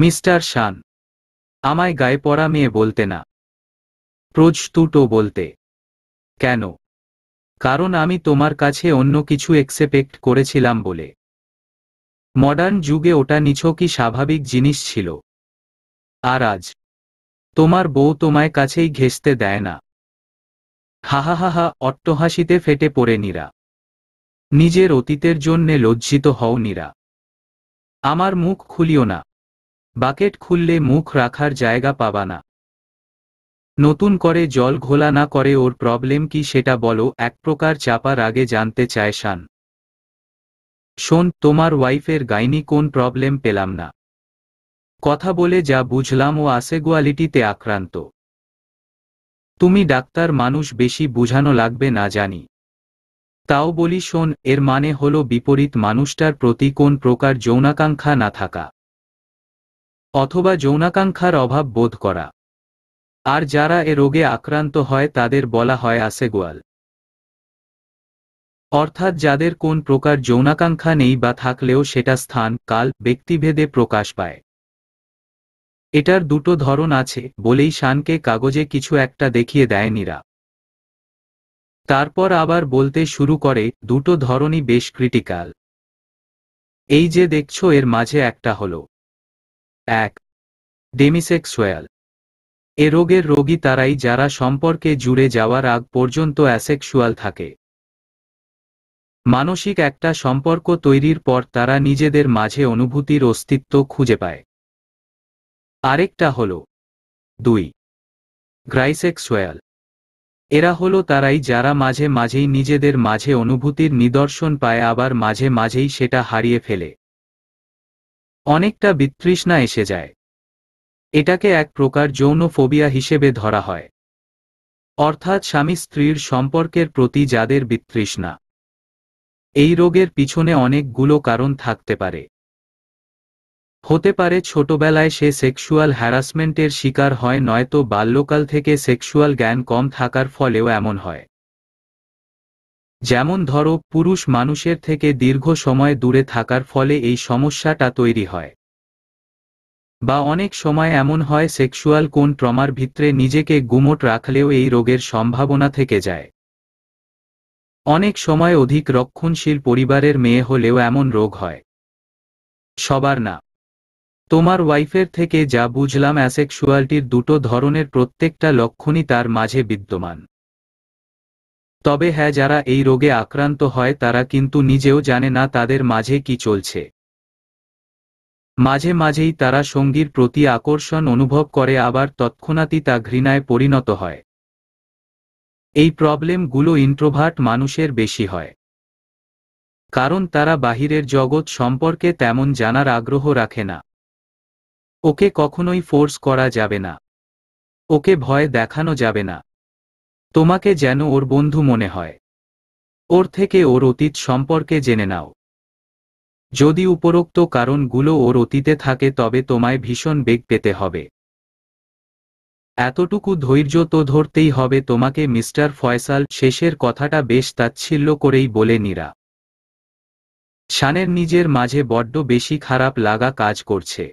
mister শান আমায় গায়ে পড়া মেয়ে বলতে না প্রজতুটো বলতে কেন কারণ আমি তোমার কাছে অন্য কিছু এক্সেপেক্ট করেছিলাম বলে মডার্ন যুগে ওটা নিছকই স্বাভাবিক জিনিস ছিল আর আজ তোমার বউ তোমায় কাছেই ঘেসতে দেয় না হাহাহাহা অট্টহাসিতে ফেটে পড়ে নীরা নিজের অতীতের জন্যে লজ্জিত হও নীরা আমার মুখ খুলিও না বাকেট খুললে মুখ রাখার জায়গা পাবা না নতুন করে জল ঘোলা না করে ওর প্রবলেম কি সেটা বলো এক প্রকার চাপার আগে জানতে চায় শান শোন তোমার ওয়াইফের গাইনি কোন প্রবলেম পেলাম না কথা বলে যা বুঝলাম ও আসেগুয়ালিটিতে আক্রান্ত তুমি ডাক্তার মানুষ বেশি বুঝানো লাগবে না জানি তাও বলি শোন এর মানে হল বিপরীত মানুষটার প্রতি কোন প্রকার যৌনাকাঙ্ক্ষা না থাকা অথবা যৌনাকাঙ্ক্ষার অভাব বোধ করা আর যারা এ রোগে আক্রান্ত হয় তাদের বলা হয় আসেগোয়াল অর্থাৎ যাদের কোন প্রকার যৌনাকাঙ্ক্ষা নেই বা থাকলেও সেটা স্থান কাল ব্যক্তিভেদে প্রকাশ পায় এটার দুটো ধরন আছে বলেই শানকে কাগজে কিছু একটা দেখিয়ে দেয় নীরা তারপর আবার বলতে শুরু করে দুটো ধরনই বেশ ক্রিটিক্যাল এই যে দেখছ এর মাঝে একটা হলো এক ডেমিসেক্সুয়াল এ রোগের রোগী তারাই যারা সম্পর্কে জুড়ে যাওয়ার আগ পর্যন্ত অ্যাসেক্সুয়াল থাকে মানসিক একটা সম্পর্ক তৈরির পর তারা নিজেদের মাঝে অনুভূতির অস্তিত্ব খুঁজে পায় আরেকটা হল দুই গ্রাইসেক্সুয়াল এরা হলো তারাই যারা মাঝে মাঝেই নিজেদের মাঝে অনুভূতির নিদর্শন পায় আবার মাঝে মাঝেই সেটা হারিয়ে ফেলে অনেকটা বিতৃষ্ণা এসে যায় এটাকে এক প্রকার যৌন ফোবিয়া হিসেবে ধরা হয় অর্থাৎ স্বামী স্ত্রীর সম্পর্কের প্রতি যাদের বিতৃষ্ণা এই রোগের পিছনে অনেকগুলো কারণ থাকতে পারে হতে পারে ছোটবেলায় সে সেক্সুয়াল হ্যারাসমেন্টের শিকার হয় নয়তো বাল্যকাল থেকে সেক্সুয়াল জ্ঞান কম থাকার ফলেও এমন হয় যেমন ধরো পুরুষ মানুষের থেকে দীর্ঘ সময় দূরে থাকার ফলে এই সমস্যাটা তৈরি হয় বা অনেক সময় এমন হয় সেক্সুয়াল কোন ট্রমার ভিতরে নিজেকে গুমট রাখলেও এই রোগের সম্ভাবনা থেকে যায় অনেক সময় অধিক রক্ষণশীল পরিবারের মেয়ে হলেও এমন রোগ হয় সবার না তোমার ওয়াইফের থেকে যা বুঝলাম অ্যাসেক্সুয়ালটির দুটো ধরনের প্রত্যেকটা লক্ষণই তার মাঝে বিদ্যমান তবে হ্যাঁ যারা এই রোগে আক্রান্ত হয় তারা কিন্তু নিজেও জানে না তাদের মাঝে কি চলছে মাঝে মাঝেই তারা সঙ্গীর প্রতি আকর্ষণ অনুভব করে আবার তৎক্ষণাৎই তা ঘৃণায় পরিণত হয় এই প্রবলেমগুলো ইন্ট্রোভার্ট মানুষের বেশি হয় কারণ তারা বাহিরের জগৎ সম্পর্কে তেমন জানার আগ্রহ রাখে না ওকে কখনোই ফোর্স করা যাবে না ওকে ভয় দেখানো যাবে না তোমাকে যেন ওর বন্ধু মনে হয় ওর থেকে ওর অতীত সম্পর্কে জেনে নাও যদি উপরোক্ত কারণগুলো ওর অতীতে থাকে তবে তোমায় ভীষণ বেগ পেতে হবে এতটুকু ধৈর্য তো ধরতেই হবে তোমাকে মিস্টার ফয়সাল শেষের কথাটা বেশ তাচ্ছিল্য করেই বলে নিরা শানের নিজের মাঝে বড্ড বেশি খারাপ লাগা কাজ করছে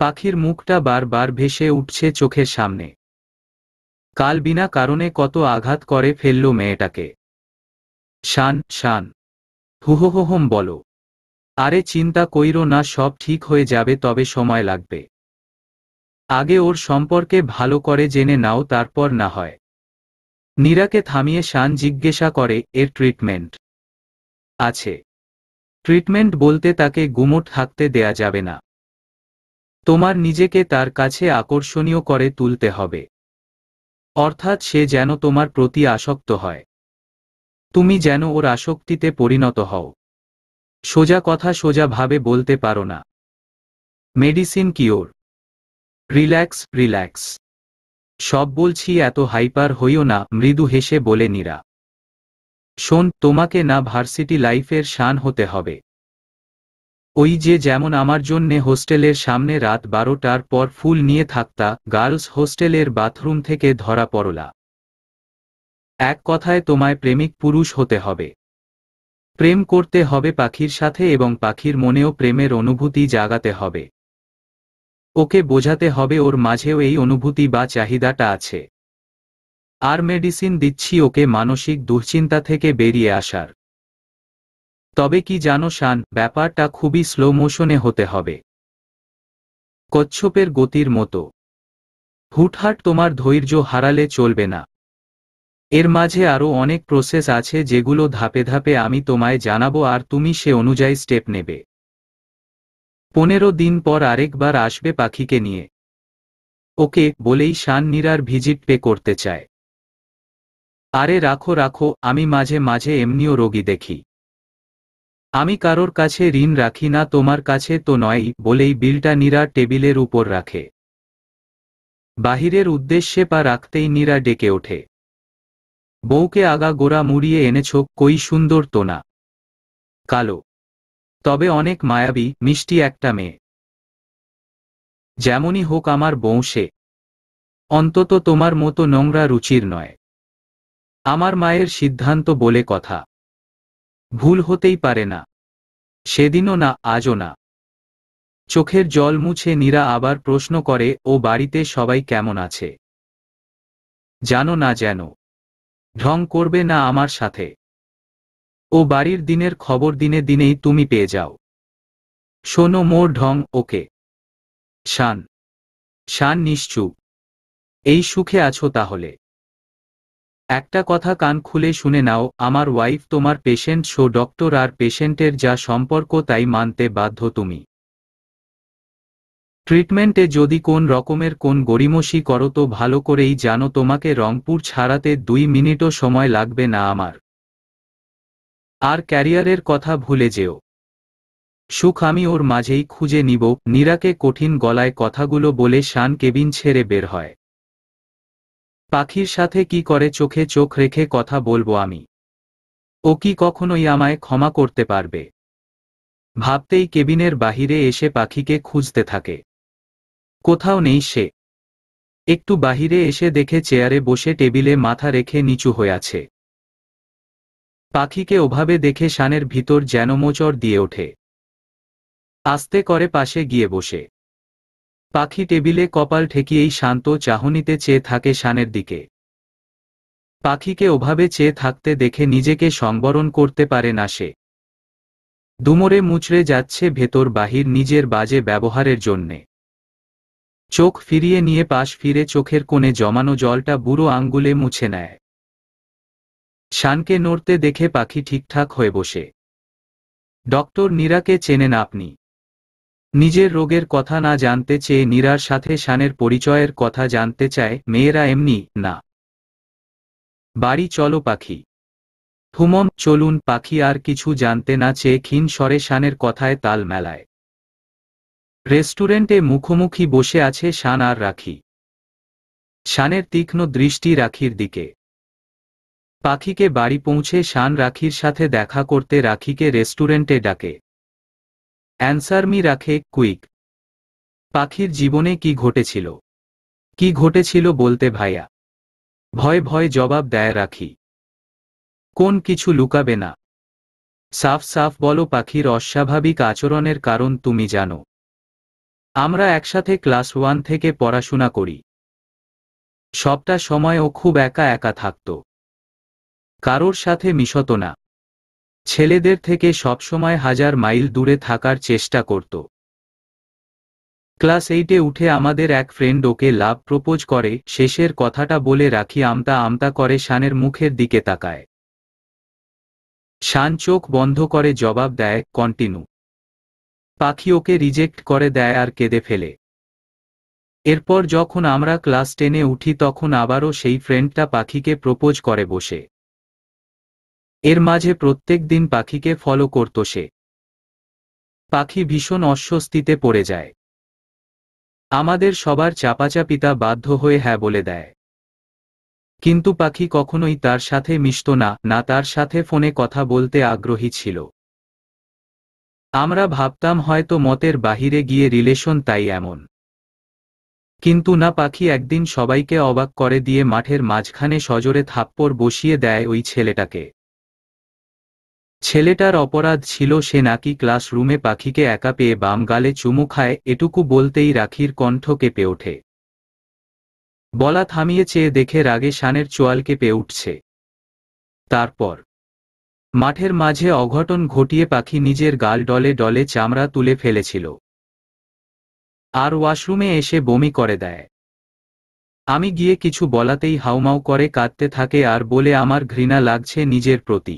পাখির মুখটা বারবার ভেসে উঠছে চোখের সামনে কাল বিনা কারণে কত আঘাত করে ফেলল মেয়েটাকে শান শান হুহোহোহম বলো আরে চিন্তা কইর না সব ঠিক হয়ে যাবে তবে সময় লাগবে আগে ওর সম্পর্কে ভালো করে জেনে নাও তারপর না হয় নীরাকে থামিয়ে শান জিজ্ঞাসা করে এর ট্রিটমেন্ট আছে ট্রিটমেন্ট বলতে তাকে গুমোট থাকতে দেয়া যাবে না তোমার নিজেকে তার কাছে আকর্ষণীয় করে তুলতে হবে অর্থাৎ সে যেন তোমার প্রতি আসক্ত হয় তুমি যেন ওর আসক্তিতে পরিণত হও সোজা কথা সোজাভাবে বলতে পারো না মেডিসিন কিওর রিল্যাক্স রিল্যাক্স সব বলছি এত হাইপার হইও না মৃদু হেসে বলে নীরা শোন তোমাকে না ভার্সিটি লাইফের শান হতে হবে ওই যে যেমন আমার জন্যে হোস্টেলের সামনে রাত বারোটার পর ফুল নিয়ে থাকতা গার্লস হোস্টেলের বাথরুম থেকে ধরা পড়লা এক কথায় তোমায় প্রেমিক পুরুষ হতে হবে প্রেম করতে হবে পাখির সাথে এবং পাখির মনেও প্রেমের অনুভূতি জাগাতে হবে ওকে বোঝাতে হবে ওর মাঝেও এই অনুভূতি বা চাহিদাটা আছে আর মেডিসিন দিচ্ছি ওকে মানসিক দুশ্চিন্তা থেকে বেরিয়ে আসার তবে কি জানো শান ব্যাপারটা খুবই স্লো মোশনে হতে হবে কচ্ছপের গতির মতো হুটহাট তোমার ধৈর্য হারালে চলবে না এর মাঝে আরও অনেক প্রসেস আছে যেগুলো ধাপে ধাপে আমি তোমায় জানাবো আর তুমি সে অনুযায়ী স্টেপ নেবে পনেরো দিন পর আরেকবার আসবে পাখিকে নিয়ে ওকে বলেই শান নীরার ভিজিট পে করতে চায় আরে রাখো রাখো আমি মাঝে মাঝে এমনিও রোগী দেখি আমি কারোর কাছে ঋণ রাখি না তোমার কাছে তো নয় বলেই বিলটা নীরা টেবিলের উপর রাখে বাহিরের উদ্দেশ্যে পা রাখতেই নীরা ডেকে ওঠে বউকে আগা গোড়া মুড়িয়ে এনেছ কই সুন্দর তো না কালো তবে অনেক মায়াবী মিষ্টি একটা মেয়ে যেমনই হোক আমার সে অন্তত তোমার মতো নোংরা রুচির নয় আমার মায়ের সিদ্ধান্ত বলে কথা ভুল হতেই পারে না সেদিনও না আজও না চোখের জল মুছে নীরা আবার প্রশ্ন করে ও বাড়িতে সবাই কেমন আছে জানো না যেন ঢং করবে না আমার সাথে ও বাড়ির দিনের খবর দিনে দিনেই তুমি পেয়ে যাও শোনো মোর ঢং ওকে শান শান নিশ্চুপ এই সুখে আছো তাহলে একটা কথা কান খুলে শুনে নাও আমার ওয়াইফ তোমার পেশেন্ট সো ডক্টর আর পেশেন্টের যা সম্পর্ক তাই মানতে বাধ্য তুমি ট্রিটমেন্টে যদি কোন রকমের কোন গরিমসি করো তো ভালো করেই জানো তোমাকে রংপুর ছাড়াতে দুই মিনিটও সময় লাগবে না আমার আর ক্যারিয়ারের কথা ভুলে যেও সুখ আমি ওর মাঝেই খুঁজে নিব নীরাকে কঠিন গলায় কথাগুলো বলে শান কেবিন ছেড়ে বের হয় পাখির সাথে কি করে চোখে চোখ রেখে কথা বলবো আমি ও কি কখনোই আমায় ক্ষমা করতে পারবে ভাবতেই কেবিনের বাহিরে এসে পাখিকে খুঁজতে থাকে কোথাও নেই সে একটু বাহিরে এসে দেখে চেয়ারে বসে টেবিলে মাথা রেখে নিচু হয়ে আছে পাখিকে ওভাবে দেখে শানের ভিতর যেন মোচর দিয়ে ওঠে আস্তে করে পাশে গিয়ে বসে পাখি টেবিলে কপাল ঠেকিয়েই শান্ত চাহনিতে চেয়ে থাকে শানের দিকে পাখিকে ওভাবে চেয়ে থাকতে দেখে নিজেকে সংবরণ করতে পারে না সে দুমরে মুচড়ে যাচ্ছে ভেতর বাহির নিজের বাজে ব্যবহারের জন্যে চোখ ফিরিয়ে নিয়ে পাশ ফিরে চোখের কোণে জমানো জলটা বুড়ো আঙ্গুলে মুছে নেয় শানকে নড়তে দেখে পাখি ঠিকঠাক হয়ে বসে ডক্টর নীরাকে চেনেন আপনি নিজের রোগের কথা না জানতে চেয়ে নীরার সাথে শানের পরিচয়ের কথা জানতে চায় মেয়েরা এমনি না বাড়ি চলো পাখি থুমম চলুন পাখি আর কিছু জানতে না চেয়ে ক্ষীণ স্বরে শানের কথায় তাল মেলায় রেস্টুরেন্টে মুখোমুখি বসে আছে শান আর রাখি শানের তীক্ষ্ণ দৃষ্টি রাখির দিকে পাখিকে বাড়ি পৌঁছে শান রাখির সাথে দেখা করতে রাখিকে রেস্টুরেন্টে ডাকে অ্যান্সার মি রাখে কুইক পাখির জীবনে কি ঘটেছিল কি ঘটেছিল বলতে ভাইয়া ভয় ভয় জবাব দেয় রাখি কোন কিছু লুকাবে না সাফ সাফ বলো পাখির অস্বাভাবিক আচরণের কারণ তুমি জানো আমরা একসাথে ক্লাস ওয়ান থেকে পড়াশোনা করি সবটা সময় ও খুব একা একা থাকত কারোর সাথে মিশত না ছেলেদের থেকে সবসময় হাজার মাইল দূরে থাকার চেষ্টা করত ক্লাস এইটে উঠে আমাদের এক ফ্রেন্ড ওকে লাভ প্রপোজ করে শেষের কথাটা বলে রাখি আমতা আমতা করে শানের মুখের দিকে তাকায় শান চোখ বন্ধ করে জবাব দেয় কন্টিনিউ পাখি ওকে রিজেক্ট করে দেয় আর কেঁদে ফেলে এরপর যখন আমরা ক্লাস টেনে উঠি তখন আবারও সেই ফ্রেন্ডটা পাখিকে প্রপোজ করে বসে এর মাঝে প্রত্যেক দিন পাখিকে ফলো করত সে পাখি ভীষণ অস্বস্তিতে পড়ে যায় আমাদের সবার চাপাচাপিতা বাধ্য হয়ে হ্যাঁ বলে দেয় কিন্তু পাখি কখনোই তার সাথে মিশত না না তার সাথে ফোনে কথা বলতে আগ্রহী ছিল আমরা ভাবতাম হয়তো মতের বাহিরে গিয়ে রিলেশন তাই এমন কিন্তু না পাখি একদিন সবাইকে অবাক করে দিয়ে মাঠের মাঝখানে সজোরে থাপ্পড় বসিয়ে দেয় ওই ছেলেটাকে ছেলেটার অপরাধ ছিল সে নাকি ক্লাসরুমে পাখিকে একা পেয়ে বাম গালে চুমু খায় এটুকু বলতেই রাখির কণ্ঠ কেঁপে ওঠে বলা থামিয়ে চেয়ে দেখে রাগে শানের চোয়াল কেঁপে উঠছে তারপর মাঠের মাঝে অঘটন ঘটিয়ে পাখি নিজের গাল ডলে ডলে চামড়া তুলে ফেলেছিল আর ওয়াশরুমে এসে বমি করে দেয় আমি গিয়ে কিছু বলাতেই হাউমাউ করে কাঁদতে থাকে আর বলে আমার ঘৃণা লাগছে নিজের প্রতি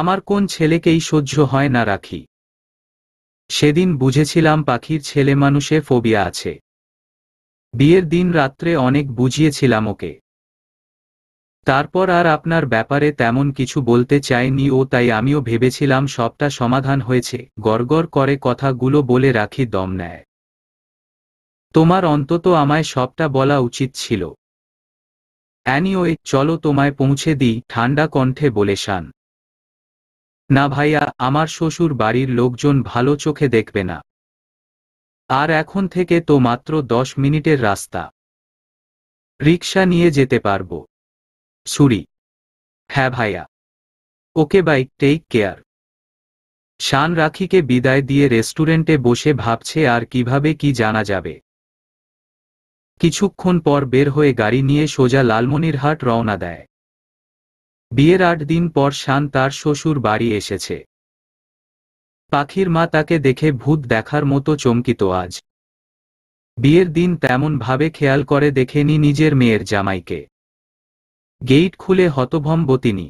আমার কোন ছেলেকেই সহ্য হয় না রাখি সেদিন বুঝেছিলাম পাখির ছেলে মানুষে ফোবিয়া আছে বিয়ের দিন রাত্রে অনেক বুঝিয়েছিলাম ওকে তারপর আর আপনার ব্যাপারে তেমন কিছু বলতে চায়নি ও তাই আমিও ভেবেছিলাম সবটা সমাধান হয়েছে গড়গড় করে কথাগুলো বলে রাখি দম নেয় তোমার অন্তত আমায় সবটা বলা উচিত ছিল অ্যানিওয়ে চলো তোমায় পৌঁছে দিই ঠান্ডা কণ্ঠে বলে শান না ভাইয়া আমার শ্বশুর বাড়ির লোকজন ভালো চোখে দেখবে না আর এখন থেকে তো মাত্র দশ মিনিটের রাস্তা রিক্সা নিয়ে যেতে পারব সুরি হ্যাঁ ভাইয়া okay bye take care Shaan রাখিকে বিদায় দিয়ে রেস্টুরেন্টে বসে ভাবছে আর কিভাবে কি জানা যাবে কিছুক্ষণ পর বের হয়ে গাড়ি নিয়ে সোজা লালমনিরহাট রওনা দেয় বিয়ের আট দিন পর শান তার শ্বশুর বাড়ি এসেছে পাখির মা তাকে দেখে ভূত দেখার মতো চমকিত আজ বিয়ের দিন তেমন ভাবে খেয়াল করে দেখেনি নিজের মেয়ের জামাইকে গেইট খুলে হতভম্ব তিনি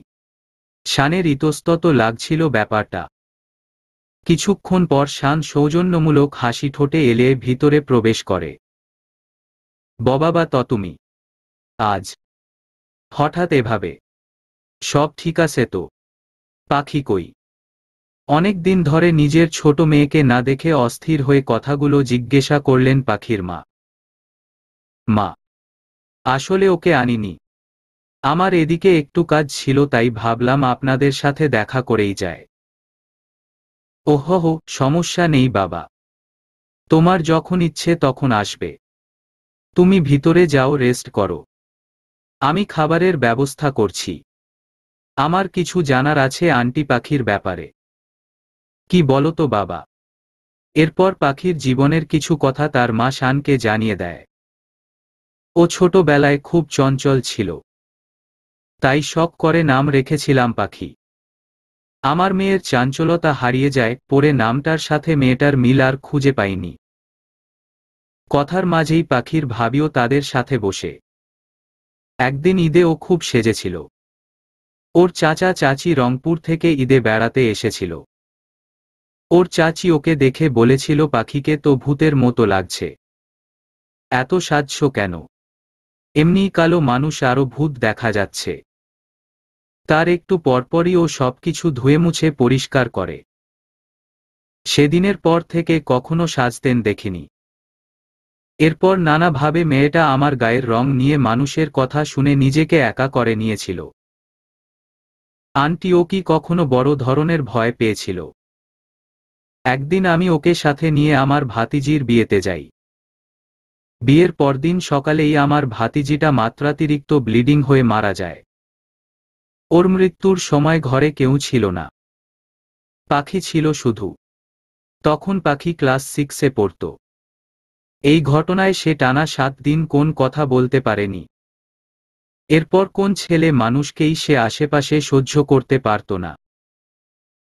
শানের ইতস্তত লাগছিল ব্যাপারটা কিছুক্ষণ পর শান সৌজন্যমূলক হাসি ঠোঁটে এলে ভিতরে প্রবেশ করে ববাবা ততুমি আজ হঠাৎ এভাবে সব ঠিক আছে তো পাখি কই অনেক দিন ধরে নিজের ছোট মেয়েকে না দেখে অস্থির হয়ে কথাগুলো জিজ্ঞাসা করলেন পাখির মা মা আসলে ওকে আনিনি আমার এদিকে একটু কাজ ছিল তাই ভাবলাম আপনাদের সাথে দেখা করেই যায় ওহহ সমস্যা নেই বাবা তোমার যখন ইচ্ছে তখন আসবে তুমি ভিতরে যাও রেস্ট করো আমি খাবারের ব্যবস্থা করছি আমার কিছু জানার আছে আন্টি পাখির ব্যাপারে কি বলতো বাবা এরপর পাখির জীবনের কিছু কথা তার মা শানকে জানিয়ে দেয় ও ছোটবেলায় খুব চঞ্চল ছিল তাই শখ করে নাম রেখেছিলাম পাখি আমার মেয়ের চাঞ্চলতা হারিয়ে যায় পরে নামটার সাথে মেয়েটার মিল আর খুঁজে পাইনি কথার মাঝেই পাখির ভাবিও তাদের সাথে বসে একদিন ঈদে ও খুব সেজেছিল ওর চাচা চাচি রংপুর থেকে ঈদে বেড়াতে এসেছিল ওর চাচি ওকে দেখে বলেছিল পাখিকে তো ভূতের মতো লাগছে এত সাজছ কেন এমনি কালো মানুষ আরও ভূত দেখা যাচ্ছে তার একটু পরপরই ও সবকিছু ধুয়ে মুছে পরিষ্কার করে সেদিনের পর থেকে কখনো সাজতেন দেখিনি এরপর নানাভাবে মেয়েটা আমার গায়ের রং নিয়ে মানুষের কথা শুনে নিজেকে একা করে নিয়েছিল আন্টিও কি কখনো বড় ধরনের ভয় পেয়েছিল একদিন আমি ওকে সাথে নিয়ে আমার ভাতিজির বিয়েতে যাই বিয়ের পরদিন সকালেই আমার ভাতিজিটা মাত্রাতিরিক্ত ব্লিডিং হয়ে মারা যায় ওর মৃত্যুর সময় ঘরে কেউ ছিল না পাখি ছিল শুধু তখন পাখি ক্লাস সিক্সে পড়ত এই ঘটনায় সে টানা সাত দিন কোন কথা বলতে পারেনি এরপর কোন ছেলে মানুষকেই সে আশেপাশে সহ্য করতে পারত না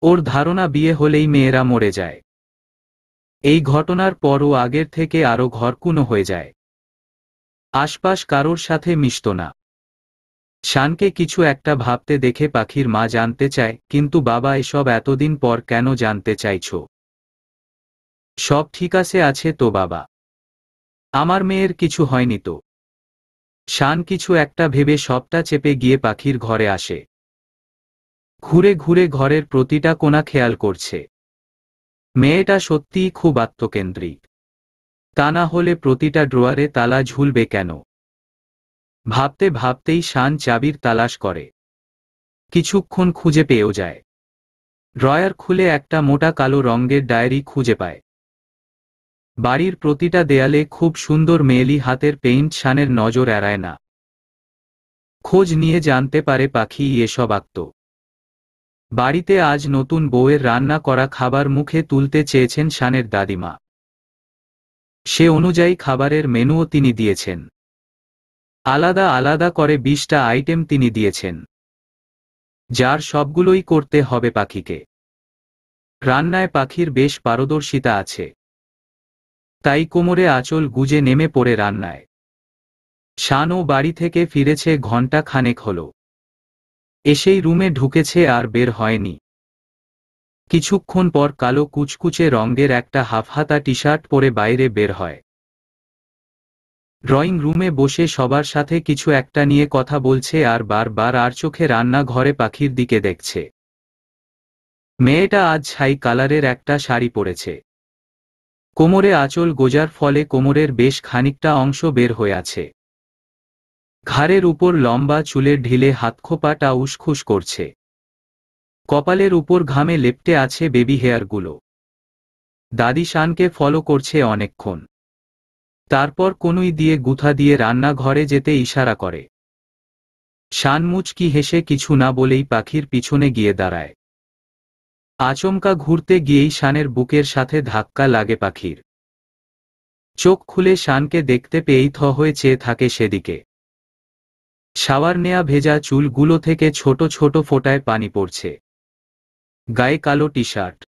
ওর ধারণা বিয়ে হলেই মেয়েরা মরে যায় এই ঘটনার পরও আগের থেকে আরও ঘরকুনো হয়ে যায় আশপাশ কারোর সাথে মিশত না শানকে কিছু একটা ভাবতে দেখে পাখির মা জানতে চায় কিন্তু বাবা এসব এতদিন পর কেন জানতে চাইছ সব ঠিক আছে আছে তো বাবা আমার মেয়ের কিছু হয়নি তো শান কিছু একটা ভেবে সবটা চেপে গিয়ে পাখির ঘরে আসে ঘুরে ঘুরে ঘরের প্রতিটা কোনা খেয়াল করছে মেয়েটা সত্যিই খুব আত্মকেন্দ্রিক তা না হলে প্রতিটা ড্রোয়ারে তালা ঝুলবে কেন ভাবতে ভাবতেই শান চাবির তালাশ করে কিছুক্ষণ খুঁজে পেয়েও যায় ড্রয়ার খুলে একটা মোটা কালো রঙের ডায়েরি খুঁজে পায় বাড়ির প্রতিটা দেয়ালে খুব সুন্দর মেয়েলি হাতের পেইন্ট শানের নজর এড়ায় না খোঁজ নিয়ে জানতে পারে পাখি এসব আঁকত বাড়িতে আজ নতুন বউয়ের রান্না করা খাবার মুখে তুলতে চেয়েছেন শানের দাদিমা সে অনুযায়ী খাবারের মেনুও তিনি দিয়েছেন আলাদা আলাদা করে বিশটা আইটেম তিনি দিয়েছেন যার সবগুলোই করতে হবে পাখিকে রান্নায় পাখির বেশ পারদর্শিতা আছে তাই কোমরে আঁচল গুজে নেমে পড়ে রান্নায় শানও বাড়ি থেকে ফিরেছে ঘন্টা খানেক হল এসেই রুমে ঢুকেছে আর বের হয়নি কিছুক্ষণ পর কালো কুচকুচে রঙের একটা হাফহাতা টি শার্ট পরে বাইরে বের হয় ড্রয়িং রুমে বসে সবার সাথে কিছু একটা নিয়ে কথা বলছে আর বারবার আর চোখে রান্না ঘরে পাখির দিকে দেখছে মেয়েটা আজ ছাই কালারের একটা শাড়ি পরেছে কোমরে আঁচল গোজার ফলে কোমরের বেশ খানিকটা অংশ বের হয়ে আছে ঘাড়ের উপর লম্বা চুলের ঢিলে হাতখোপাটা উসখুস করছে কপালের উপর ঘামে লেপটে আছে বেবি হেয়ারগুলো দাদি শানকে ফলো করছে অনেকক্ষণ তারপর কোনোই দিয়ে গুথা দিয়ে রান্নাঘরে যেতে ইশারা করে শানমুচকি হেসে কিছু না বলেই পাখির পিছনে গিয়ে দাঁড়ায় আচমকা ঘুরতে গিয়েই শানের বুকের সাথে ধাক্কা লাগে পাখির চোখ খুলে শানকে দেখতে পেয়েই থ হয়ে চেয়ে থাকে সেদিকে শাওয়ার নেয়া ভেজা চুলগুলো থেকে ছোট ছোট ফোটায় পানি পড়ছে গায়ে কালো টি শার্ট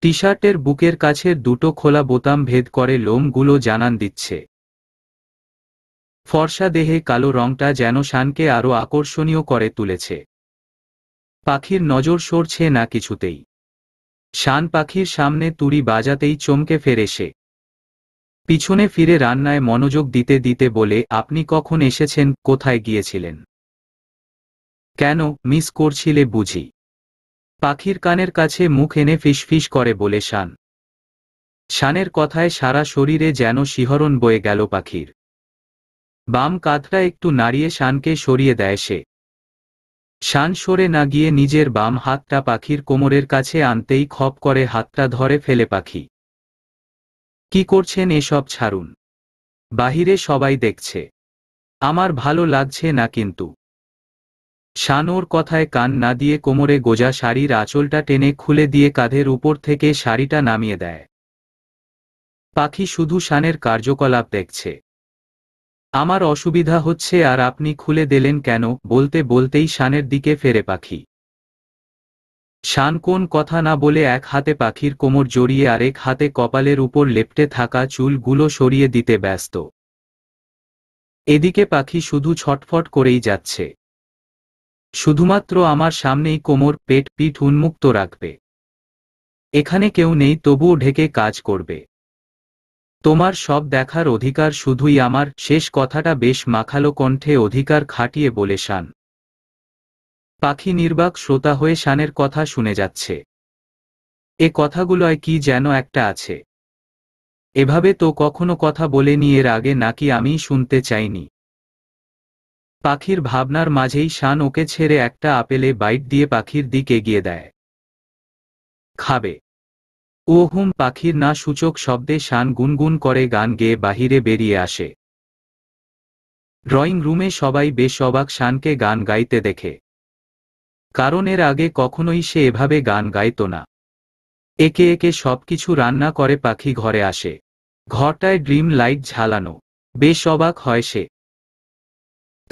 টি শার্টের বুকের কাছে দুটো খোলা বোতাম ভেদ করে লোমগুলো জানান দিচ্ছে ফর্সা দেহে কালো রংটা যেন শানকে আরও আকর্ষণীয় করে তুলেছে পাখির নজর সরছে না কিছুতেই শান পাখির সামনে তুড়ি বাজাতেই চমকে ফেরে সে পিছনে ফিরে রান্নায় মনোযোগ দিতে দিতে বলে আপনি কখন এসেছেন কোথায় গিয়েছিলেন কেন মিস করছিলে বুঝি পাখির কানের কাছে মুখ এনে ফিসফিস করে বলে শান শানের কথায় সারা শরীরে যেন শিহরণ বয়ে গেল পাখির বাম কাঁধটা একটু নাড়িয়ে শানকে সরিয়ে দেয় সে শান সরে না গিয়ে নিজের বাম হাতটা পাখির কোমরের কাছে আনতেই খপ করে হাতটা ধরে ফেলে পাখি কি করছেন এসব ছাড়ুন বাহিরে সবাই দেখছে আমার ভালো লাগছে না কিন্তু শান ওর কথায় কান না দিয়ে কোমরে গোজা শাড়ির আঁচলটা টেনে খুলে দিয়ে কাঁধের উপর থেকে শাড়িটা নামিয়ে দেয় পাখি শুধু শানের কার্যকলাপ দেখছে আমার অসুবিধা হচ্ছে আর আপনি খুলে দিলেন কেন বলতে বলতেই শানের দিকে ফেরে পাখি শান কোন কথা না বলে এক হাতে পাখির কোমর জড়িয়ে আরেক হাতে কপালের উপর লেপটে থাকা চুলগুলো সরিয়ে দিতে ব্যস্ত এদিকে পাখি শুধু ছটফট করেই যাচ্ছে শুধুমাত্র আমার সামনেই কোমর পেট পিঠ উন্মুক্ত রাখবে এখানে কেউ নেই তবুও ঢেকে কাজ করবে তোমার সব দেখার অধিকার শুধুই আমার শেষ কথাটা বেশ মাখালো কণ্ঠে অধিকার খাটিয়ে বলে শান পাখি নির্বাক শ্রোতা হয়ে শানের কথা শুনে যাচ্ছে এ কথাগুলোয় কি যেন একটা আছে এভাবে তো কখনো কথা বলে নিয়ে এর আগে নাকি আমি শুনতে চাইনি পাখির ভাবনার মাঝেই শান ওকে ছেড়ে একটা আপেলে বাইট দিয়ে পাখির দিক এগিয়ে দেয় খাবে ও হুম পাখির না সূচক শব্দে শান গুনগুন করে গান গেয়ে বাহিরে বেরিয়ে আসে ড্রয়িং রুমে সবাই বেশ অবাক শানকে গান গাইতে দেখে কারণ এর আগে কখনোই সে এভাবে গান গাইত না একে একে সবকিছু রান্না করে পাখি ঘরে আসে ঘরটায় ড্রিম লাইট ঝালানো বেশ অবাক হয় সে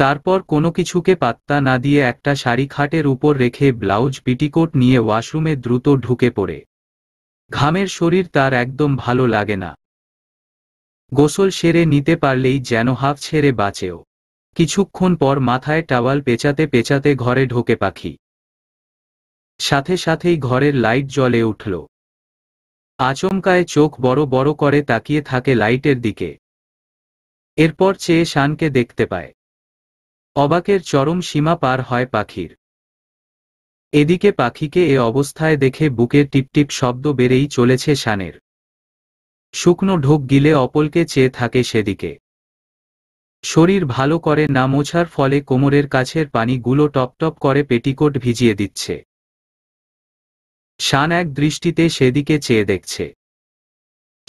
তারপর কোনো কিছুকে পাত্তা না দিয়ে একটা শাড়ি খাটের উপর রেখে ব্লাউজ পিটিকোট নিয়ে ওয়াশরুমে দ্রুত ঢুকে পড়ে ঘামের শরীর তার একদম ভালো লাগে না গোসল সেরে নিতে পারলেই যেন হাফ ছেড়ে বাঁচেও কিছুক্ষণ পর মাথায় টাওয়াল পেঁচাতে পেঁচাতে ঘরে ঢোকে পাখি সাথে সাথেই ঘরের লাইট জ্বলে উঠল আচমকায় চোখ বড় বড় করে তাকিয়ে থাকে লাইটের দিকে এরপর চেয়ে শানকে দেখতে পায় অবাকের চরম সীমা পার হয় পাখির এদিকে পাখিকে এ অবস্থায় দেখে বুকে টিপটিপ শব্দ বেড়েই চলেছে শানের শুকনো ঢোক গিলে অপলকে চেয়ে থাকে সেদিকে শরীর ভালো করে না মোছার ফলে কোমরের কাছের পানিগুলো টপটপ করে পেটিকোট ভিজিয়ে দিচ্ছে শান এক দৃষ্টিতে সেদিকে চেয়ে দেখছে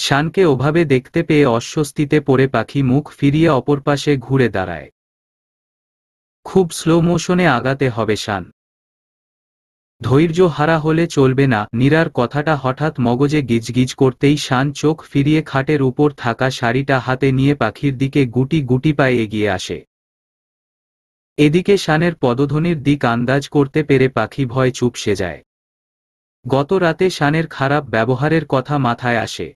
শানকে ওভাবে দেখতে পেয়ে অস্বস্তিতে পড়ে পাখি মুখ ফিরিয়ে অপর পাশে ঘুরে দাঁড়ায় খুব স্লো মোশনে আগাতে হবে শান ধৈর্য হারা হলে চলবে না নীরার কথাটা হঠাৎ মগজে গিজগিজ করতেই শান চোখ ফিরিয়ে খাটের উপর থাকা শাড়িটা হাতে নিয়ে পাখির দিকে গুটি গুটি পায়ে এগিয়ে আসে এদিকে শানের পদধ্বনির দিক আন্দাজ করতে পেরে পাখি ভয় চুপ সে যায় গত রাতে শানের খারাপ ব্যবহারের কথা মাথায় আসে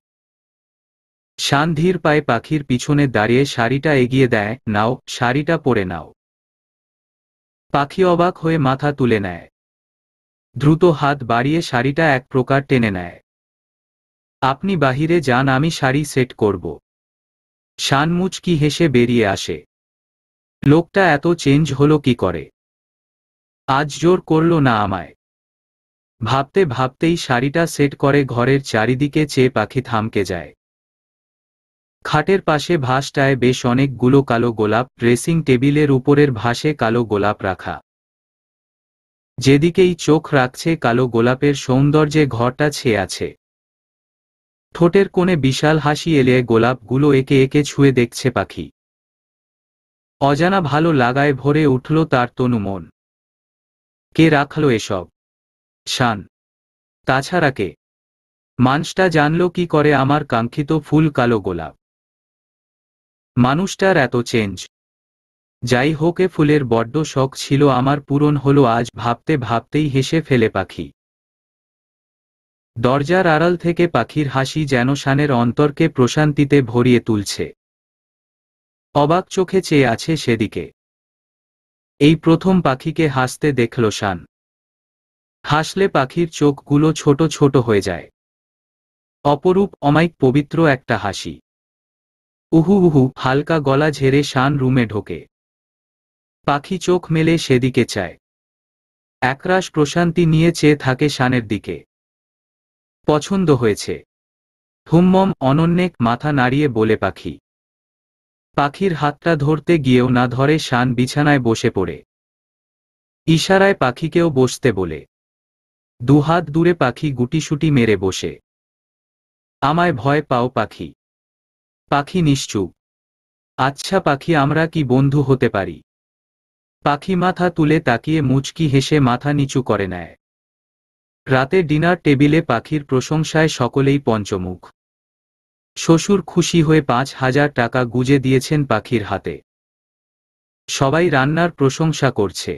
শান ধীর পায়ে পাখির পিছনে দাঁড়িয়ে শাড়িটা এগিয়ে দেয় নাও শাড়িটা পরে নাও পাখি অবাক হয়ে মাথা তুলে নেয় দ্রুত হাত বাড়িয়ে শাড়িটা এক প্রকার টেনে নেয় আপনি বাহিরে যান আমি শাড়ি সেট করব শানমুচকি হেসে বেরিয়ে আসে লোকটা এত চেঞ্জ হলো কি করে আজ জোর করল না আমায় ভাবতে ভাবতেই শাড়িটা সেট করে ঘরের চারিদিকে চেয়ে পাখি থামকে যায় খাটের পাশে ভাসটায় বেশ অনেকগুলো কালো গোলাপ ড্রেসিং টেবিলের উপরের ভাসে কালো গোলাপ রাখা যেদিকেই চোখ রাখছে কালো গোলাপের সৌন্দর্যে ঘরটা ছে আছে ঠোঁটের কোণে বিশাল হাসি এলে গোলাপগুলো একে একে ছুঁয়ে দেখছে পাখি অজানা ভালো লাগায় ভরে উঠল তার তনু মন কে রাখল এসব শান তাছাড়া কে মানুষটা জানল কি করে আমার কাঙ্ক্ষিত ফুল কালো গোলাপ মানুষটার এত চেঞ্জ যাই হোকে ফুলের বড্ড শখ ছিল আমার পূরণ হল আজ ভাবতে ভাবতেই হেসে ফেলে পাখি দরজার আড়াল থেকে পাখির হাসি যেন শানের অন্তরকে প্রশান্তিতে ভরিয়ে তুলছে অবাক চোখে চেয়ে আছে সেদিকে এই প্রথম পাখিকে হাসতে দেখল শান হাসলে পাখির চোখগুলো ছোট ছোট হয়ে যায় অপরূপ অমাইক পবিত্র একটা হাসি উহু উহু হালকা গলা ঝেড়ে শান রুমে ঢোকে পাখি চোখ মেলে সেদিকে চায় একরাশ প্রশান্তি নিয়ে চেয়ে থাকে শানের দিকে পছন্দ হয়েছে হুম্মম অনন্যেক মাথা নাড়িয়ে বলে পাখি পাখির হাতটা ধরতে গিয়েও না ধরে শান বিছানায় বসে পড়ে ইশারায় পাখিকেও বসতে বলে দুহাত দূরে পাখি গুটিসুটি মেরে বসে আমায় ভয় পাও পাখি পাখি নিশ্চুপ আচ্ছা পাখি আমরা কি বন্ধু হতে পারি পাখি মাথা তুলে তাকিয়ে মুচকি হেসে মাথা নিচু করে নেয় রাতে ডিনার টেবিলে পাখির প্রশংসায় সকলেই পঞ্চমুখ শ্বশুর খুশি হয়ে পাঁচ হাজার টাকা গুজে দিয়েছেন পাখির হাতে সবাই রান্নার প্রশংসা করছে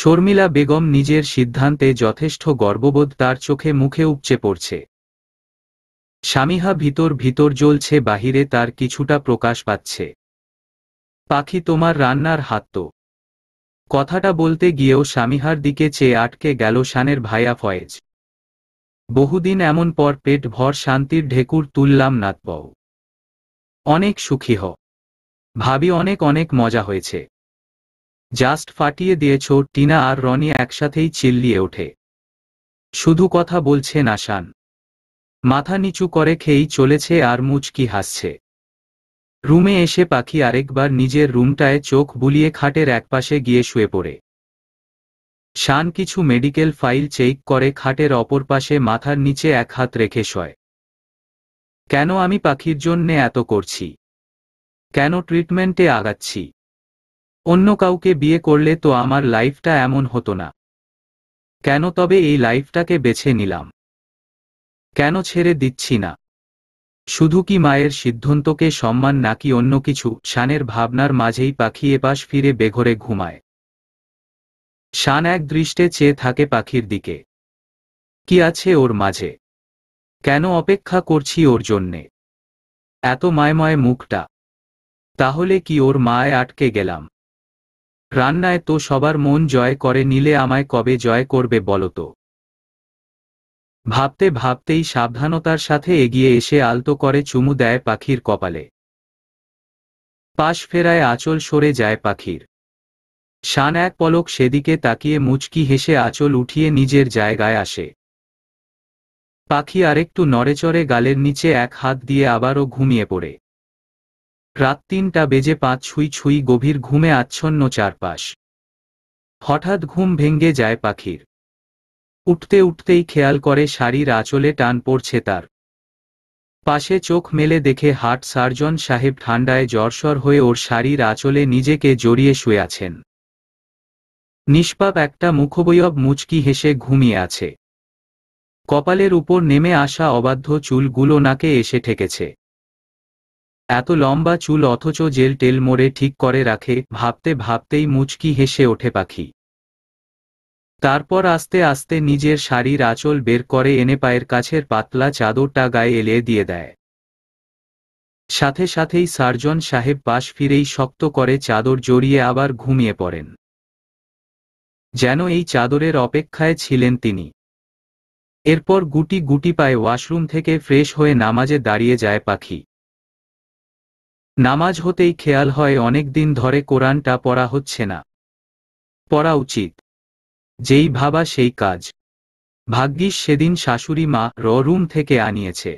শর্মিলা বেগম নিজের সিদ্ধান্তে যথেষ্ট গর্ববোধ তার চোখে মুখে উপচে পড়ছে স্বামীহা ভিতর ভিতর জ্বলছে বাহিরে তার কিছুটা প্রকাশ পাচ্ছে পাখি তোমার রান্নার হাত তো কথাটা বলতে গিয়েও স্বামীহার দিকে চেয়ে আটকে গেল শানের ভাইয়া ফয়েজ বহুদিন এমন পর পেট ভর শান্তির ঢেকুর তুললাম নাতবও অনেক সুখী হ ভাবি অনেক অনেক মজা হয়েছে জাস্ট ফাটিয়ে দিয়েছ টিনা আর রনি একসাথেই চিল্লিয়ে ওঠে শুধু কথা বলছে না শান মাথা নিচু করে খেয়েই চলেছে আর মুচকি হাসছে রুমে এসে পাখি আরেকবার নিজের রুমটায় চোখ বুলিয়ে খাটের একপাশে গিয়ে শুয়ে পড়ে শান কিছু মেডিকেল ফাইল চেক করে খাটের অপর পাশে মাথার নিচে এক হাত রেখে শয় কেন আমি পাখির জন্যে এত করছি কেন ট্রিটমেন্টে আগাচ্ছি অন্য কাউকে বিয়ে করলে তো আমার লাইফটা এমন হতো না কেন তবে এই লাইফটাকে বেছে নিলাম কেন ছেড়ে দিচ্ছি না শুধু কি মায়ের সিদ্ধান্তকে সম্মান নাকি অন্য কিছু শানের ভাবনার মাঝেই পাখি এপাশ ফিরে বেঘরে ঘুমায় শান এক দৃষ্টে চেয়ে থাকে পাখির দিকে কি আছে ওর মাঝে কেন অপেক্ষা করছি ওর জন্যে এত মায়ময় মুখটা তাহলে কি ওর মায় আটকে গেলাম রান্নায় তো সবার মন জয় করে নিলে আমায় কবে জয় করবে বলতো ভাবতে ভাবতেই সাবধানতার সাথে এগিয়ে এসে আলতো করে চুমু দেয় পাখির কপালে পাশ ফেরায় আঁচল সরে যায় পাখির শান এক পলক সেদিকে তাকিয়ে মুচকি হেসে আঁচল উঠিয়ে নিজের জায়গায় আসে পাখি আরেকটু নড়েচড়ে গালের নিচে এক হাত দিয়ে আবারও ঘুমিয়ে পড়ে রাত তিনটা বেজে পাঁচ ছুঁই ছুঁই গভীর ঘুমে আচ্ছন্ন চারপাশ হঠাৎ ঘুম ভেঙ্গে যায় পাখির উঠতে উঠতেই খেয়াল করে শাড়ির আঁচলে টান পড়ছে তার পাশে চোখ মেলে দেখে হার্ট সার্জন সাহেব ঠান্ডায় জ্বরসর হয়ে ওর শাড়ির আঁচলে নিজেকে জড়িয়ে শুয়ে আছেন নিষ্পাপ একটা মুখবয়ব মুচকি হেসে ঘুমিয়ে আছে কপালের উপর নেমে আসা অবাধ্য চুলগুলো নাকে এসে ঠেকেছে এত লম্বা চুল অথচ জেল টেল মোড়ে ঠিক করে রাখে ভাবতে ভাবতেই মুচকি হেসে ওঠে পাখি তারপর আস্তে আস্তে নিজের শাড়ির আঁচল বের করে এনে পায়ের কাছের পাতলা চাদরটা গায়ে এলিয়ে দিয়ে দেয় সাথে সাথেই সার্জন সাহেব পাশ ফিরেই শক্ত করে চাদর জড়িয়ে আবার ঘুমিয়ে পড়েন যেন এই চাদরের অপেক্ষায় ছিলেন তিনি এরপর গুটি গুটি পায়ে ওয়াশরুম থেকে ফ্রেশ হয়ে নামাজে দাঁড়িয়ে যায় পাখি নামাজ হতেই খেয়াল হয় অনেক দিন ধরে কোরআনটা পড়া হচ্ছে না পড়া উচিত যেই ভাবা সেই কাজ ভাগ্যিস সেদিন শাশুড়ি মা রুম থেকে আনিয়েছে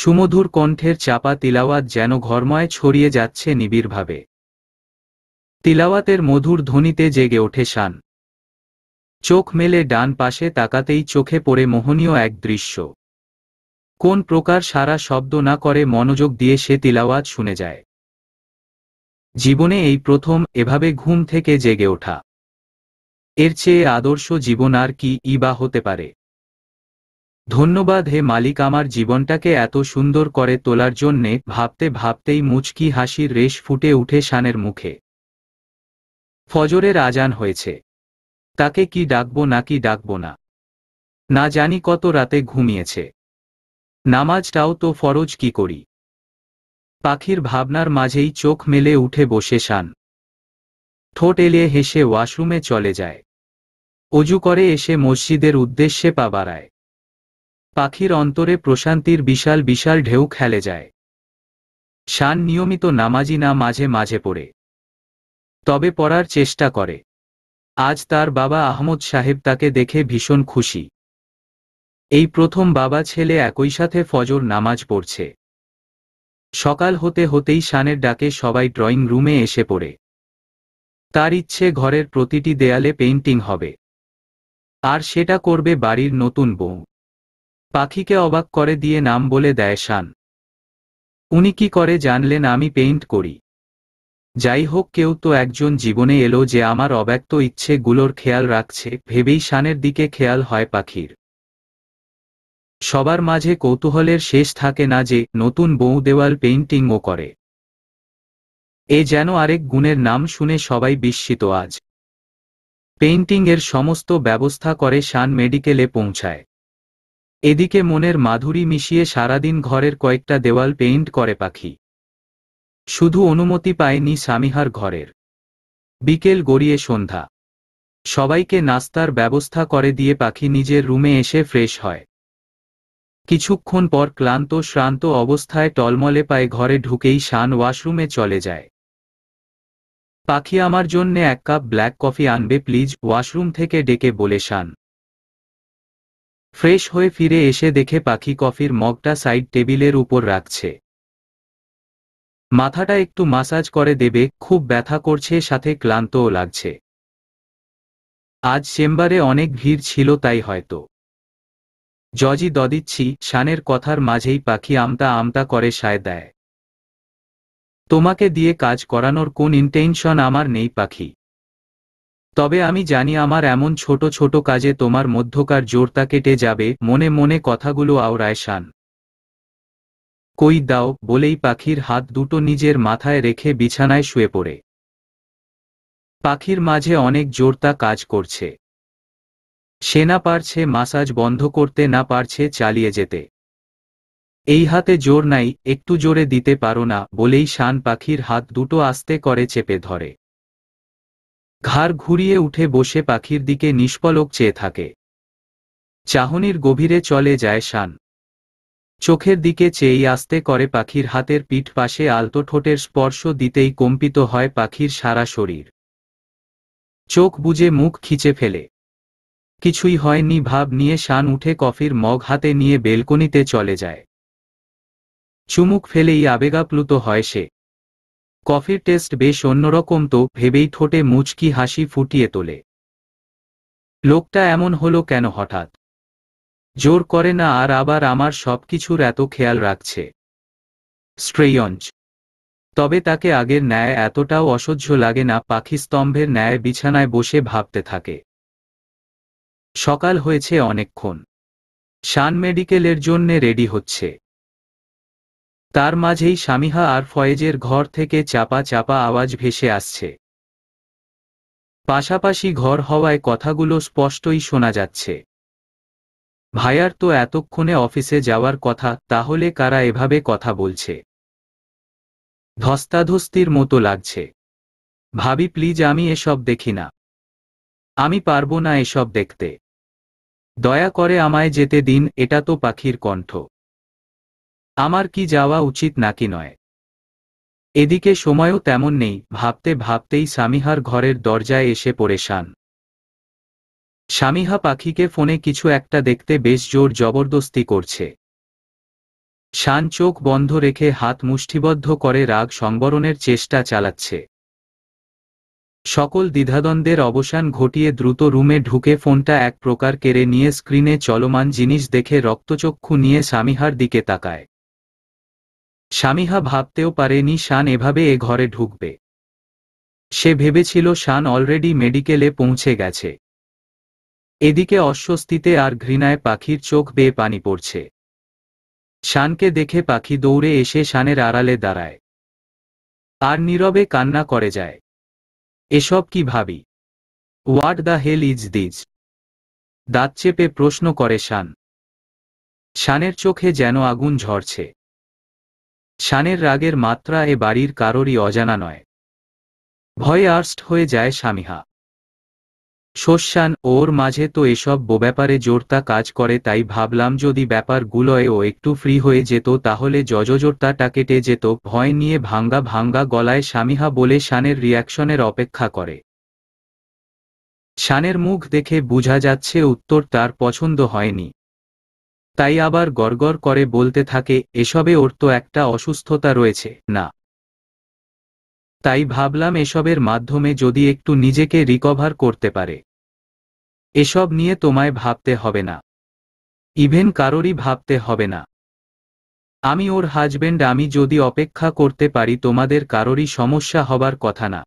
সুমধুর কণ্ঠের চাপা তিলাওয়াত যেন ঘরময় ছড়িয়ে যাচ্ছে নিবিড়ভাবে তিলাওয়াতের মধুর ধ্বনিতে জেগে ওঠে শান চোখ মেলে ডান পাশে তাকাতেই চোখে পড়ে মোহনীয় এক দৃশ্য কোন প্রকার সারা শব্দ না করে মনোযোগ দিয়ে সে তিলাওয়াত শুনে যায় জীবনে এই প্রথম এভাবে ঘুম থেকে জেগে ওঠা এর চেয়ে আদর্শ জীবন আর কি ইবা হতে পারে ধন্যবাদ হে মালিক আমার জীবনটাকে এত সুন্দর করে তোলার জন্যে ভাবতে ভাবতেই মুচকি হাসির রেশ ফুটে উঠে শানের মুখে ফজরের আজান হয়েছে তাকে কি ডাকব নাকি ডাকব না না জানি কত রাতে ঘুমিয়েছে নামাজটাও তো ফরজ কি করি পাখির ভাবনার মাঝেই চোখ মেলে উঠে বসে শান ঠোঁট এলিয়ে হেসে ওয়াশরুমে চলে যায় অজু করে এসে মসজিদের উদ্দেশ্যে পা বাড়ায় পাখির অন্তরে প্রশান্তির বিশাল বিশাল ঢেউ খেলে যায় শান নিয়মিত নামাজি না মাঝে মাঝে পড়ে তবে পড়ার চেষ্টা করে আজ তার বাবা আহমদ সাহেব তাকে দেখে ভীষণ খুশি এই প্রথম বাবা ছেলে একই সাথে ফজর নামাজ পড়ছে সকাল হতে হতেই শানের ডাকে সবাই ড্রয়িং রুমে এসে পড়ে তার ইচ্ছে ঘরের প্রতিটি দেয়ালে পেইন্টিং হবে আর সেটা করবে বাড়ির নতুন বউ পাখিকে অবাক করে দিয়ে নাম বলে দেয় শান উনি কি করে জানলেন আমি পেইন্ট করি যাই হোক কেউ তো একজন জীবনে এলো যে আমার অব্যক্ত ইচ্ছেগুলোর খেয়াল রাখছে ভেবেই শানের দিকে খেয়াল হয় পাখির সবার মাঝে কৌতূহলের শেষ থাকে না যে নতুন বউ দেওয়াল পেইন্টিংও করে এ যেন আরেক গুণের নাম শুনে সবাই বিস্মিত আজ পেইন্টিংয়ের সমস্ত ব্যবস্থা করে শান মেডিকেলে পৌঁছায় এদিকে মনের মাধুরী মিশিয়ে সারাদিন ঘরের কয়েকটা দেওয়াল পেইন্ট করে পাখি শুধু অনুমতি পায়নি স্বামীহার ঘরের বিকেল গড়িয়ে সন্ধ্যা সবাইকে নাস্তার ব্যবস্থা করে দিয়ে পাখি নিজের রুমে এসে ফ্রেশ হয় কিছুক্ষণ পর ক্লান্ত শ্রান্ত অবস্থায় টলমলে পায়ে ঘরে ঢুকেই শান ওয়াশরুমে চলে যায় পাখি আমার জন্যে এক কাপ ব্ল্যাক কফি আনবে প্লিজ ওয়াশরুম থেকে ডেকে বলে শান ফ্রেশ হয়ে ফিরে এসে দেখে পাখি কফির মগটা সাইড টেবিলের উপর রাখছে মাথাটা একটু মাসাজ করে দেবে খুব ব্যথা করছে সাথে ক্লান্তও লাগছে আজ চেম্বারে অনেক ভিড় ছিল তাই হয়তো জজি দদিচ্ছি শানের কথার মাঝেই পাখি আমতা আমতা করে সায় দেয় তোমাকে দিয়ে কাজ করানোর কোন ইন্টেনশন আমার নেই পাখি তবে আমি জানি আমার এমন ছোট ছোট কাজে তোমার মধ্যকার জোরতা কেটে যাবে মনে মনে কথাগুলো আওড়ায় শান কই দাও বলেই পাখির হাত দুটো নিজের মাথায় রেখে বিছানায় শুয়ে পড়ে পাখির মাঝে অনেক জোরতা কাজ করছে সে না পারছে মাসাজ বন্ধ করতে না পারছে চালিয়ে যেতে এই হাতে জোর নাই একটু জোরে দিতে পারো না বলেই শান পাখির হাত দুটো আস্তে করে চেপে ধরে ঘাড় ঘুরিয়ে উঠে বসে পাখির দিকে নিষ্পলক চেয়ে থাকে চাহনির গভীরে চলে যায় শান চোখের দিকে চেয়ে আস্তে করে পাখির হাতের পিঠ পাশে আলতো ঠোঁটের স্পর্শ দিতেই কম্পিত হয় পাখির সারা শরীর চোখ বুঝে মুখ খিচে ফেলে কিছুই হয়নি ভাব নিয়ে শান উঠে কফির মগ হাতে নিয়ে বেলকনিতে চলে যায় চুমুক ফেলেই আবেগাপ্লুত হয় সে কফির টেস্ট বেশ অন্যরকম তো ভেবেই ঠোঁটে মুচকি হাসি ফুটিয়ে তোলে লোকটা এমন হলো কেন হঠাৎ জোর করে না আর আবার আমার সবকিছুর এত খেয়াল রাখছে স্ট্রেয়ঞ্জ তবে তাকে আগের ন্যায় এতটাও অসহ্য লাগে না পাখি স্তম্ভের ন্যায় বিছানায় বসে ভাবতে থাকে সকাল হয়েছে অনেকক্ষণ শান মেডিকেলের জন্যে রেডি হচ্ছে তার মাঝেই স্বামীহা আর ফয়েজের ঘর থেকে চাপা চাপা আওয়াজ ভেসে আসছে পাশাপাশি ঘর হওয়ায় কথাগুলো স্পষ্টই শোনা যাচ্ছে ভাইয়ার তো এতক্ষণে অফিসে যাওয়ার কথা তাহলে কারা এভাবে কথা বলছে ধস্তাধস্তির মতো লাগছে ভাবি প্লিজ আমি এসব দেখি না আমি পারবো না এসব দেখতে দয়া করে আমায় যেতে দিন এটা তো পাখির কণ্ঠ আমার কি যাওয়া উচিত নাকি নয় এদিকে সময়ও তেমন নেই ভাবতে ভাবতেই স্বামীহার ঘরের দরজায় এসে পড়ে শান স্বামীহা পাখিকে ফোনে কিছু একটা দেখতে বেশ জোর জবরদস্তি করছে শান চোখ বন্ধ রেখে হাত মুষ্টিবদ্ধ করে রাগ সংবরণের চেষ্টা চালাচ্ছে সকল দ্বিধাদ্বন্দ্বের অবসান ঘটিয়ে দ্রুত রুমে ঢুকে ফোনটা এক প্রকার কেড়ে নিয়ে স্ক্রিনে চলমান জিনিস দেখে রক্তচক্ষু নিয়ে স্বামীহার দিকে তাকায় স্বামীহা ভাবতেও পারেনি শান এভাবে এ ঘরে ঢুকবে সে ভেবেছিল শান অলরেডি মেডিকেলে পৌঁছে গেছে এদিকে অস্বস্তিতে আর ঘৃণায় পাখির চোখ বেয়ে পানি পড়ছে শানকে দেখে পাখি দৌড়ে এসে শানের আড়ালে দাঁড়ায় আর নীরবে কান্না করে যায় এসব কি ভাবি what the hell is this দাঁত চেপে প্রশ্ন করে শান শানের চোখে যেন আগুন ঝরছে শানের রাগের মাত্রা এ বাড়ির কারোরই অজানা নয় ভয়ে আর্স্ট হয়ে যায় স্বামীহা শস্যান ওর মাঝে তো এসব ব্যাপারে জোরতা কাজ করে তাই ভাবলাম যদি ব্যাপার ও একটু ফ্রি হয়ে যেত তাহলে জজজোরতাটা কেটে যেত ভয় নিয়ে ভাঙ্গা ভাঙ্গা গলায় স্বামীহা বলে শানের রিয়াকশনের অপেক্ষা করে শানের মুখ দেখে বোঝা যাচ্ছে উত্তর তার পছন্দ হয়নি তাই আবার গড়গড় করে বলতে থাকে এসবে ওর তো একটা অসুস্থতা রয়েছে না তাই ভাবলাম এসবের মাধ্যমে যদি একটু নিজেকে রিকভার করতে পারে এসব নিয়ে তোমায় ভাবতে হবে না ইভেন কারোরই ভাবতে হবে না আমি ওর হাজবেন্ড আমি যদি অপেক্ষা করতে পারি তোমাদের কারোরই সমস্যা হবার কথা না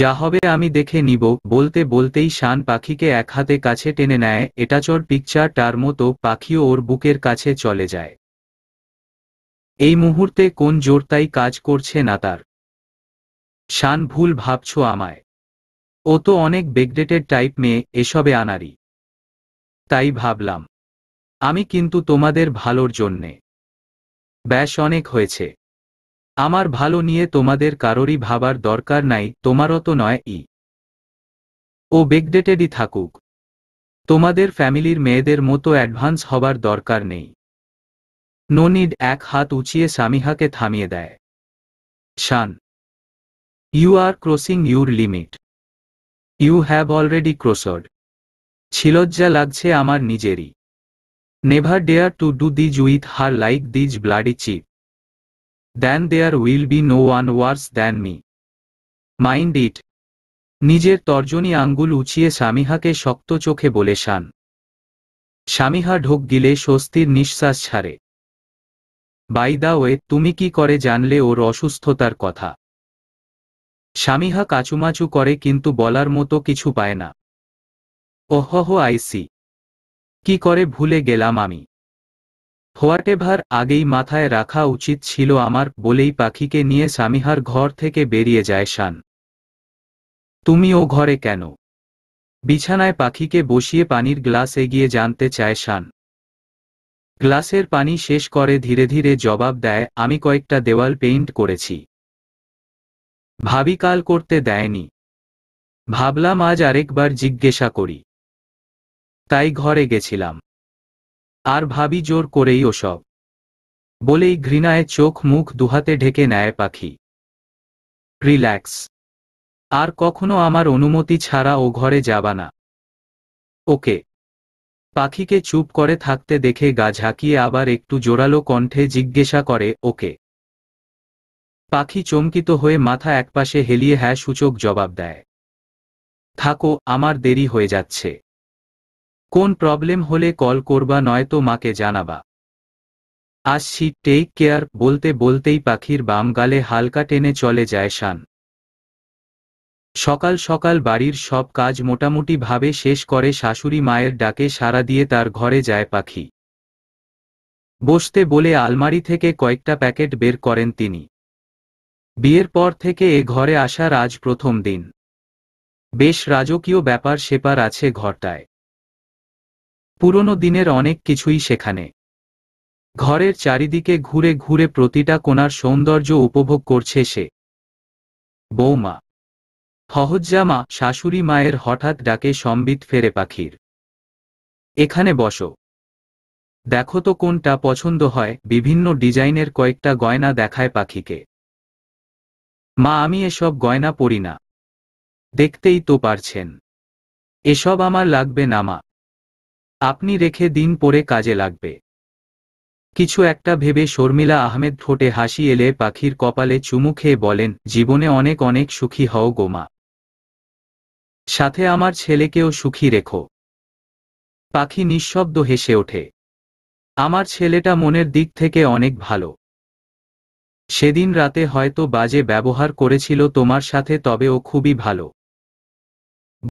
যা হবে আমি দেখে নিব বলতে বলতেই শান পাখিকে এক হাতে কাছে টেনে নেয় এটাচর পিকচারটার মতো পাখিও ওর বুকের কাছে চলে যায় এই মুহূর্তে কোন জোরতাই কাজ করছে না তার শান ভুল ভাবছ আমায় ও তো অনেক বেগডেটেড টাইপ মেয়ে এসবে আনারি তাই ভাবলাম আমি কিন্তু তোমাদের ভালোর জন্যে ব্যাস অনেক হয়েছে আমার ভালো নিয়ে তোমাদের কারোরই ভাবার দরকার নাই তোমারও তো নয় ই ও বেগডেটেডই থাকুক তোমাদের ফ্যামিলির মেয়েদের মতো অ্যাডভান্স হবার দরকার নেই ননিড এক হাত উঁচিয়ে সামিহাকে থামিয়ে দেয় Shaan you are crossing your limit you have already crossed ছিলজ্জা লাগছে আমার নিজেরই never dare to do this with her like this bloody cheap then there will be no one worse than me mind it নিজের তর্জনী আঙ্গুল উঁচিয়ে স্বামীহাকে শক্ত চোখে বলে শান স্বামীহা ঢোক গিলে স্বস্তির নিঃশ্বাস ছাড়ে বাইদা ওয়ে তুমি কি করে জানলে ওর অসুস্থতার কথা স্বামীহা কাচুমাচু করে কিন্তু বলার মতো কিছু পায় না ওহহ আইসি কি করে ভুলে গেলাম আমি ফোয়াটেভার আগেই মাথায় রাখা উচিত ছিল আমার বলেই পাখিকে নিয়ে স্বামীহার ঘর থেকে বেরিয়ে যায় শান তুমি ও ঘরে কেন বিছানায় পাখিকে বসিয়ে পানির গ্লাস এগিয়ে জানতে চায় শান গ্লাসের পানি শেষ করে ধীরে ধীরে জবাব দেয় আমি কয়েকটা দেওয়াল পেইন্ট করেছি ভাবি কাল করতে দেয়নি ভাবলাম আজ আরেকবার জিজ্ঞাসা করি তাই ঘরে গেছিলাম আর ভাবি জোর করেই ওসব বলেই ঘৃণায় চোখ মুখ দুহাতে ঢেকে নেয় পাখি রিল্যাক্স আর কখনো আমার অনুমতি ছাড়া ও ঘরে যাবা না ওকে পাখিকে চুপ করে থাকতে দেখে গা ঝাঁকিয়ে আবার একটু জোরালো কণ্ঠে জিজ্ঞাসা করে ওকে পাখি চমকিত হয়ে মাথা একপাশে হেলিয়ে হ্যাঁ সূচক জবাব দেয় থাকো আমার দেরি হয়ে যাচ্ছে কোন প্রবলেম হলে কল করবা নয়তো মাকে জানাবা আসছি টেক কেয়ার বলতে বলতেই পাখির বাম গালে হালকা টেনে চলে যায় শান সকাল সকাল বাড়ির সব কাজ মোটামুটি ভাবে শেষ করে শাশুড়ি মায়ের ডাকে সাড়া দিয়ে তার ঘরে যায় পাখি বসতে বলে আলমারি থেকে কয়েকটা প্যাকেট বের করেন তিনি বিয়ের পর থেকে এ ঘরে আসার আজ প্রথম দিন বেশ রাজকীয় ব্যাপার সেপার আছে ঘরটায় পুরনো দিনের অনেক কিছুই সেখানে ঘরের চারিদিকে ঘুরে ঘুরে প্রতিটা কোনার সৌন্দর্য উপভোগ করছে সে বৌমা হহজ্জামা শাশুড়ি মায়ের হঠাৎ ডাকে সম্বিত ফেরে পাখির এখানে বসো দেখো তো কোনটা পছন্দ হয় বিভিন্ন ডিজাইনের কয়েকটা গয়না দেখায় পাখিকে মা আমি এসব গয়না পরি না দেখতেই তো পারছেন এসব আমার লাগবে না মা আপনি রেখে দিন পরে কাজে লাগবে কিছু একটা ভেবে শর্মিলা আহমেদ ঠোঁটে হাসি এলে পাখির কপালে চুমু খেয়ে বলেন জীবনে অনেক অনেক সুখী হও গোমা সাথে আমার ছেলেকেও সুখী রেখো পাখি নিঃশব্দ হেসে ওঠে আমার ছেলেটা মনের দিক থেকে অনেক ভালো সেদিন রাতে হয়তো বাজে ব্যবহার করেছিল তোমার সাথে তবে ও খুবই ভালো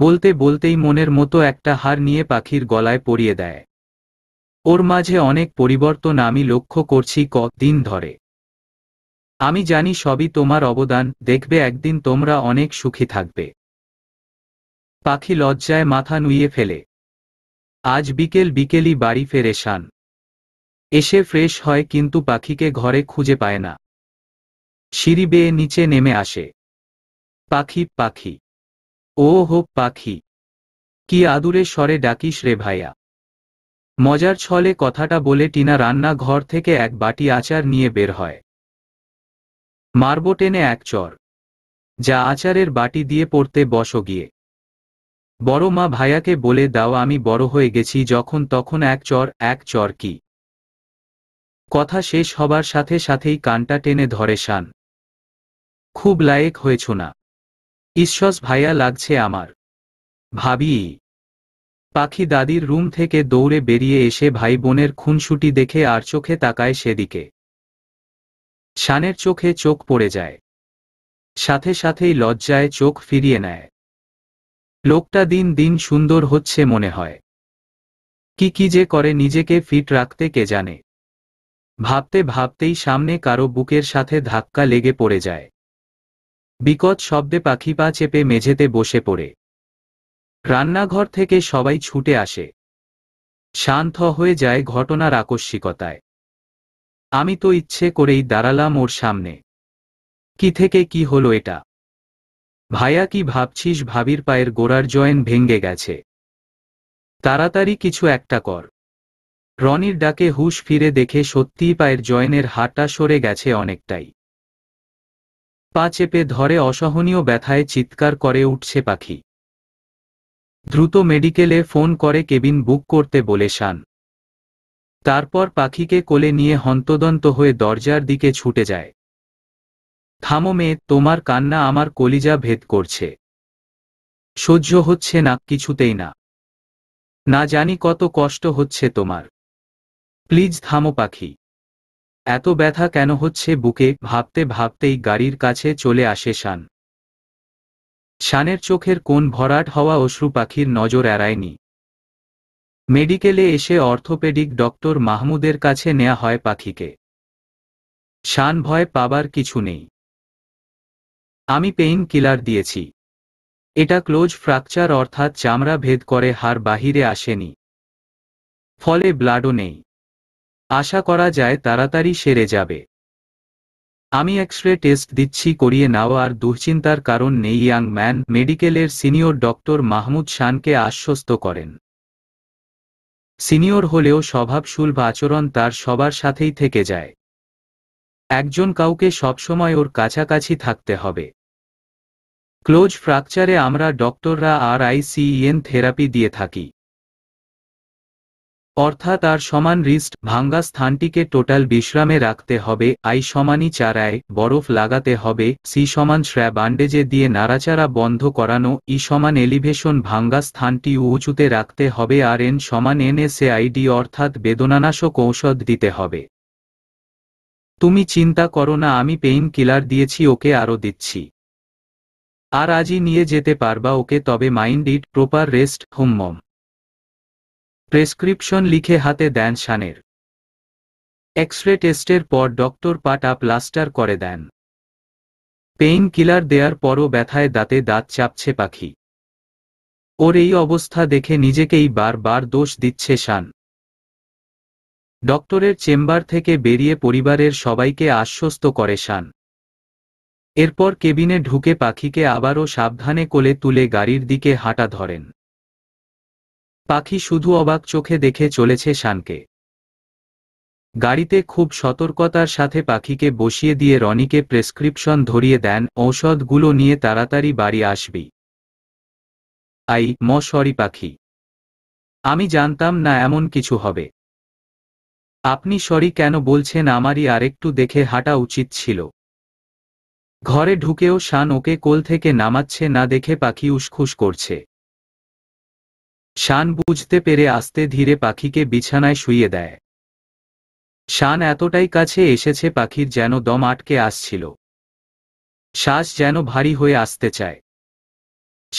বলতে বলতেই মনের মতো একটা হার নিয়ে পাখির গলায় পরিয়ে দেয় ওর মাঝে অনেক পরিবর্তন আমি লক্ষ্য করছি কদিন ধরে আমি জানি সবই তোমার অবদান দেখবে একদিন তোমরা অনেক সুখী থাকবে পাখি লজ্জায় মাথা নুইয়ে ফেলে আজ বিকেল বিকেলই বাড়ি ফেরে শান এসে ফ্রেশ হয় কিন্তু পাখিকে ঘরে খুঁজে পায় না সিঁড়ি বেয়ে নিচে নেমে আসে পাখি পাখি ও হোক পাখি কি আদুরে স্বরে ডাকিস রে ভাইয়া মজার ছলে কথাটা বলে টিনা রান্না ঘর থেকে এক বাটি আচার নিয়ে বের হয় মারব টেনে এক চর যা আচারের বাটি দিয়ে পড়তে বসো গিয়ে বড় মা ভাইয়াকে বলে দাও আমি বড় হয়ে গেছি যখন তখন এক চর এক চর কি কথা শেষ হবার সাথে সাথেই কানটা টেনে ধরে শান খুব লায়েক হয়েছ না ঈশ্বস ভাইয়া লাগছে আমার ভাবি পাখি দাদির রুম থেকে দৌড়ে বেরিয়ে এসে ভাই বোনের খুনসুটি দেখে আর চোখে তাকায় সেদিকে শানের চোখে চোখ পড়ে যায় সাথে সাথেই লজ্জায় চোখ ফিরিয়ে নেয় লোকটা দিন দিন সুন্দর হচ্ছে মনে হয় কি কি যে করে নিজেকে ফিট রাখতে কে জানে ভাবতে ভাবতেই সামনে কারো বুকের সাথে ধাক্কা লেগে পড়ে যায় বিকট শব্দে পাখি পা চেপে মেঝেতে বসে পড়ে রান্নাঘর থেকে সবাই ছুটে আসে শান্ত হয়ে যায় ঘটনার আকস্মিকতায় আমি তো ইচ্ছে করেই দাঁড়ালাম ওর সামনে কি থেকে কি হলো এটা ভাইয়া কি ভাবছিস ভাবির পায়ের গোড়ার জয়েন ভেঙ্গে গেছে তাড়াতাড়ি কিছু একটা কর রনির ডাকে হুশ ফিরে দেখে সত্যিই পায়ের জয়েনের হাঁটা সরে গেছে অনেকটাই পা চেপে ধরে অসহনীয় ব্যথায় চিৎকার করে উঠছে পাখি দ্রুত মেডিকেলে ফোন করে কেবিন বুক করতে বলে শান তারপর পাখিকে কোলে নিয়ে হন্তদন্ত হয়ে দরজার দিকে ছুটে যায় থামো মেয়ে তোমার কান্না আমার কলিজা ভেদ করছে সহ্য হচ্ছে না কিছুতেই না না জানি কত কষ্ট হচ্ছে তোমার প্লিজ থামো পাখি এত ব্যথা কেন হচ্ছে বুকে ভাবতে ভাবতেই গাড়ির কাছে চলে আসে শান শানের চোখের কোন ভরাট হওয়া অশ্রু পাখির নজর এড়ায়নি মেডিকেলে এসে অর্থোপেডিক ডক্টর মাহমুদের কাছে নেয়া হয় পাখিকে শান ভয় পাবার কিছু নেই আমি পেইন কিলার দিয়েছি এটা ক্লোজ ফ্র্যাকচার অর্থাৎ চামড়া ভেদ করে হার বাহিরে আসেনি ফলে ব্লাডও নেই আশা করা যায় তাড়াতাড়ি সেরে যাবে আমি রে টেস্ট দিচ্ছি করিয়ে নাও আর দুশ্চিন্তার কারণ নেই ইয়াং ম্যান মেডিকেলের সিনিয়র ডক্টর মাহমুদ শানকে আশ্বস্ত করেন সিনিয়র হলেও সুলভ আচরণ তার সবার সাথেই থেকে যায় একজন কাউকে সবসময় ওর কাছাকাছি থাকতে হবে ক্লোজ ফ্র্যাকচারে আমরা ডক্টররা আর আইসিএন থেরাপি দিয়ে থাকি অর্থাৎ আর সমান রিস্ট ভাঙ্গা স্থানটিকে টোটাল বিশ্রামে রাখতে হবে আই সমানই চারায় বরফ লাগাতে হবে সি সমান শ্র্যা বান্ডেজে দিয়ে নাড়াচাড়া বন্ধ করানো ই সমান এলিভেশন ভাঙ্গা স্থানটি উঁচুতে রাখতে হবে আর এন সমান এনএসএআইডি অর্থাৎ বেদনানাশক ঔষধ দিতে হবে তুমি চিন্তা করো না আমি পেইন কিলার দিয়েছি ওকে আরও দিচ্ছি আর আজই নিয়ে যেতে পারবা ওকে তবে mind it proper rest hmm prescription লিখে হাতে দেন শানের রে টেস্টের পর ডক্টর পাটা প্লাস্টার করে দেন পেইন কিলার দেয়ার পরও ব্যথায় দাঁতে দাঁত চাপছে পাখি ওর এই অবস্থা দেখে নিজেকেই বারবার দোষ দিচ্ছে শান ডক্টরের চেম্বার থেকে বেরিয়ে পরিবারের সবাইকে আশ্বস্ত করে শান এরপর কেবিনে ঢুকে পাখিকে আবারও সাবধানে কোলে তুলে গাড়ির দিকে হাঁটা ধরেন পাখি শুধু অবাক চোখে দেখে চলেছে শানকে গাড়িতে খুব সতর্কতার সাথে পাখিকে বসিয়ে দিয়ে রনিকে প্রেসক্রিপশন ধরিয়ে দেন ঔষধগুলো নিয়ে তাড়াতাড়ি বাড়ি আসবি আই ম সরি পাখি আমি জানতাম না এমন কিছু হবে আপনি সরি কেন বলছেন আমারই আরেকটু দেখে হাঁটা উচিত ছিল ঘরে ঢুকেও শান ওকে কোল থেকে নামাচ্ছে না দেখে পাখি উসখুস করছে শান বুঝতে পেরে আস্তে ধীরে পাখিকে বিছানায় শুইয়ে দেয় শান এতটাই কাছে এসেছে পাখির যেন দম আটকে আসছিল শ্বাস যেন ভারী হয়ে আসতে চায়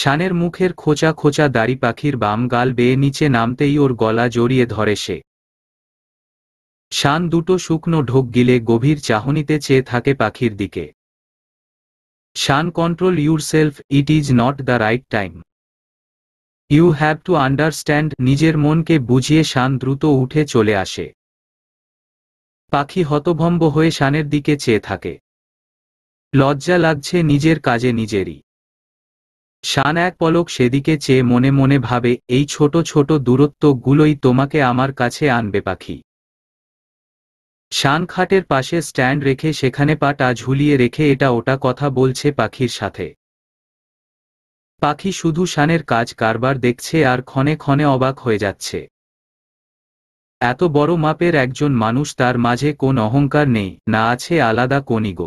শানের মুখের খোঁচা খোঁচা দাড়ি পাখির বাম গাল বেয়ে নিচে নামতেই ওর গলা জড়িয়ে ধরে সে শান দুটো শুকনো ঢোক গিলে গভীর চাহনিতে চেয়ে থাকে পাখির দিকে Shaan control yourself it is not the right time you have to understand নিজের মনকে বুঝিয়ে শান দ্রুত উঠে চলে আসে পাখি হতভম্ব হয়ে শানের দিকে চেয়ে থাকে লজ্জা লাগছে নিজের কাজে নিজেরই শান এক পলক সেদিকে চেয়ে মনে মনে ভাবে এই ছোট ছোট দূরত্বগুলোই তোমাকে আমার কাছে আনবে পাখি শান খাটের পাশে স্ট্যান্ড রেখে সেখানে পাটা ঝুলিয়ে রেখে এটা ওটা কথা বলছে পাখির সাথে পাখি শুধু শানের কাজ কারবার দেখছে আর ক্ষণে ক্ষণে অবাক হয়ে যাচ্ছে এত বড় মাপের একজন মানুষ তার মাঝে কোন অহংকার নেই না আছে আলাদা কনিগ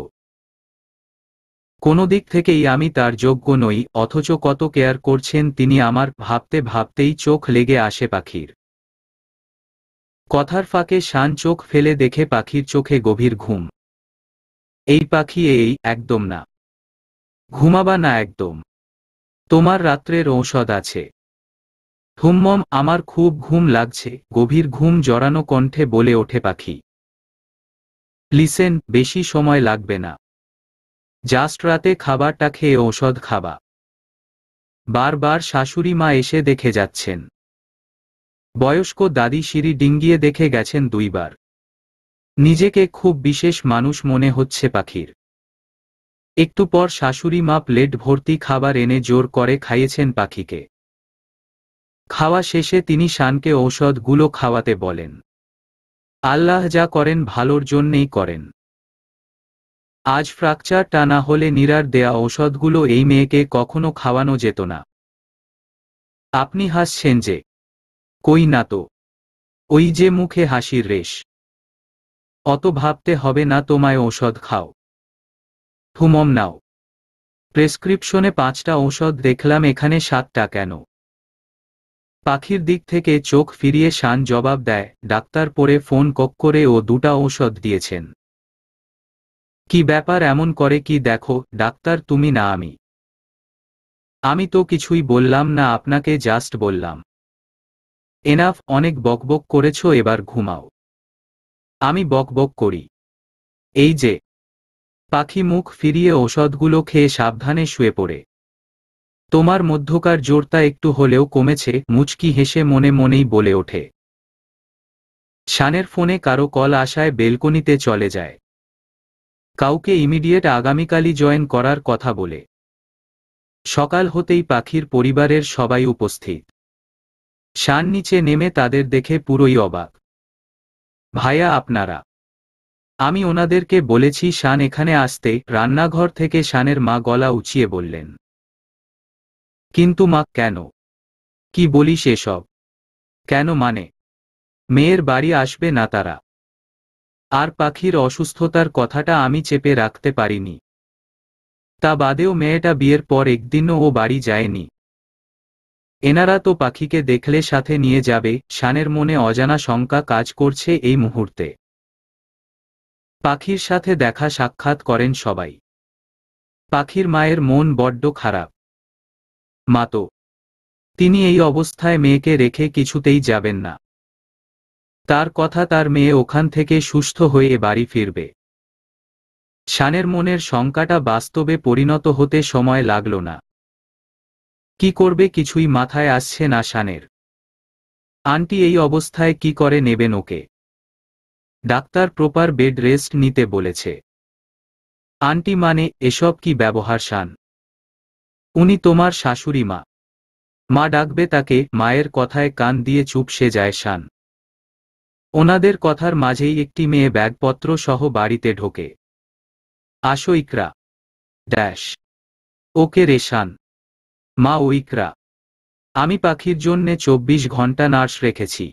কোনো দিক থেকেই আমি তার যোগ্য নই অথচ কত কেয়ার করছেন তিনি আমার ভাবতে ভাবতেই চোখ লেগে আসে পাখির কথার ফাঁকে শান চোখ ফেলে দেখে পাখির চোখে গভীর ঘুম এই পাখি এই একদম না ঘুমাবা না একদম তোমার রাত্রের ঔষধ আছে হুম্মম আমার খুব ঘুম লাগছে গভীর ঘুম জড়ানো কণ্ঠে বলে ওঠে পাখি লিসেন বেশি সময় লাগবে না জাস্ট রাতে খাবারটা খেয়ে ঔষধ খাবা বারবার শাশুড়ি মা এসে দেখে যাচ্ছেন বয়স্ক দাদি সিঁড়ি ডিঙ্গিয়ে দেখে গেছেন দুইবার নিজেকে খুব বিশেষ মানুষ মনে হচ্ছে পাখির একটু পর শাশুড়ি মা প্লেট ভর্তি খাবার এনে জোর করে খাইয়েছেন পাখিকে খাওয়া শেষে তিনি শানকে ঔষধগুলো খাওয়াতে বলেন আল্লাহ যা করেন ভালোর জন্যেই করেন আজ ফ্র্যাকচার টানা হলে নিরার দেয়া ঔষধগুলো এই মেয়েকে কখনো খাওয়ানো যেত না আপনি হাসছেন যে কই না তো ওই যে মুখে হাসির রেশ অত ভাবতে হবে না তোমায় ঔষধ খাও থুমম নাও প্রেসক্রিপশনে পাঁচটা ঔষধ দেখলাম এখানে সাতটা কেন পাখির দিক থেকে চোখ ফিরিয়ে শান জবাব দেয় ডাক্তার পরে ফোন কক করে ও দুটা ঔষধ দিয়েছেন কি ব্যাপার এমন করে কি দেখো ডাক্তার তুমি না আমি আমি তো কিছুই বললাম না আপনাকে জাস্ট বললাম এনাফ অনেক বকবক করেছ এবার ঘুমাও আমি বকবক করি এই যে পাখি মুখ ফিরিয়ে ওষধগুলো খেয়ে সাবধানে শুয়ে পড়ে তোমার মধ্যকার জোরটা একটু হলেও কমেছে মুচকি হেসে মনে মনেই বলে ওঠে শানের ফোনে কারো কল আসায় বেলকনিতে চলে যায় কাউকে ইমিডিয়েট আগামীকালই জয়েন করার কথা বলে সকাল হতেই পাখির পরিবারের সবাই উপস্থিত শান নিচে নেমে তাদের দেখে পুরোই অবাক ভাইয়া আপনারা আমি ওনাদেরকে বলেছি শান এখানে আসতে রান্নাঘর থেকে শানের মা গলা উঁচিয়ে বললেন কিন্তু মা কেন কি বলিস এসব কেন মানে মেয়ের বাড়ি আসবে না তারা আর পাখির অসুস্থতার কথাটা আমি চেপে রাখতে পারিনি তা বাদেও মেয়েটা বিয়ের পর একদিনও ও বাড়ি যায়নি এনারা তো পাখিকে দেখলে সাথে নিয়ে যাবে শানের মনে অজানা শঙ্কা কাজ করছে এই মুহূর্তে পাখির সাথে দেখা সাক্ষাৎ করেন সবাই পাখির মায়ের মন বড্ড খারাপ মাতো তিনি এই অবস্থায় মেয়েকে রেখে কিছুতেই যাবেন না তার কথা তার মেয়ে ওখান থেকে সুস্থ হয়ে বাড়ি ফিরবে শানের মনের শঙ্কাটা বাস্তবে পরিণত হতে সময় লাগল না কি করবে কিছুই মাথায় আসছে না শানের আন্টি এই অবস্থায় কি করে নেবেন okay doctor proper bed rest নিতে বলেছে আন্টি মানে এসব কি ব্যবহার শান উনি তোমার শাশুড়ি মা মা ডাকবে তাকে মায়ের কথায় কান দিয়ে চুপ সে যায় শান ওনাদের কথার মাঝেই একটি মেয়ে ব্যাগপত্র সহ বাড়িতে ঢোকে আসো ইকরা ড্যাশ ওকে রে সান মা ও ইকরা আমি পাখির জন্যে চব্বিশ ঘন্টা নার্স রেখেছি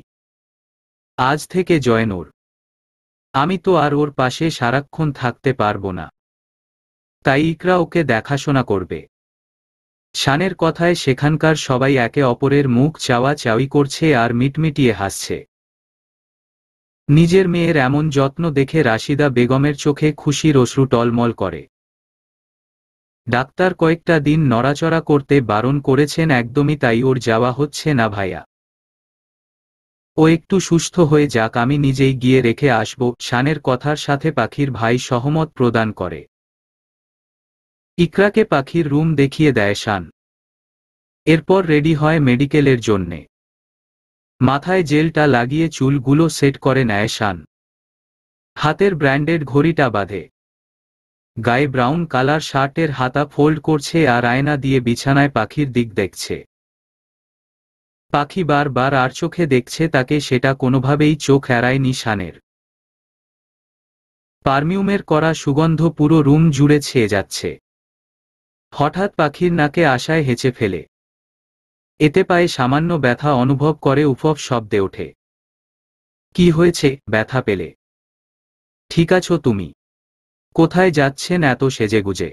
আজ থেকে জয়নুর আমি তো আর ওর পাশে সারাক্ষণ থাকতে পারবো না তাই ইকরা ওকে দেখাশোনা করবে শানের কথায় সেখানকার সবাই একে অপরের মুখ চাওয়া চাওয়ি করছে আর মিটমিটিয়ে হাসছে নিজের মেয়ের এমন যত্ন দেখে রাশিদা বেগমের চোখে খুশির অশ্রু টলমল করে ডাক্তার কয়েকটা দিন নড়াচড়া করতে বারণ করেছেন একদমই তাই ওর যাওয়া হচ্ছে না ভাইয়া ও একটু সুস্থ হয়ে যাক আমি নিজেই গিয়ে রেখে আসব শানের কথার সাথে পাখির ভাই সহমত প্রদান করে ইকরাকে পাখির রুম দেখিয়ে দেয় শান এরপর রেডি হয় মেডিকেলের জন্যে মাথায় জেলটা লাগিয়ে চুলগুলো সেট করে নেয় শান হাতের ব্র্যান্ডেড ঘড়িটা বাঁধে গায়ে ব্রাউন কালার শার্টের হাতা ফোল্ড করছে আর আয়না দিয়ে বিছানায় পাখির দিক দেখছে পাখি বারবার আর চোখে দেখছে তাকে সেটা কোনোভাবেই চোখ এড়ায়নি শানের পারমিউমের করা সুগন্ধ পুরো রুম জুড়ে ছেয়ে যাচ্ছে হঠাৎ পাখির নাকে আশায় হেঁচে ফেলে এতে পায়ে সামান্য ব্যথা অনুভব করে উফফ শব্দে ওঠে কি হয়েছে ব্যথা পেলে ঠিক আছো তুমি কোথায় যাচ্ছেন এত সেজেগুজে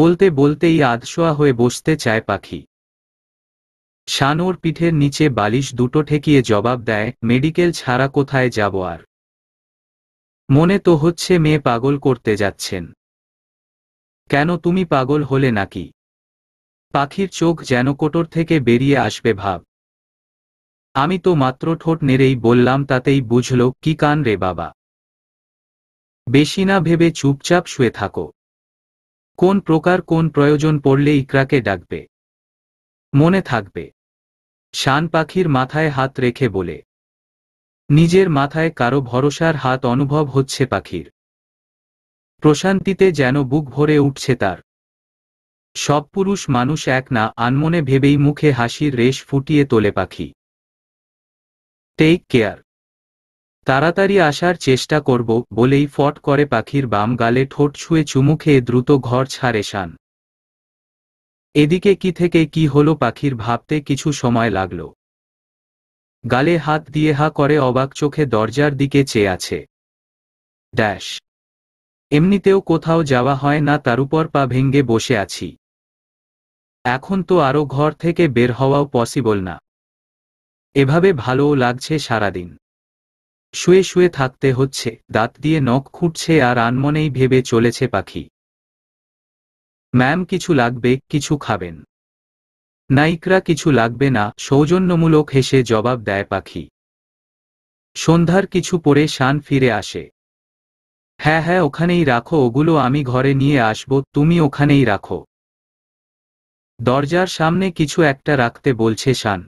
বলতে বলতেই আধশোয়া হয়ে বসতে চায় পাখি শানুর পিঠের নিচে বালিশ দুটো ঠেকিয়ে জবাব দেয় মেডিকেল ছাড়া কোথায় যাব আর মনে তো হচ্ছে মেয়ে পাগল করতে যাচ্ছেন কেন তুমি পাগল হলে নাকি পাখির চোখ যেন কোটর থেকে বেরিয়ে আসবে ভাব আমি তো মাত্র ঠোঁট নেড়েই বললাম তাতেই বুঝল কি কান রে বাবা বেশি না ভেবে চুপচাপ শুয়ে থাকো কোন প্রকার কোন প্রয়োজন পড়লে ইকরাকে ডাকবে মনে থাকবে শান পাখির মাথায় হাত রেখে বলে নিজের মাথায় কারো ভরসার হাত অনুভব হচ্ছে পাখির প্রশান্তিতে যেন বুক ভরে উঠছে তার সব পুরুষ মানুষ এক না আনমনে ভেবেই মুখে হাসির রেশ ফুটিয়ে তোলে পাখি টেক কেয়ার তাড়াতাড়ি আসার চেষ্টা করব বলেই ফট করে পাখির বাম গালে ঠোঁট ছুঁয়ে চুমু খেয়ে দ্রুত ঘর ছাড়ে শান এদিকে কি থেকে কি হলো পাখির ভাবতে কিছু সময় লাগল গালে হাত দিয়ে হা করে অবাক চোখে দরজার দিকে চেয়ে আছে ড্যাশ এমনিতেও কোথাও যাওয়া হয় না তার উপর পা ভেঙ্গে বসে আছি এখন তো আরও ঘর থেকে বের হওয়াও পসিবল না এভাবে ভালোও লাগছে সারাদিন শুয়ে শুয়ে থাকতে হচ্ছে দাঁত দিয়ে নখ খুঁটছে আর আনমনেই ভেবে চলেছে পাখি ম্যাম কিছু লাগবে কিছু খাবেন নায়িকরা কিছু লাগবে না সৌজন্যমূলক হেসে জবাব দেয় পাখি সন্ধ্যার কিছু পরে শান ফিরে আসে হ্যাঁ হ্যাঁ ওখানেই রাখো ওগুলো আমি ঘরে নিয়ে আসব তুমি ওখানেই রাখো দরজার সামনে কিছু একটা রাখতে বলছে শান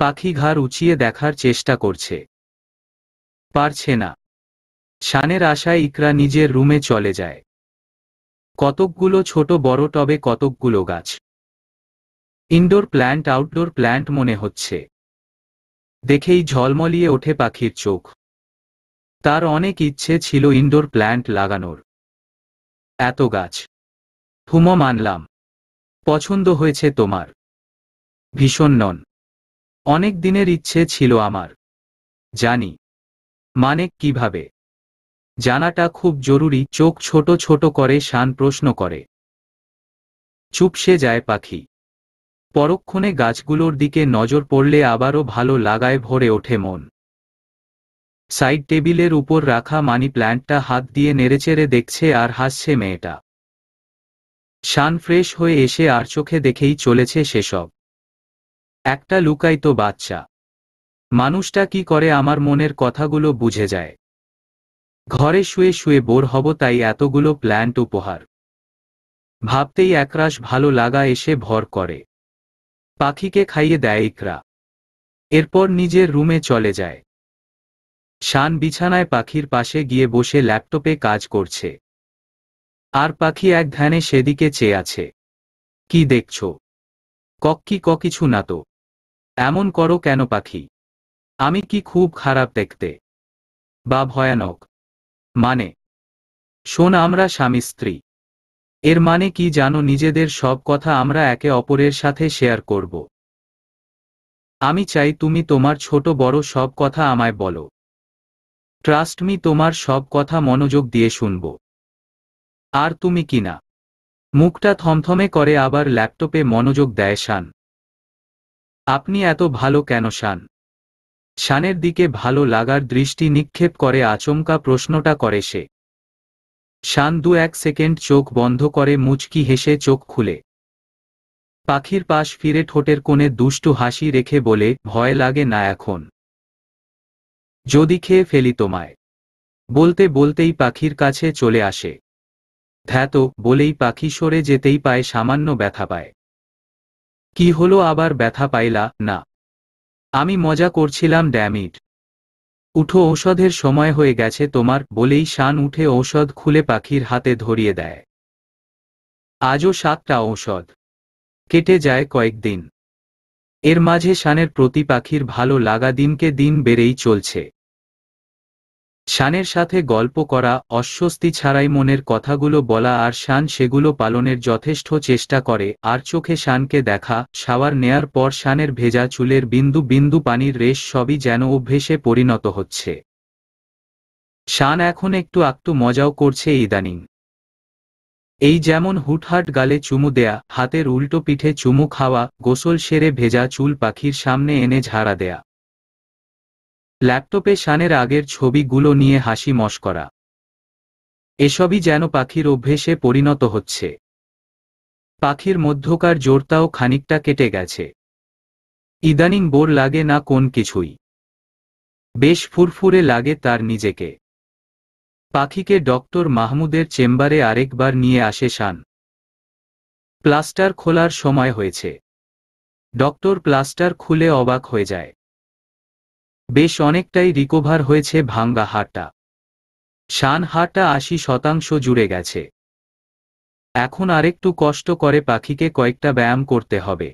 পাখি ঘাড় উঁচিয়ে দেখার চেষ্টা করছে পারছে না শানের আশায় ইকরা নিজের রুমে চলে যায় কতকগুলো ছোট বড় টবে কতকগুলো গাছ ইনডোর প্ল্যান্ট আউটডোর প্ল্যান্ট মনে হচ্ছে দেখেই ঝলমলিয়ে ওঠে পাখির চোখ তার অনেক ইচ্ছে ছিল ইনডোর প্ল্যান্ট লাগানোর এত গাছ হুম মানলাম পছন্দ হয়েছে তোমার ভীষণ নন অনেক দিনের ইচ্ছে ছিল আমার জানি মানে কিভাবে জানাটা খুব জরুরি চোখ ছোট ছোট করে শান প্রশ্ন করে চুপসে যায় পাখি পরক্ষণে গাছগুলোর দিকে নজর পড়লে আবারও ভালো লাগায় ভরে ওঠে মন সাইড টেবিলের উপর রাখা মানি প্ল্যান্টটা হাত দিয়ে নেড়েচেড়ে দেখছে আর হাসছে মেয়েটা শান ফ্রেশ হয়ে এসে আর চোখে দেখেই চলেছে সেসব একটা লুকাইতো বাচ্চা মানুষটা কি করে আমার মনের কথাগুলো বুঝে যায় ঘরে শুয়ে শুয়ে বোর হব তাই এতগুলো প্ল্যান্ট উপহার ভাবতেই একরাশ ভালো লাগা এসে ভর করে পাখিকে খাইয়ে দেয় ইকরা এরপর নিজের রুমে চলে যায় শান বিছানায় পাখির পাশে গিয়ে বসে ল্যাপটপে কাজ করছে আর পাখি এক ধ্যানে সেদিকে চেয়ে আছে কি দেখছ কক কি ক কিছু না তো এমন করো কেন পাখি আমি কি খুব খারাপ দেখতে বা ভয়ানক মানে শোন আমরা স্বামী স্ত্রী এর মানে কি জানো নিজেদের সব কথা আমরা একে অপরের সাথে শেয়ার করব আমি চাই তুমি তোমার ছোট বড় সব কথা আমায় বলো ট্রাস্টমি তোমার সব কথা মনোযোগ দিয়ে শুনব আর তুমি কি না মুখটা থমথমে করে আবার ল্যাপটপে মনোযোগ দেয় শান আপনি এত ভালো কেন শান শানের দিকে ভালো লাগার দৃষ্টি নিক্ষেপ করে আচমকা প্রশ্নটা করে সে শান দু এক সেকেন্ড চোখ বন্ধ করে মুচকি হেসে চোখ খুলে পাখির পাশ ফিরে ঠোঁটের কোণে দুষ্টু হাসি রেখে বলে ভয় লাগে না এখন যদি খেয়ে ফেলি তোমায় বলতে বলতেই পাখির কাছে চলে আসে ধ্যাত বলেই পাখি সরে যেতেই পায় সামান্য ব্যথা পায় কি হলো আবার ব্যথা পাইলা না আমি মজা করছিলাম ড্যামিট উঠো ঔষধের সময় হয়ে গেছে তোমার বলেই শান উঠে ঔষধ খুলে পাখির হাতে ধরিয়ে দেয় আজও সাতটা ঔষধ কেটে যায় কয়েকদিন এর মাঝে শানের প্রতি পাখির ভালো লাগা দিনকে দিন বেড়েই চলছে শানের সাথে গল্প করা অস্বস্তি ছাড়াই মনের কথাগুলো বলা আর শান সেগুলো পালনের যথেষ্ট চেষ্টা করে আর চোখে শানকে দেখা শাওয়ার নেয়ার পর শানের ভেজা চুলের বিন্দু বিন্দু পানির রেশ সবই যেন অভ্যেসে পরিণত হচ্ছে শান এখন একটু আক্তু মজাও করছে ইদানিং এই যেমন হুটহাট গালে চুমু দেয়া হাতের উল্টো পিঠে চুমু খাওয়া গোসল সেরে ভেজা চুল পাখির সামনে এনে ঝাড়া দেয়া ল্যাপটপে শানের আগের ছবিগুলো নিয়ে হাসি করা এসবই যেন পাখির অভ্যেসে পরিণত হচ্ছে পাখির মধ্যকার জোরতাও খানিকটা কেটে গেছে ইদানিং বোর লাগে না কোন কিছুই বেশ ফুরফুরে লাগে তার নিজেকে পাখিকে ডক্টর মাহমুদের চেম্বারে আরেকবার নিয়ে আসে শান প্লাস্টার খোলার সময় হয়েছে ডক্টর প্লাস্টার খুলে অবাক হয়ে যায় বেশ অনেকটাই রিকোভার হয়েছে ভাঙ্গা হাটটা শান হাটটা আশি শতাংশ জুড়ে গেছে এখন আরেকটু কষ্ট করে পাখিকে কয়েকটা ব্যায়াম করতে হবে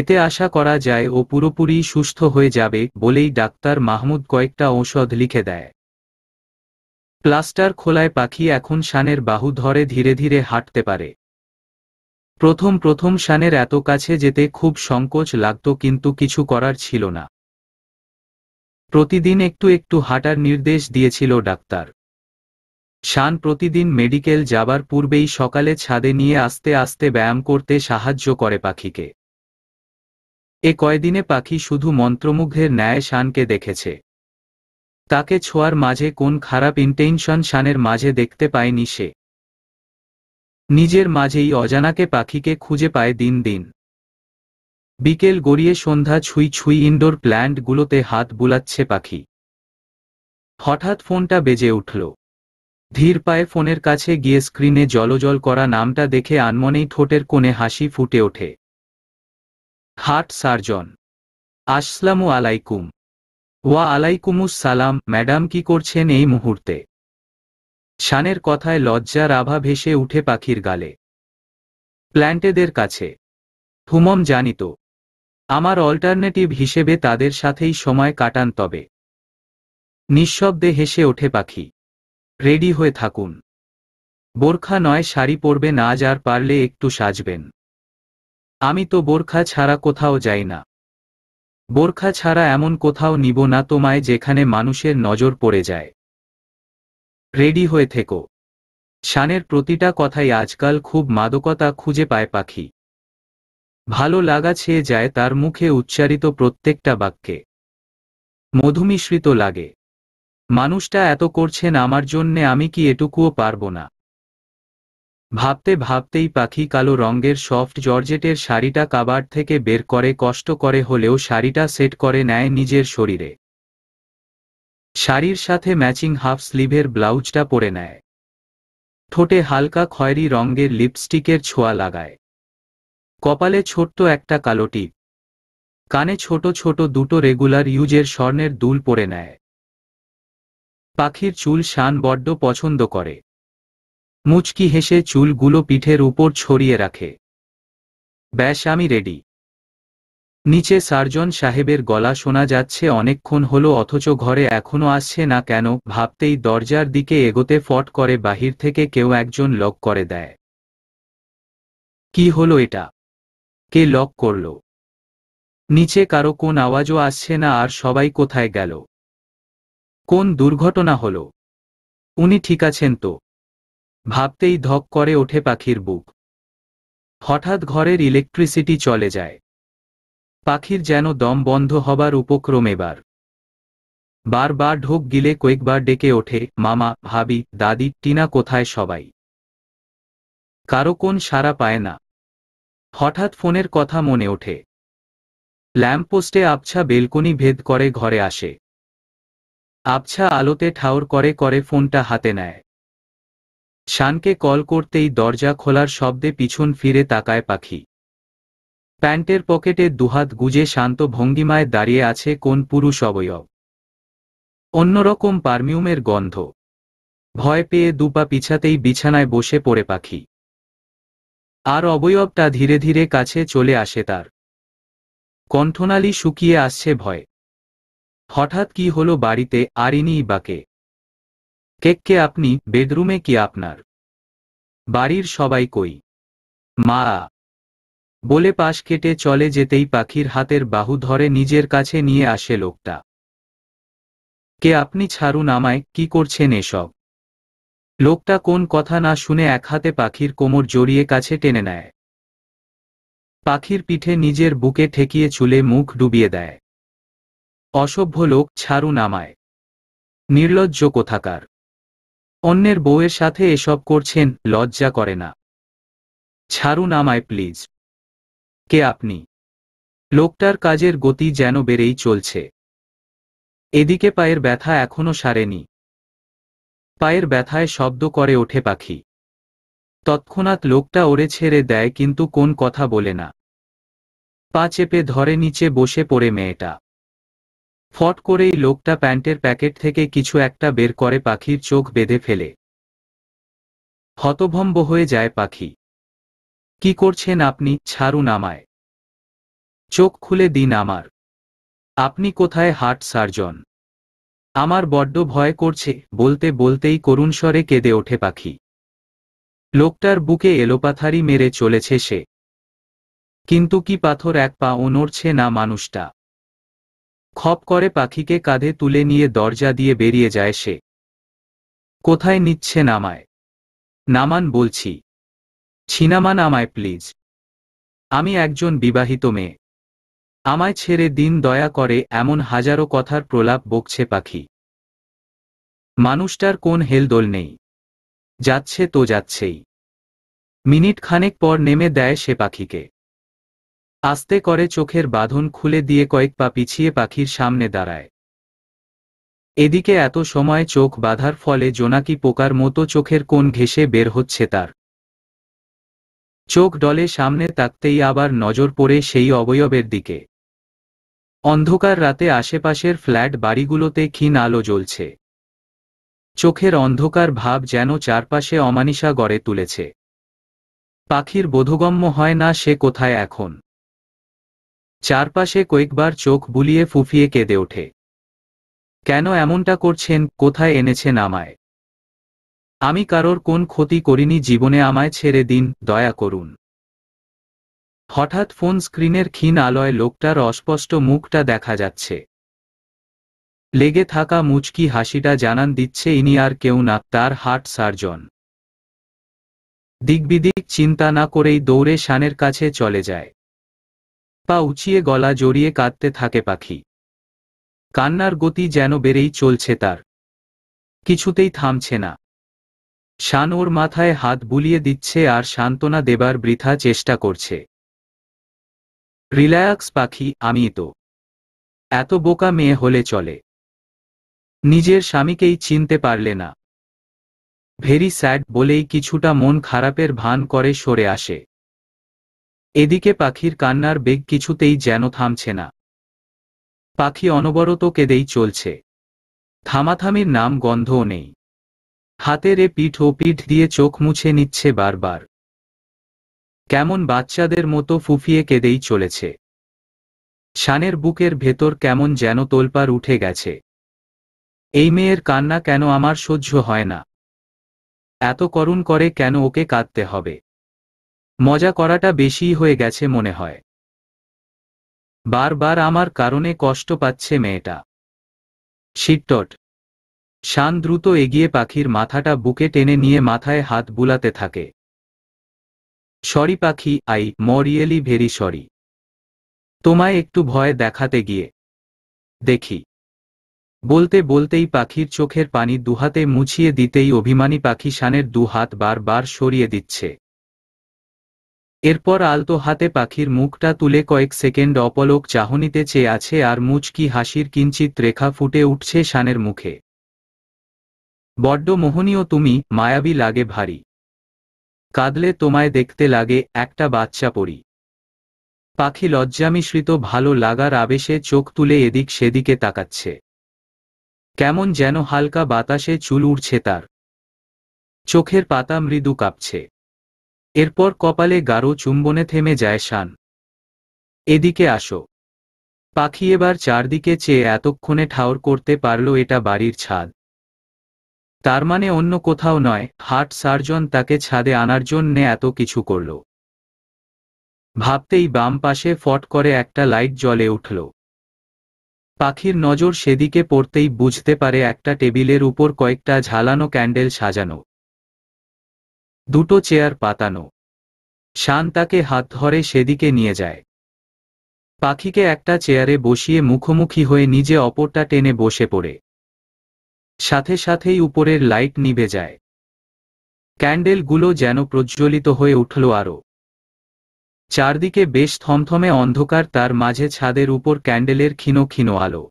এতে আশা করা যায় ও পুরোপুরি সুস্থ হয়ে যাবে বলেই ডাক্তার মাহমুদ কয়েকটা ঔষধ লিখে দেয় প্লাস্টার খোলায় পাখি এখন শানের বাহু ধরে ধীরে ধীরে হাঁটতে পারে প্রথম প্রথম শানের এত কাছে যেতে খুব সংকোচ লাগত কিন্তু কিছু করার ছিল না প্রতিদিন একটু একটু হাঁটার নির্দেশ দিয়েছিল ডাক্তার শান প্রতিদিন মেডিকেল যাবার পূর্বেই সকালে ছাদে নিয়ে আস্তে আস্তে ব্যায়াম করতে সাহায্য করে পাখিকে এ কয়দিনে পাখি শুধু মন্ত্রমুগ্ধের ন্যায় শানকে দেখেছে তাকে ছোঁয়ার মাঝে কোন খারাপ ইন্টেনশন শানের মাঝে দেখতে পায়নি সে নিজের মাঝেই অজানাকে পাখিকে খুঁজে পায় দিন দিন বিকেল গড়িয়ে সন্ধ্যা ছুঁই ছুঁই ইনডোর প্ল্যান্টগুলোতে হাত বুলাচ্ছে পাখি হঠাৎ ফোনটা বেজে উঠল ধীর পায়ে ফোনের কাছে গিয়ে স্ক্রিনে জলজল করা নামটা দেখে আনমনেই ঠোঁটের কোণে হাসি ফুটে ওঠে হার্ট সার্জন আসসালামু আলাইকুম ওয়া আলাইকুমুস সালাম ম্যাডাম কি করছেন এই মুহূর্তে শানের কথায় লজ্জার আভা ভেসে উঠে পাখির গালে প্ল্যান্টেদের কাছে হুমম জানিত আমার অল্টারনেটিভ হিসেবে তাদের সাথেই সময় কাটান তবে নিঃশব্দে হেসে ওঠে পাখি রেডি হয়ে থাকুন বোরখা নয় শাড়ি পরবে না যার পারলে একটু সাজবেন আমি তো বোরখা ছাড়া কোথাও যাই না বোরখা ছাড়া এমন কোথাও নিব না তোমায় যেখানে মানুষের নজর পড়ে যায় রেডি হয়ে থেকো শানের প্রতিটা কথাই আজকাল খুব মাদকতা খুঁজে পায় পাখি ভালো লাগা ছেয়ে যায় তার মুখে উচ্চারিত প্রত্যেকটা বাক্যে মধুমিশ্রিত লাগে মানুষটা এত করছেন আমার জন্যে আমি কি এটুকুও পারব না ভাবতে ভাবতেই পাখি কালো রঙের সফট জর্জেটের শাড়িটা কাবার থেকে বের করে কষ্ট করে হলেও শাড়িটা সেট করে নেয় নিজের শরীরে শাড়ির সাথে ম্যাচিং হাফ স্লিভের ব্লাউজটা পরে নেয় ঠোঁটে হালকা খয়েরি রঙের লিপস্টিকের ছোঁয়া লাগায় কপালে ছোট্ট একটা কালো টিপ কানে ছোট ছোট দুটো রেগুলার ইউজের স্বর্ণের দুল পরে নেয় পাখির চুল শান বড্ড পছন্দ করে মুচকি হেসে চুলগুলো পিঠের উপর ছড়িয়ে রাখে ব্যাস আমি রেডি নিচে সার্জন সাহেবের গলা শোনা যাচ্ছে অনেকক্ষণ হলো অথচ ঘরে এখনো আসছে না কেন ভাবতেই দরজার দিকে এগোতে ফট করে বাহির থেকে কেউ একজন লক করে দেয় কি হলো এটা কে লক করল নিচে কারো কোন আওয়াজও আসছে না আর সবাই কোথায় গেল কোন দুর্ঘটনা হল উনি ঠিক আছেন তো ভাবতেই ধক করে ওঠে পাখির বুক হঠাৎ ঘরের ইলেকট্রিসিটি চলে যায় পাখির যেন দম বন্ধ হবার উপক্রম এবার বারবার ঢোক গিলে কয়েকবার ডেকে ওঠে মামা ভাবি দাদি টিনা কোথায় সবাই কারো কোন সারা পায় না হঠাৎ ফোনের কথা মনে ওঠে ল্যাম্পপোস্টে আবছা বেলকনি ভেদ করে ঘরে আসে আবছা আলোতে ঠাউর করে করে ফোনটা হাতে নেয় শানকে কল করতেই দরজা খোলার শব্দে পিছন ফিরে তাকায় পাখি প্যান্টের পকেটে দুহাত গুজে শান্ত ভঙ্গিমায় দাঁড়িয়ে আছে কোন পুরুষ অবয়ব অন্যরকম পারমিউমের গন্ধ ভয় পেয়ে দুপা পিছাতেই বিছানায় বসে পড়ে পাখি আর অবয়বটা ধীরে ধীরে কাছে চলে আসে তার কণ্ঠনালী শুকিয়ে আসছে ভয় হঠাৎ কি হলো বাড়িতে আরিনি বাকে কেককে আপনি বেডরুমে কি আপনার বাড়ির সবাই কই মা বলে পাশ কেটে চলে যেতেই পাখির হাতের বাহু ধরে নিজের কাছে নিয়ে আসে লোকটা কে আপনি ছাড়ুন আমায় কি করছেন এসব লোকটা কোন কথা না শুনে এক হাতে পাখির কোমর জড়িয়ে কাছে টেনে নেয় পাখির পিঠে নিজের বুকে ঠেকিয়ে চুলে মুখ ডুবিয়ে দেয় অসভ্য লোক ছাড়ু নামায় নির্লজ্জ কোথাকার অন্যের বউয়ের সাথে এসব করছেন লজ্জা করে না ছাড়ু নামায় প্লিজ কে আপনি লোকটার কাজের গতি যেন বেড়েই চলছে এদিকে পায়ের ব্যথা এখনো সারেনি পায়ের ব্যথায় শব্দ করে ওঠে পাখি তৎক্ষণাৎ লোকটা ওরে ছেড়ে দেয় কিন্তু কোন কথা বলে না পা চেপে ধরে নিচে বসে পড়ে মেয়েটা ফট করেই লোকটা প্যান্টের প্যাকেট থেকে কিছু একটা বের করে পাখির চোখ বেঁধে ফেলে হতভম্ব হয়ে যায় পাখি কি করছেন আপনি ছাড়ুন আমায় চোখ খুলে দিন আমার আপনি কোথায় হার্ট সার্জন আমার বড্ড ভয় করছে বলতে বলতেই করুণ স্বরে কেঁদে ওঠে পাখি লোকটার বুকে এলোপাথারি মেরে চলেছে সে কিন্তু কি পাথর এক পা নড়ছে না মানুষটা খপ করে পাখিকে কাঁধে তুলে নিয়ে দরজা দিয়ে বেরিয়ে যায় সে কোথায় নিচ্ছে নামায় নামান বলছি ছিনামান আমায় প্লিজ আমি একজন বিবাহিত মেয়ে আমায় ছেড়ে দিন দয়া করে এমন হাজারো কথার প্রলাপ বকছে পাখি মানুষটার কোন হেলদোল নেই যাচ্ছে তো যাচ্ছেই মিনিট খানেক পর নেমে দেয় সে পাখিকে আস্তে করে চোখের বাঁধন খুলে দিয়ে কয়েক পা পিছিয়ে পাখির সামনে দাঁড়ায় এদিকে এত সময় চোখ বাঁধার ফলে জোনাকি পোকার মতো চোখের কোন ঘেসে বের হচ্ছে তার চোখ ডলে সামনে তাকতেই আবার নজর পড়ে সেই অবয়বের দিকে অন্ধকার রাতে আশেপাশের ফ্ল্যাট বাড়িগুলোতে ক্ষীণ আলো জ্বলছে চোখের অন্ধকার ভাব যেন চারপাশে অমানিসা গড়ে তুলেছে পাখির বোধগম্য হয় না সে কোথায় এখন চারপাশে কয়েকবার চোখ বুলিয়ে ফুফিয়ে কেঁদে ওঠে কেন এমনটা করছেন কোথায় এনেছেন আমায় আমি কারোর কোন ক্ষতি করিনি জীবনে আমায় ছেড়ে দিন দয়া করুন হঠাৎ ফোন স্ক্রিনের ক্ষীণ আলোয় লোকটার অস্পষ্ট মুখটা দেখা যাচ্ছে লেগে থাকা মুচকি হাসিটা জানান দিচ্ছে ইনি আর কেউ না তার হার্ট সার্জন দিকবিদিক চিন্তা না করেই দৌড়ে শানের কাছে চলে যায় পা উচিয়ে গলা জড়িয়ে কাঁদতে থাকে পাখি কান্নার গতি যেন বেড়েই চলছে তার কিছুতেই থামছে না শান ওর মাথায় হাত বুলিয়ে দিচ্ছে আর সান্ত্বনা দেবার বৃথা চেষ্টা করছে রিল্যাক্স পাখি আমি তো এত বোকা মেয়ে হলে চলে নিজের স্বামীকেই চিনতে পারলে না ভেরি স্যাড বলেই কিছুটা মন খারাপের ভান করে সরে আসে এদিকে পাখির কান্নার বেগ কিছুতেই যেন থামছে না পাখি অনবরত কেঁদেই চলছে থামাথামির নাম গন্ধও নেই হাতের এ পিঠ ও পিঠ দিয়ে চোখ মুছে নিচ্ছে বারবার কেমন বাচ্চাদের মতো ফুফিয়ে কেঁদেই চলেছে শানের বুকের ভেতর কেমন যেন তোলপার উঠে গেছে এই মেয়ের কান্না কেন আমার সহ্য হয় না এত করুণ করে কেন ওকে কাঁদতে হবে মজা করাটা বেশি হয়ে গেছে মনে হয় বারবার আমার কারণে কষ্ট পাচ্ছে মেয়েটা শিট্টট শান দ্রুত এগিয়ে পাখির মাথাটা বুকে টেনে নিয়ে মাথায় হাত বুলাতে থাকে সরি পাখি আই ম রিয়েলি ভেরি সরি তোমায় একটু ভয় দেখাতে গিয়ে দেখি বলতে বলতেই পাখির চোখের পানি দুহাতে মুছিয়ে দিতেই অভিমানী পাখি শানের দু হাত বার সরিয়ে দিচ্ছে এরপর আলতো হাতে পাখির মুখটা তুলে কয়েক সেকেন্ড অপলক চাহনিতে চেয়ে আছে আর মুচকি হাসির কিঞ্চিত রেখা ফুটে উঠছে শানের মুখে বড্ড মোহনীয় তুমি মায়াবী লাগে ভারী কাঁদলে তোমায় দেখতে লাগে একটা বাচ্চা পড়ি পাখি লজ্জামিশ্রিত ভালো লাগার আবেশে চোখ তুলে এদিক সেদিকে তাকাচ্ছে কেমন যেন হালকা বাতাসে চুল উড়ছে তার চোখের পাতা মৃদু কাঁপছে এরপর কপালে গাঢ় চুম্বনে থেমে যায় শান এদিকে আসো পাখি এবার চারদিকে চেয়ে এতক্ষণে ঠাউর করতে পারল এটা বাড়ির ছাদ তার মানে অন্য কোথাও নয় হার্ট সার্জন তাকে ছাদে আনার জন্যে এত কিছু করল ভাবতেই বাম পাশে ফট করে একটা লাইট জ্বলে উঠল পাখির নজর সেদিকে পড়তেই বুঝতে পারে একটা টেবিলের উপর কয়েকটা ঝালানো ক্যান্ডেল সাজানো দুটো চেয়ার পাতানো শান তাকে হাত ধরে সেদিকে নিয়ে যায় পাখিকে একটা চেয়ারে বসিয়ে মুখোমুখি হয়ে নিজে অপরটা টেনে বসে পড়ে সাথে সাথেই উপরের লাইট নিভে যায় ক্যান্ডেলগুলো যেন প্রজ্বলিত হয়ে উঠল আরও চারদিকে বেশ থমথমে অন্ধকার তার মাঝে ছাদের উপর ক্যান্ডেলের ক্ষীণ ক্ষীণ আলো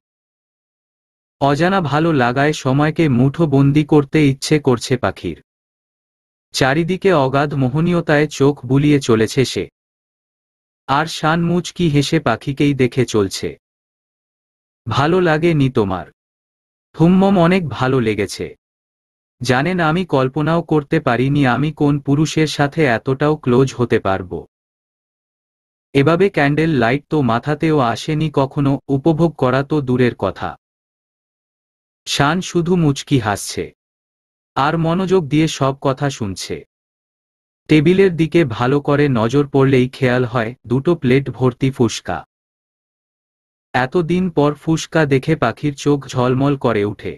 অজানা ভালো লাগায় সময়কে মুঠো বন্দি করতে ইচ্ছে করছে পাখির চারিদিকে অগাধ মোহনীয়তায় চোখ বুলিয়ে চলেছে সে আর কি হেসে পাখিকেই দেখে চলছে ভালো লাগে নি তোমার থুম্মম অনেক ভালো লেগেছে জানেন আমি কল্পনাও করতে পারিনি আমি কোন পুরুষের সাথে এতটাও ক্লোজ হতে পারব এভাবে ক্যান্ডেল লাইট তো মাথাতেও আসেনি কখনো উপভোগ করা তো দূরের কথা শান শুধু মুচকি হাসছে আর মনোযোগ দিয়ে সব কথা শুনছে টেবিলের দিকে ভালো করে নজর পড়লেই খেয়াল হয় দুটো প্লেট ভর্তি ফুসকা এতদিন পর ফুসকা দেখে পাখির চোখ ঝলমল করে উঠে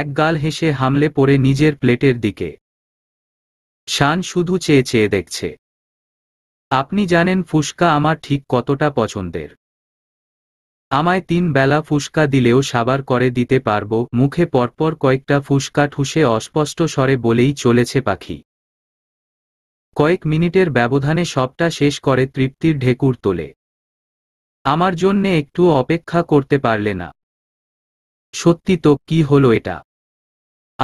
এক গাল হেসে হামলে পড়ে নিজের প্লেটের দিকে শান শুধু চেয়ে চেয়ে দেখছে আপনি জানেন ফুসকা আমার ঠিক কতটা পছন্দের আমায় তিন বেলা ফুসকা দিলেও সাবার করে দিতে পারবো মুখে পরপর কয়েকটা ফুসকা ঠুসে অস্পষ্ট স্বরে বলেই চলেছে পাখি কয়েক মিনিটের ব্যবধানে সবটা শেষ করে তৃপ্তির ঢেকুর তোলে আমার জন্যে একটু অপেক্ষা করতে পারলে না সত্যি তো কি হলো এটা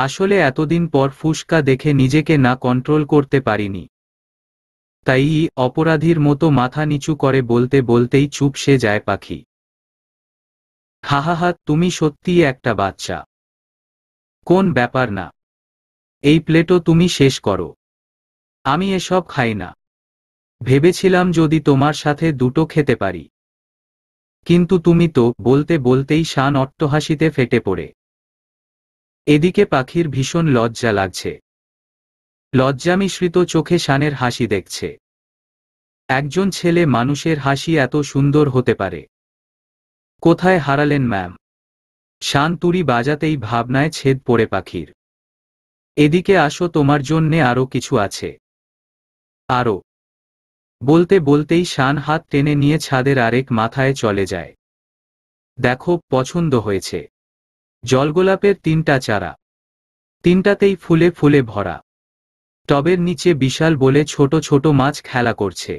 আসলে এতদিন পর ফুসকা দেখে নিজেকে না কন্ট্রোল করতে পারিনি তাই অপরাধীর মতো মাথা নিচু করে বলতে বলতেই চুপ সে যায় পাখি হাহাহা তুমি সত্যিই একটা বাচ্চা কোন ব্যাপার না এই প্লেটও তুমি শেষ করো আমি এসব খাই না ভেবেছিলাম যদি তোমার সাথে দুটো খেতে পারি কিন্তু তুমি তো বলতে বলতেই শান অট্টহাসিতে ফেটে পড়ে এদিকে পাখির ভীষণ লজ্জা লাগছে লজ্জা মিশ্রিত চোখে শানের হাসি দেখছে একজন ছেলে মানুষের হাসি এত সুন্দর হতে পারে কোথায় হারালেন ম্যাম শান তুরি বাজাতেই ভাবনায় ছেদ পড়ে পাখির এদিকে আসো তোমার জন্যে আরও কিছু আছে আরও বলতে বলতেই শান হাত টেনে নিয়ে ছাদের আরেক মাথায় চলে যায় দেখো পছন্দ হয়েছে জলগোলাপের তিনটা চারা তিনটাতেই ফুলে ফুলে ভরা টবের নিচে বিশাল বলে ছোট ছোট মাছ খেলা করছে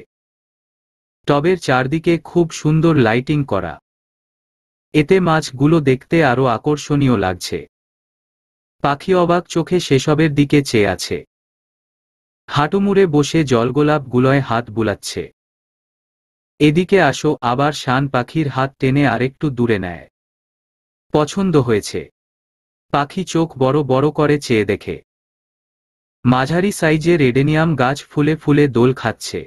টবের চারদিকে খুব সুন্দর লাইটিং করা এতে মাছগুলো দেখতে আরো আকর্ষণীয় লাগছে পাখি অবাক চোখে সেসবের দিকে চেয়ে আছে হাঁটুমুড়ে বসে জলগোলাপ গুলোয় হাত বুলাচ্ছে এদিকে আসো আবার শান পাখির হাত টেনে আরেকটু দূরে নেয় পছন্দ হয়েছে পাখি চোখ বড় বড় করে চেয়ে দেখে মাঝারি সাইজের এডেনিয়াম গাছ ফুলে ফুলে দোল খাচ্ছে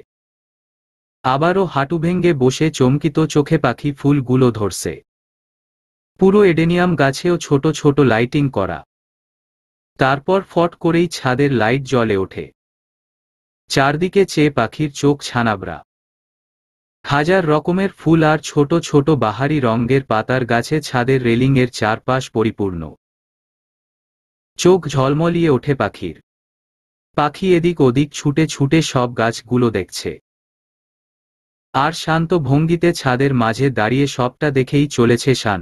আবারও হাঁটু ভেঙ্গে বসে চমকিত চোখে পাখি ফুলগুলো ধরছে পুরো এডেনিয়াম গাছেও ছোট ছোট লাইটিং করা তারপর ফট করেই ছাদের লাইট জ্বলে ওঠে চারদিকে চেয়ে পাখির চোখ ছানাবরা হাজার রকমের ফুল আর ছোট ছোট বাহারি রঙের পাতার গাছে ছাদের রেলিংয়ের চারপাশ পরিপূর্ণ চোখ ঝলমলিয়ে ওঠে পাখির পাখি এদিক ওদিক ছুটে ছুটে সব গাছগুলো দেখছে আর শান্ত ভঙ্গিতে ছাদের মাঝে দাঁড়িয়ে সবটা দেখেই চলেছে শান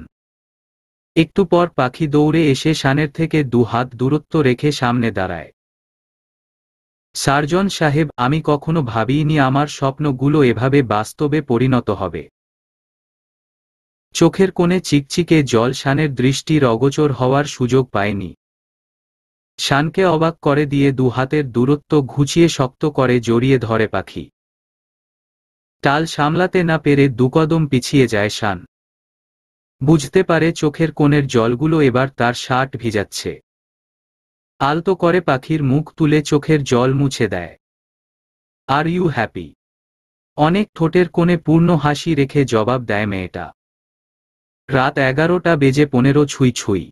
একটু পর পাখি দৌড়ে এসে শানের থেকে দু হাত দূরত্ব রেখে সামনে দাঁড়ায় সার্জন সাহেব আমি কখনো ভাবিনি আমার স্বপ্নগুলো এভাবে বাস্তবে পরিণত হবে চোখের কোণে চিকচিকে জল শানের দৃষ্টির অগোচর হওয়ার সুযোগ পায়নি শানকে অবাক করে দিয়ে দুহাতের দূরত্ব ঘুচিয়ে শক্ত করে জড়িয়ে ধরে পাখি টাল সামলাতে না পেরে দুকদম পিছিয়ে যায় শান বুঝতে পারে চোখের কোণের জলগুলো এবার তার শার্ট ভিজাচ্ছে আলতো করে পাখির মুখ তুলে চোখের জল মুছে দেয় আর ইউ হ্যাপি অনেক ঠোঁটের কোণে পূর্ণ হাসি রেখে জবাব দেয় মেয়েটা রাত এগারোটা বেজে পনেরো ছুঁই ছুঁই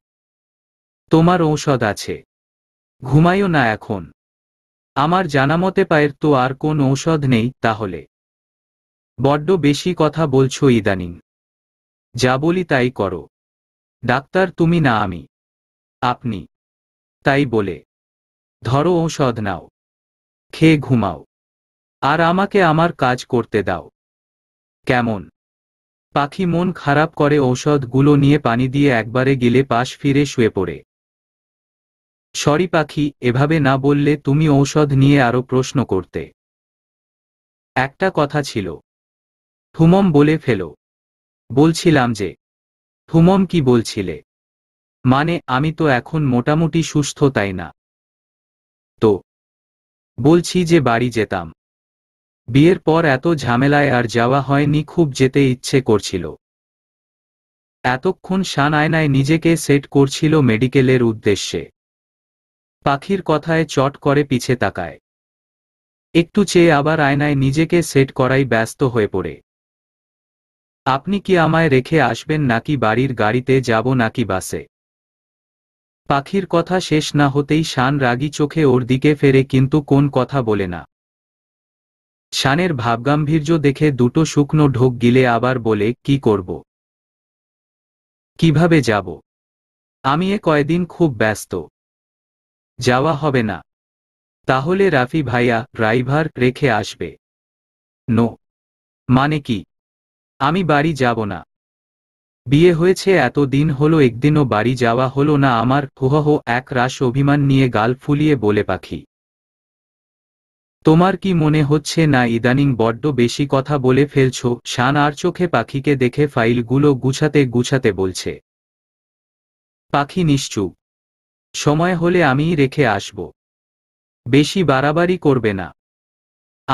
তোমার ঔষধ আছে ঘুমাইও না এখন আমার জানামতে পায়ের তো আর কোন ঔষধ নেই তাহলে বড্ড বেশি কথা বলছো ইদানিং যা বলি তাই করো ডাক্তার তুমি না আমি আপনি তাই বলে ধরো ঔষধ নাও খেয়ে ঘুমাও আর আমাকে আমার কাজ করতে দাও কেমন পাখি মন খারাপ করে ঔষধগুলো নিয়ে পানি দিয়ে একবারে গেলে পাশ ফিরে শুয়ে পড়ে সরি পাখি এভাবে না বললে তুমি ঔষধ নিয়ে আরো প্রশ্ন করতে একটা কথা ছিল থুমম বলে ফেলো বলছিলাম যে থুমম কি বলছিলে মানে আমি তো এখন মোটামুটি সুস্থ তাই না তো বলছি যে বাড়ি যেতাম বিয়ের পর এত ঝামেলায় আর যাওয়া হয়নি খুব যেতে ইচ্ছে করছিল এতক্ষণ শান আয়নায় নিজেকে সেট করছিল মেডিকেলের উদ্দেশ্যে পাখির কথায় চট করে পিছে তাকায় একটু চেয়ে আবার আয়নায় নিজেকে সেট করাই ব্যস্ত হয়ে পড়ে আপনি কি আমায় রেখে আসবেন নাকি বাড়ির গাড়িতে যাব নাকি বাসে পাখির কথা শেষ না হতেই শান রাগি চোখে ওর দিকে ফেরে কিন্তু কোন কথা বলে না শানের ভাবগাম্ভীর্য দেখে দুটো শুকনো ঢোক গিলে আবার বলে কি করব কিভাবে যাব আমি এ কয়দিন খুব ব্যস্ত যাওয়া হবে না তাহলে রাফি ভাইয়া ড্রাইভার রেখে আসবে নো মানে কি আমি বাড়ি যাব না বিয়ে হয়েছে এত দিন হলো একদিনও বাড়ি যাওয়া হলো না আমার হুহহ এক রাস অভিমান নিয়ে গাল ফুলিয়ে বলে পাখি তোমার কি মনে হচ্ছে না ইদানিং বড্ড বেশি কথা বলে ফেলছ শান আর চোখে পাখিকে দেখে ফাইলগুলো গুছাতে গুছাতে বলছে পাখি নিশ্চুপ সময় হলে আমি রেখে আসব বেশি বাড়াবাড়ি করবে না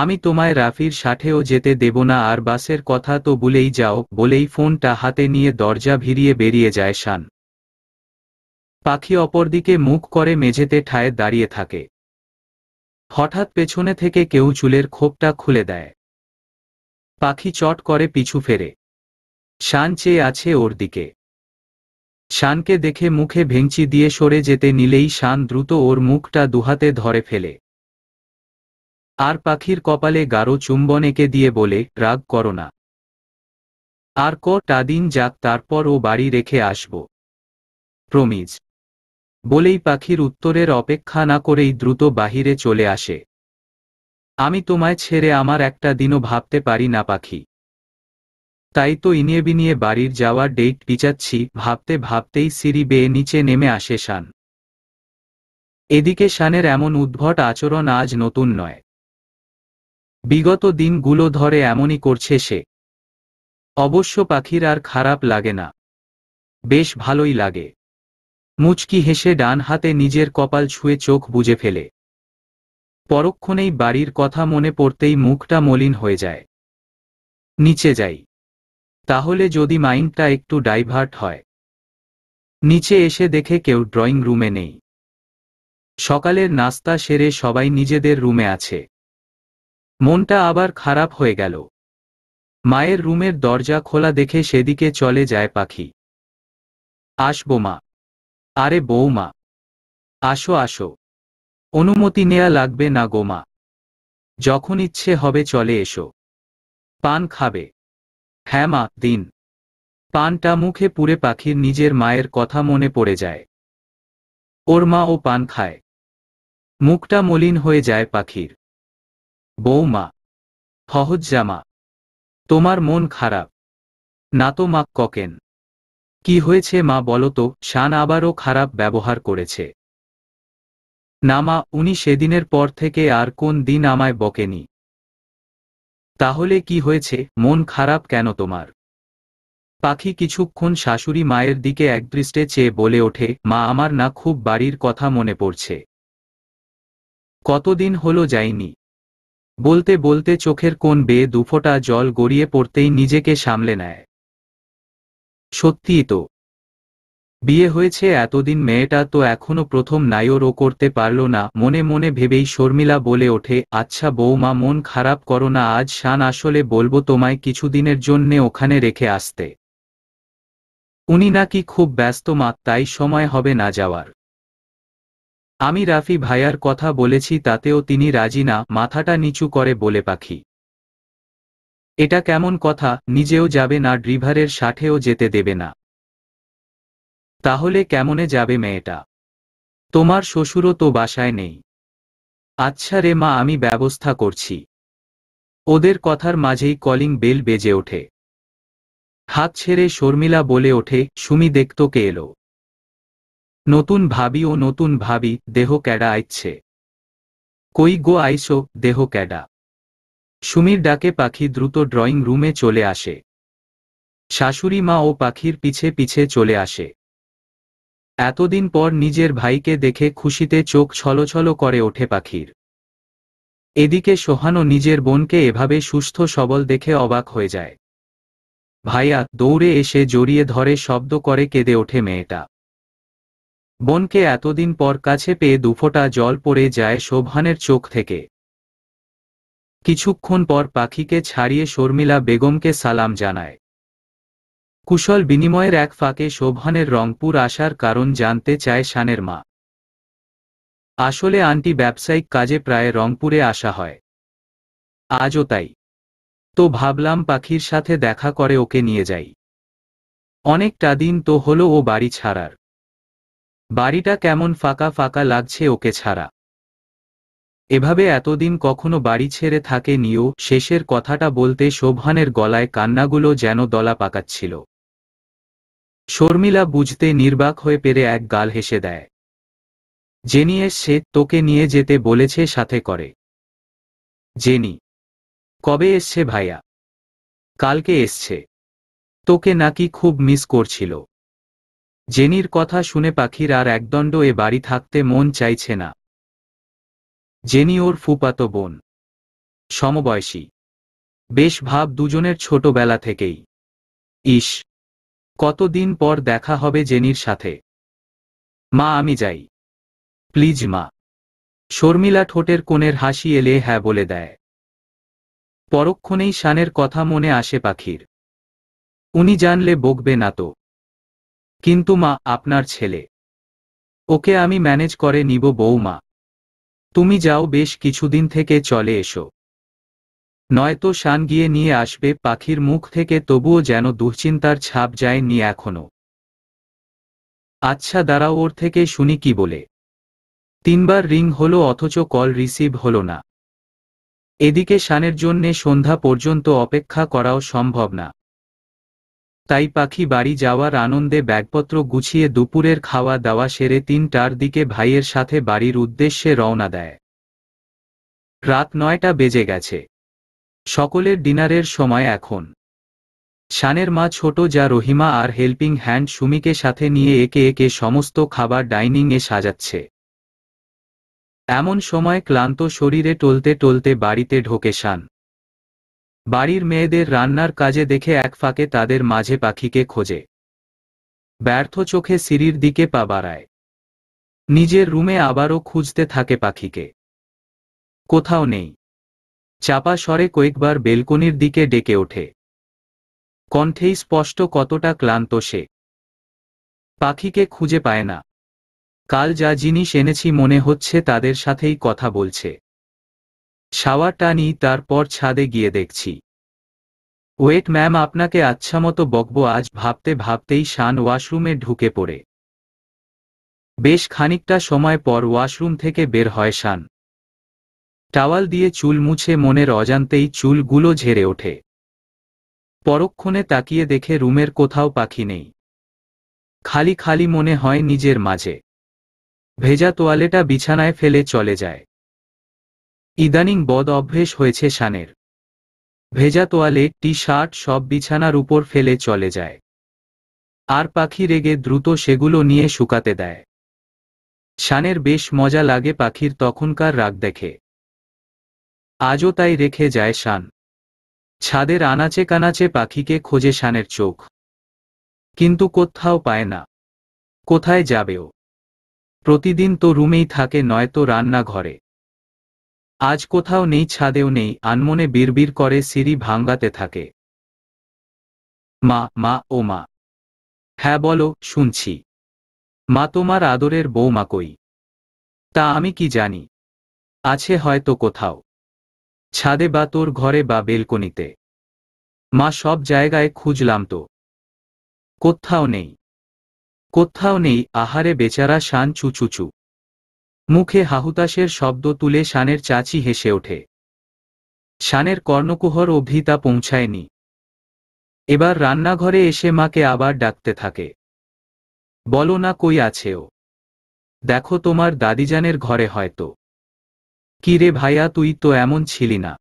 আমি তোমায় রাফির সাথেও যেতে দেব না আর বাসের কথা তো বলেই যাও বলেই ফোনটা হাতে নিয়ে দরজা ভিড়িয়ে বেরিয়ে যায় শান পাখি অপরদিকে মুখ করে মেঝেতে ঠায় দাঁড়িয়ে থাকে হঠাৎ পেছনে থেকে কেউ চুলের খোপটা খুলে দেয় পাখি চট করে পিছু ফেরে শান চেয়ে আছে ওর দিকে শানকে দেখে মুখে ভেংচি দিয়ে সরে যেতে নিলেই শান দ্রুত ওর মুখটা দুহাতে ধরে ফেলে আর পাখির কপালে গাঢ় চুম্বন এঁকে দিয়ে বলে রাগ করো না আর কটা দিন যাক তারপর ও বাড়ি রেখে আসব প্রমিজ বলেই পাখির উত্তরের অপেক্ষা না করেই দ্রুত বাহিরে চলে আসে আমি তোমায় ছেড়ে আমার একটা দিনও ভাবতে পারি না পাখি তাই তো ইনিয়ে বিনিয়ে বাড়ির যাওয়ার ডেট পিচাচ্ছি ভাবতে ভাবতেই সিঁড়ি বেয়ে নিচে নেমে আসে শান এদিকে শানের এমন উদ্ভট আচরণ আজ নতুন নয় বিগত দিনগুলো ধরে এমনই করছে সে অবশ্য পাখির আর খারাপ লাগে না বেশ ভালোই লাগে মুচকি হেসে ডান হাতে নিজের কপাল ছুঁয়ে চোখ বুঝে ফেলে পরক্ষণেই বাড়ির কথা মনে পড়তেই মুখটা মলিন হয়ে যায় নিচে যাই তাহলে যদি মাইন্ডটা একটু ডাইভার্ট হয় নিচে এসে দেখে কেউ ড্রয়িং রুমে নেই সকালের নাস্তা সেরে সবাই নিজেদের রুমে আছে মনটা আবার খারাপ হয়ে গেল মায়ের রুমের দরজা খোলা দেখে সেদিকে চলে যায় পাখি আসবো মা আরে বৌমা আসো আসো অনুমতি নেয়া লাগবে না গোমা যখন ইচ্ছে হবে চলে এসো পান খাবে হ্যাঁ মা দিন পানটা মুখে পুরে পাখির নিজের মায়ের কথা মনে পড়ে যায় ওর মা ও পান খায় মুখটা মলিন হয়ে যায় পাখির বৌমা ফহজ্জামা তোমার মন খারাপ না তো মা ককেন কি হয়েছে মা বলো তো শান আবারও খারাপ ব্যবহার করেছে না মা উনি সেদিনের পর থেকে আর কোন দিন আমায় বকেনি তাহলে কি হয়েছে মন খারাপ কেন তোমার পাখি কিছুক্ষণ শাশুড়ি মায়ের দিকে একদৃষ্টে চেয়ে বলে ওঠে মা আমার না খুব বাড়ির কথা মনে পড়ছে কতদিন হলো যাইনি বলতে বলতে চোখের কোন বেয়ে দুফোটা জল গড়িয়ে পড়তেই নিজেকে সামলে নেয় সত্যিই তো বিয়ে হয়েছে এতদিন মেয়েটা তো এখনো প্রথম নাইওরও করতে পারল না মনে মনে ভেবেই শর্মিলা বলে ওঠে আচ্ছা বৌমা মন খারাপ করো না আজ শান আসলে বলবো তোমায় কিছুদিনের জন্য ওখানে রেখে আসতে উনি নাকি খুব ব্যস্ত মা তাই সময় হবে না যাওয়ার আমি রাফি ভাইয়ার কথা বলেছি তাতেও তিনি রাজি না মাথাটা নিচু করে বলে পাখি এটা কেমন কথা নিজেও যাবে না ড্রিভারের সাথেও যেতে দেবে না তাহলে কেমনে যাবে মেয়েটা তোমার শ্বশুরও তো বাসায় নেই আচ্ছা রে মা আমি ব্যবস্থা করছি ওদের কথার মাঝেই কলিং বেল বেজে ওঠে হাত ছেড়ে শর্মিলা বলে ওঠে সুমি কে এলো নতুন ভাবি ও নতুন ভাবি দেহ ক্যাডা আইচ্ছে কই গো আইসো দেহ ক্যাডা সুমির ডাকে পাখি দ্রুত ড্রয়িং রুমে চলে আসে শাশুড়ি মা ও পাখির পিছে পিছে চলে আসে এতদিন পর নিজের ভাইকে দেখে খুশিতে চোখ ছলছল করে ওঠে পাখির এদিকে সোহানও নিজের বোনকে এভাবে সুস্থ সবল দেখে অবাক হয়ে যায় ভাইয়া দৌড়ে এসে জড়িয়ে ধরে শব্দ করে কেঁদে ওঠে মেয়েটা বোনকে এতদিন পর কাছে পেয়ে দুফোটা জল পড়ে যায় শোভানের চোখ থেকে কিছুক্ষণ পর পাখিকে ছাড়িয়ে শর্মিলা বেগমকে সালাম জানায় কুশল বিনিময়ের এক ফাঁকে শোভানের রংপুর আসার কারণ জানতে চায় শানের মা আসলে আন্টি ব্যবসায়িক কাজে প্রায় রংপুরে আসা হয় আজও তাই তো ভাবলাম পাখির সাথে দেখা করে ওকে নিয়ে যাই অনেকটা দিন তো হলো ও বাড়ি ছাড়ার বাড়িটা কেমন ফাঁকা ফাঁকা লাগছে ওকে ছাড়া এভাবে এতদিন কখনো বাড়ি ছেড়ে থাকে নিও শেষের কথাটা বলতে শোভানের গলায় কান্নাগুলো যেন দলা পাকাচ্ছিল শর্মিলা বুঝতে নির্বাক হয়ে পেরে এক গাল হেসে দেয় জেনি এসছে তোকে নিয়ে যেতে বলেছে সাথে করে জেনি কবে এসছে ভাইয়া কালকে এসছে তোকে নাকি খুব মিস করছিল জেনির কথা শুনে পাখির আর একদণ্ড এ বাড়ি থাকতে মন চাইছে না জেনি ওর ফুপাতো বোন সমবয়সী বেশ ভাব দুজনের ছোটবেলা থেকেই ইস কতদিন পর দেখা হবে জেনির সাথে মা আমি যাই প্লিজ মা শর্মিলা ঠোঁটের কোণের হাসি এলে হ্যাঁ বলে দেয় পরক্ষণেই শানের কথা মনে আসে পাখির উনি জানলে বকবে না তো কিন্তু মা আপনার ছেলে ওকে আমি ম্যানেজ করে নিব বৌমা তুমি যাও বেশ কিছুদিন থেকে চলে এসো নয়তো শান গিয়ে নিয়ে আসবে পাখির মুখ থেকে তবুও যেন দুশ্চিন্তার ছাপ যায়নি এখনো আচ্ছা দাঁড়াও ওর থেকে শুনি কি বলে তিনবার রিং হলো অথচ কল রিসিভ হলো না এদিকে শানের জন্যে সন্ধ্যা পর্যন্ত অপেক্ষা করাও সম্ভব না তাই পাখি বাড়ি যাওয়ার আনন্দে ব্যাগপত্র গুছিয়ে দুপুরের খাওয়া দাওয়া সেরে তিনটার দিকে ভাইয়ের সাথে বাড়ির উদ্দেশ্যে রওনা দেয় রাত নয়টা বেজে গেছে সকলের ডিনারের সময় এখন শানের মা ছোট যা রহিমা আর হেল্পিং হ্যান্ড সুমিকে সাথে নিয়ে একে একে সমস্ত খাবার ডাইনিংয়ে সাজাচ্ছে এমন সময় ক্লান্ত শরীরে টলতে টলতে বাড়িতে ঢোকে শান বাড়ির মেয়েদের রান্নার কাজে দেখে এক ফাঁকে তাদের মাঝে পাখিকে খোঁজে ব্যর্থ চোখে সিঁড়ির দিকে পা বাড়ায় নিজের রুমে আবারও খুঁজতে থাকে পাখিকে কোথাও নেই চাপা স্বরে কয়েকবার বেলকনির দিকে ডেকে ওঠে কণ্ঠেই স্পষ্ট কতটা ক্লান্ত সে পাখিকে খুঁজে পায় না কাল যা জিনিস এনেছি মনে হচ্ছে তাদের সাথেই কথা বলছে শাওয়ার টানি তারপর ছাদে গিয়ে দেখছি ওয়েট ম্যাম আপনাকে আচ্ছা মতো বকবো আজ ভাবতে ভাবতেই শান ওয়াশরুমে ঢুকে পড়ে বেশ খানিকটা সময় পর ওয়াশরুম থেকে বের হয় শান টাওয়াল দিয়ে চুল মুছে মনের অজান্তেই চুলগুলো ঝেড়ে ওঠে পরক্ষণে তাকিয়ে দেখে রুমের কোথাও পাখি নেই খালি খালি মনে হয় নিজের মাঝে ভেজা তোয়ালেটা বিছানায় ফেলে চলে যায় ইদানিং বদ অভ্যেস হয়েছে শানের ভেজা তোয়ালে টি শার্ট সব বিছানার উপর ফেলে চলে যায় আর পাখি রেগে দ্রুত সেগুলো নিয়ে শুকাতে দেয় শানের বেশ মজা লাগে পাখির তখনকার রাগ দেখে আজও তাই রেখে যায় শান ছাদের আনাচে কানাচে পাখিকে খোঁজে শানের চোখ কিন্তু কোথাও পায় না কোথায় যাবেও প্রতিদিন তো রুমেই থাকে নয়তো রান্নাঘরে আজ কোথাও নেই ছাদেও নেই আনমনে বিড়বিড় করে সিঁড়ি ভাঙ্গাতে থাকে মা মা ও মা হ্যাঁ বলো শুনছি মা তোমার আদরের বৌমা কই তা আমি কি জানি আছে হয়তো কোথাও ছাদে বা তোর ঘরে বা বেলকনিতে মা সব জায়গায় খুঁজলাম তো কোথাও নেই কোথাও নেই আহারে বেচারা শান চুচুচু মুখে হাহুতাশের শব্দ তুলে শানের চাচি হেসে ওঠে শানের কর্ণকুহর অবধি তা পৌঁছায়নি এবার রান্নাঘরে এসে মাকে আবার ডাকতে থাকে বলো না কই আছে ও দেখো তোমার দাদিজানের ঘরে হয়তো কিরে ভাইয়া তুই তো এমন ছিলি না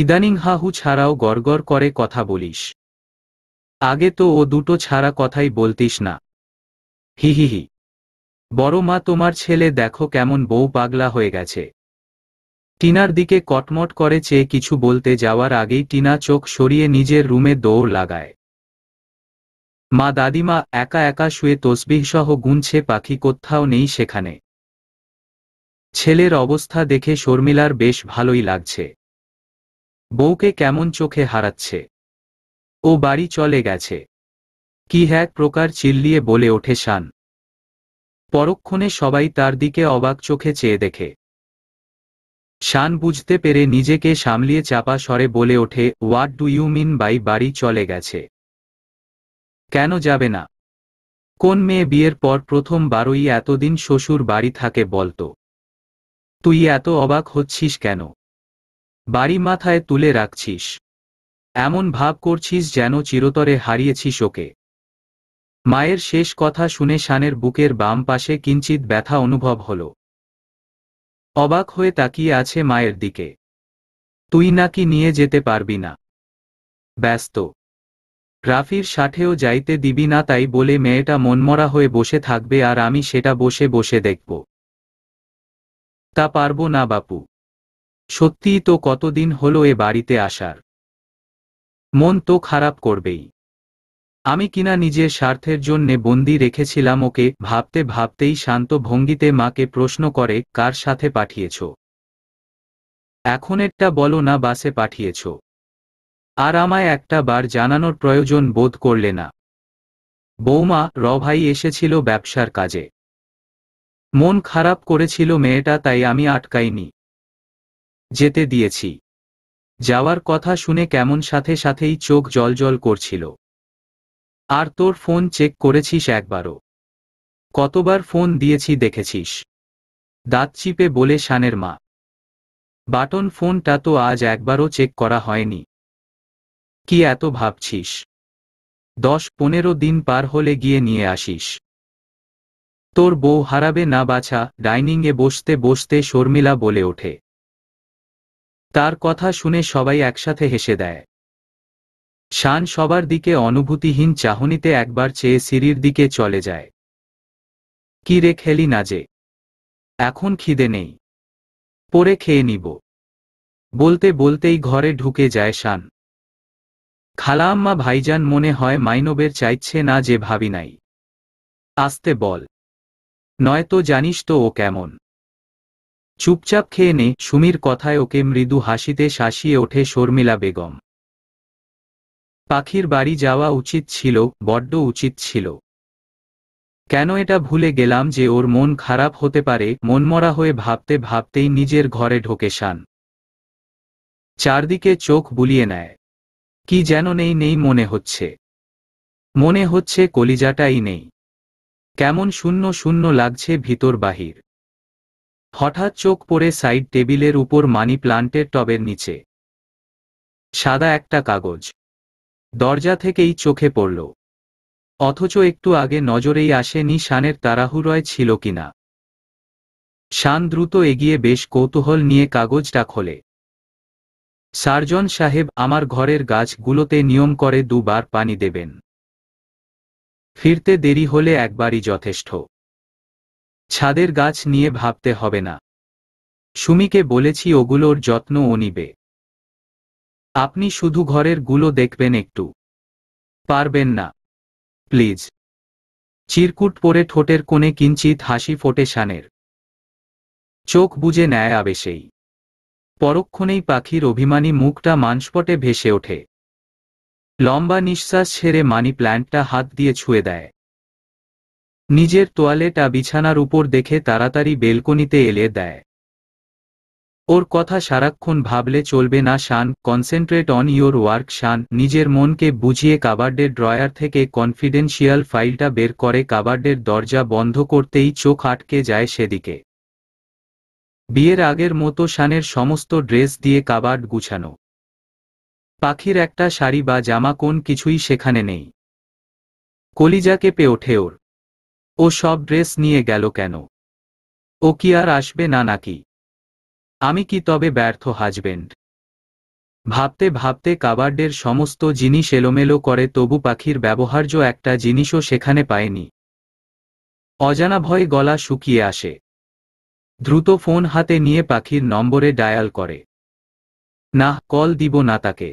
ইদানিং হাহু ছাড়াও গরগর করে কথা বলিস আগে তো ও দুটো ছাড়া কথাই বলতিস না হি হি হি বড় মা তোমার ছেলে দেখো কেমন বউ পাগলা হয়ে গেছে টিনার দিকে কটমট করে চেয়ে কিছু বলতে যাওয়ার আগেই টিনা চোখ সরিয়ে নিজের রুমে দৌড় লাগায় মা দাদিমা একা একা শুয়ে তসবিহসহ গুনছে পাখি কোথাও নেই সেখানে ছেলের অবস্থা দেখে শর্মিলার বেশ ভালোই লাগছে বউকে কেমন চোখে হারাচ্ছে ও বাড়ি চলে গেছে কি এক প্রকার চিল্লিয়ে বলে ওঠে শান পরক্ষণে সবাই তার দিকে অবাক চোখে চেয়ে দেখে শান বুঝতে পেরে নিজেকে সামলিয়ে চাপা স্বরে বলে ওঠে what do you mean by বাড়ি চলে গেছে কেন যাবে না কোন মেয়ে বিয়ের পর প্রথম বারোই এতদিন শ্বশুর বাড়ি থাকে বলতো তুই এত অবাক হচ্ছিস কেন বাড়ি মাথায় তুলে রাখছিস এমন ভাব করছিস যেন চিরতরে হারিয়েছিস ওকে মায়ের শেষ কথা শুনে শানের বুকের বাম পাশে কিঞ্চিত ব্যথা অনুভব হল অবাক হয়ে তাকিয়ে আছে মায়ের দিকে তুই নাকি নিয়ে যেতে পারবি না ব্যস্ত রাফির সাথেও যাইতে দিবি না তাই বলে মেয়েটা মনমরা হয়ে বসে থাকবে আর আমি সেটা বসে বসে দেখব তা পারবো না বাপু সত্যিই তো কতদিন হলো এ বাড়িতে আসার মন তো খারাপ করবেই আমি কিনা নিজের স্বার্থের জন্যে বন্দি রেখেছিলাম ওকে ভাবতে ভাবতেই শান্ত ভঙ্গিতে মাকে প্রশ্ন করে কার সাথে পাঠিয়েছ এখন একটা বলো না বাসে পাঠিয়েছ আর আমায় একটা বার জানানোর প্রয়োজন বোধ করলে না বৌমা রভাই এসেছিল ব্যবসার কাজে মন খারাপ করেছিল মেয়েটা তাই আমি আটকাইনি যেতে দিয়েছি যাওয়ার কথা শুনে কেমন সাথে সাথেই চোখ জলজল করছিল আর তোর ফোন চেক করেছিস একবারও কতবার ফোন দিয়েছি দেখেছিস দাঁত চিপে বলে শানের মা বাটন ফোনটা তো আজ একবারও চেক করা হয়নি কি এত ভাবছিস দশ পনেরো দিন পার হলে গিয়ে নিয়ে আসিস তোর বউ হারাবে না বাছা ডাইনিংয়ে বসতে বসতে শর্মিলা বলে ওঠে তার কথা শুনে সবাই একসাথে হেসে দেয় শান সবার দিকে অনুভূতিহীন চাহনিতে একবার চেয়ে সিঁড়ির দিকে চলে যায় কি রে খেলি না যে এখন খিদে নেই পরে খেয়ে নিব বলতে বলতেই ঘরে ঢুকে যায় শান খালা আম্মা ভাইজান মনে হয় মাইনবের চাইছে না যে ভাবি নাই আসতে বল নয়তো জানিস তো ও কেমন চুপচাপ খেয়ে নে সুমির কথায় ওকে মৃদু হাসিতে শাসিয়ে ওঠে শর্মিলা বেগম পাখির বাড়ি যাওয়া উচিত ছিল বড্ড উচিত ছিল কেন এটা ভুলে গেলাম যে ওর মন খারাপ হতে পারে মনমরা হয়ে ভাবতে ভাবতেই নিজের ঘরে ঢোকে শান চারদিকে চোখ বুলিয়ে নেয় কি যেন নেই নেই মনে হচ্ছে মনে হচ্ছে কলিজাটাই নেই কেমন শূন্য শূন্য লাগছে ভিতর বাহির হঠাৎ চোখ পড়ে সাইড টেবিলের উপর মানি প্লান্টের টবের নিচে সাদা একটা কাগজ দরজা থেকেই চোখে পড়ল অথচ একটু আগে নজরেই আসেনি শানের তাড়াহুড়য় ছিল কিনা শান দ্রুত এগিয়ে বেশ কৌতূহল নিয়ে কাগজটা খোলে সার্জন সাহেব আমার ঘরের গাছগুলোতে নিয়ম করে দুবার পানি দেবেন ফিরতে দেরি হলে একবারই যথেষ্ট ছাদের গাছ নিয়ে ভাবতে হবে না সুমিকে বলেছি ওগুলোর যত্ন ও নিবে আপনি শুধু ঘরের গুলো দেখবেন একটু পারবেন না প্লিজ চিরকুট পরে ঠোঁটের কোণে কিঞ্চিত হাসি ফোটে শানের চোখ বুঝে নেয় আবেশেই পরক্ষণেই পাখির অভিমানী মুখটা মানসপটে ভেসে ওঠে লম্বা নিঃশ্বাস ছেড়ে মানি প্ল্যান্টটা হাত দিয়ে ছুঁয়ে দেয় নিজের তোয়ালেটা বিছানার উপর দেখে তাড়াতাড়ি বেলকনিতে এলে দেয় ওর কথা সারাক্ষণ ভাবলে চলবে না Shaan concentrate on your work Shaan নিজের মনকে বুঝিয়ে কাবার্ডের ড্রয়ার থেকে কনফিডেন্সিয়াল ফাইলটা বের করে কাবার্ডের দরজা বন্ধ করতেই চোখ আটকে যায় সেদিকে বিয়ের আগের মতো শানের সমস্ত ড্রেস দিয়ে কাবার্ড গুছানো পাখির একটা শাড়ি বা জামা কোন কিছুই সেখানে নেই কলিজা কেঁপে ওঠে ওর ও সব ড্রেস নিয়ে গেল কেন ও কি আর আসবে না নাকি আমি কি তবে ব্যর্থ হাজবেন্ড ভাবতে ভাবতে কাবার্ডের সমস্ত জিনিস এলোমেলো করে তবু পাখির ব্যবহার্য একটা জিনিসও সেখানে পায়নি অজানা ভয়ে গলা শুকিয়ে আসে দ্রুত ফোন হাতে নিয়ে পাখির নম্বরে ডায়াল করে না কল দিব না তাকে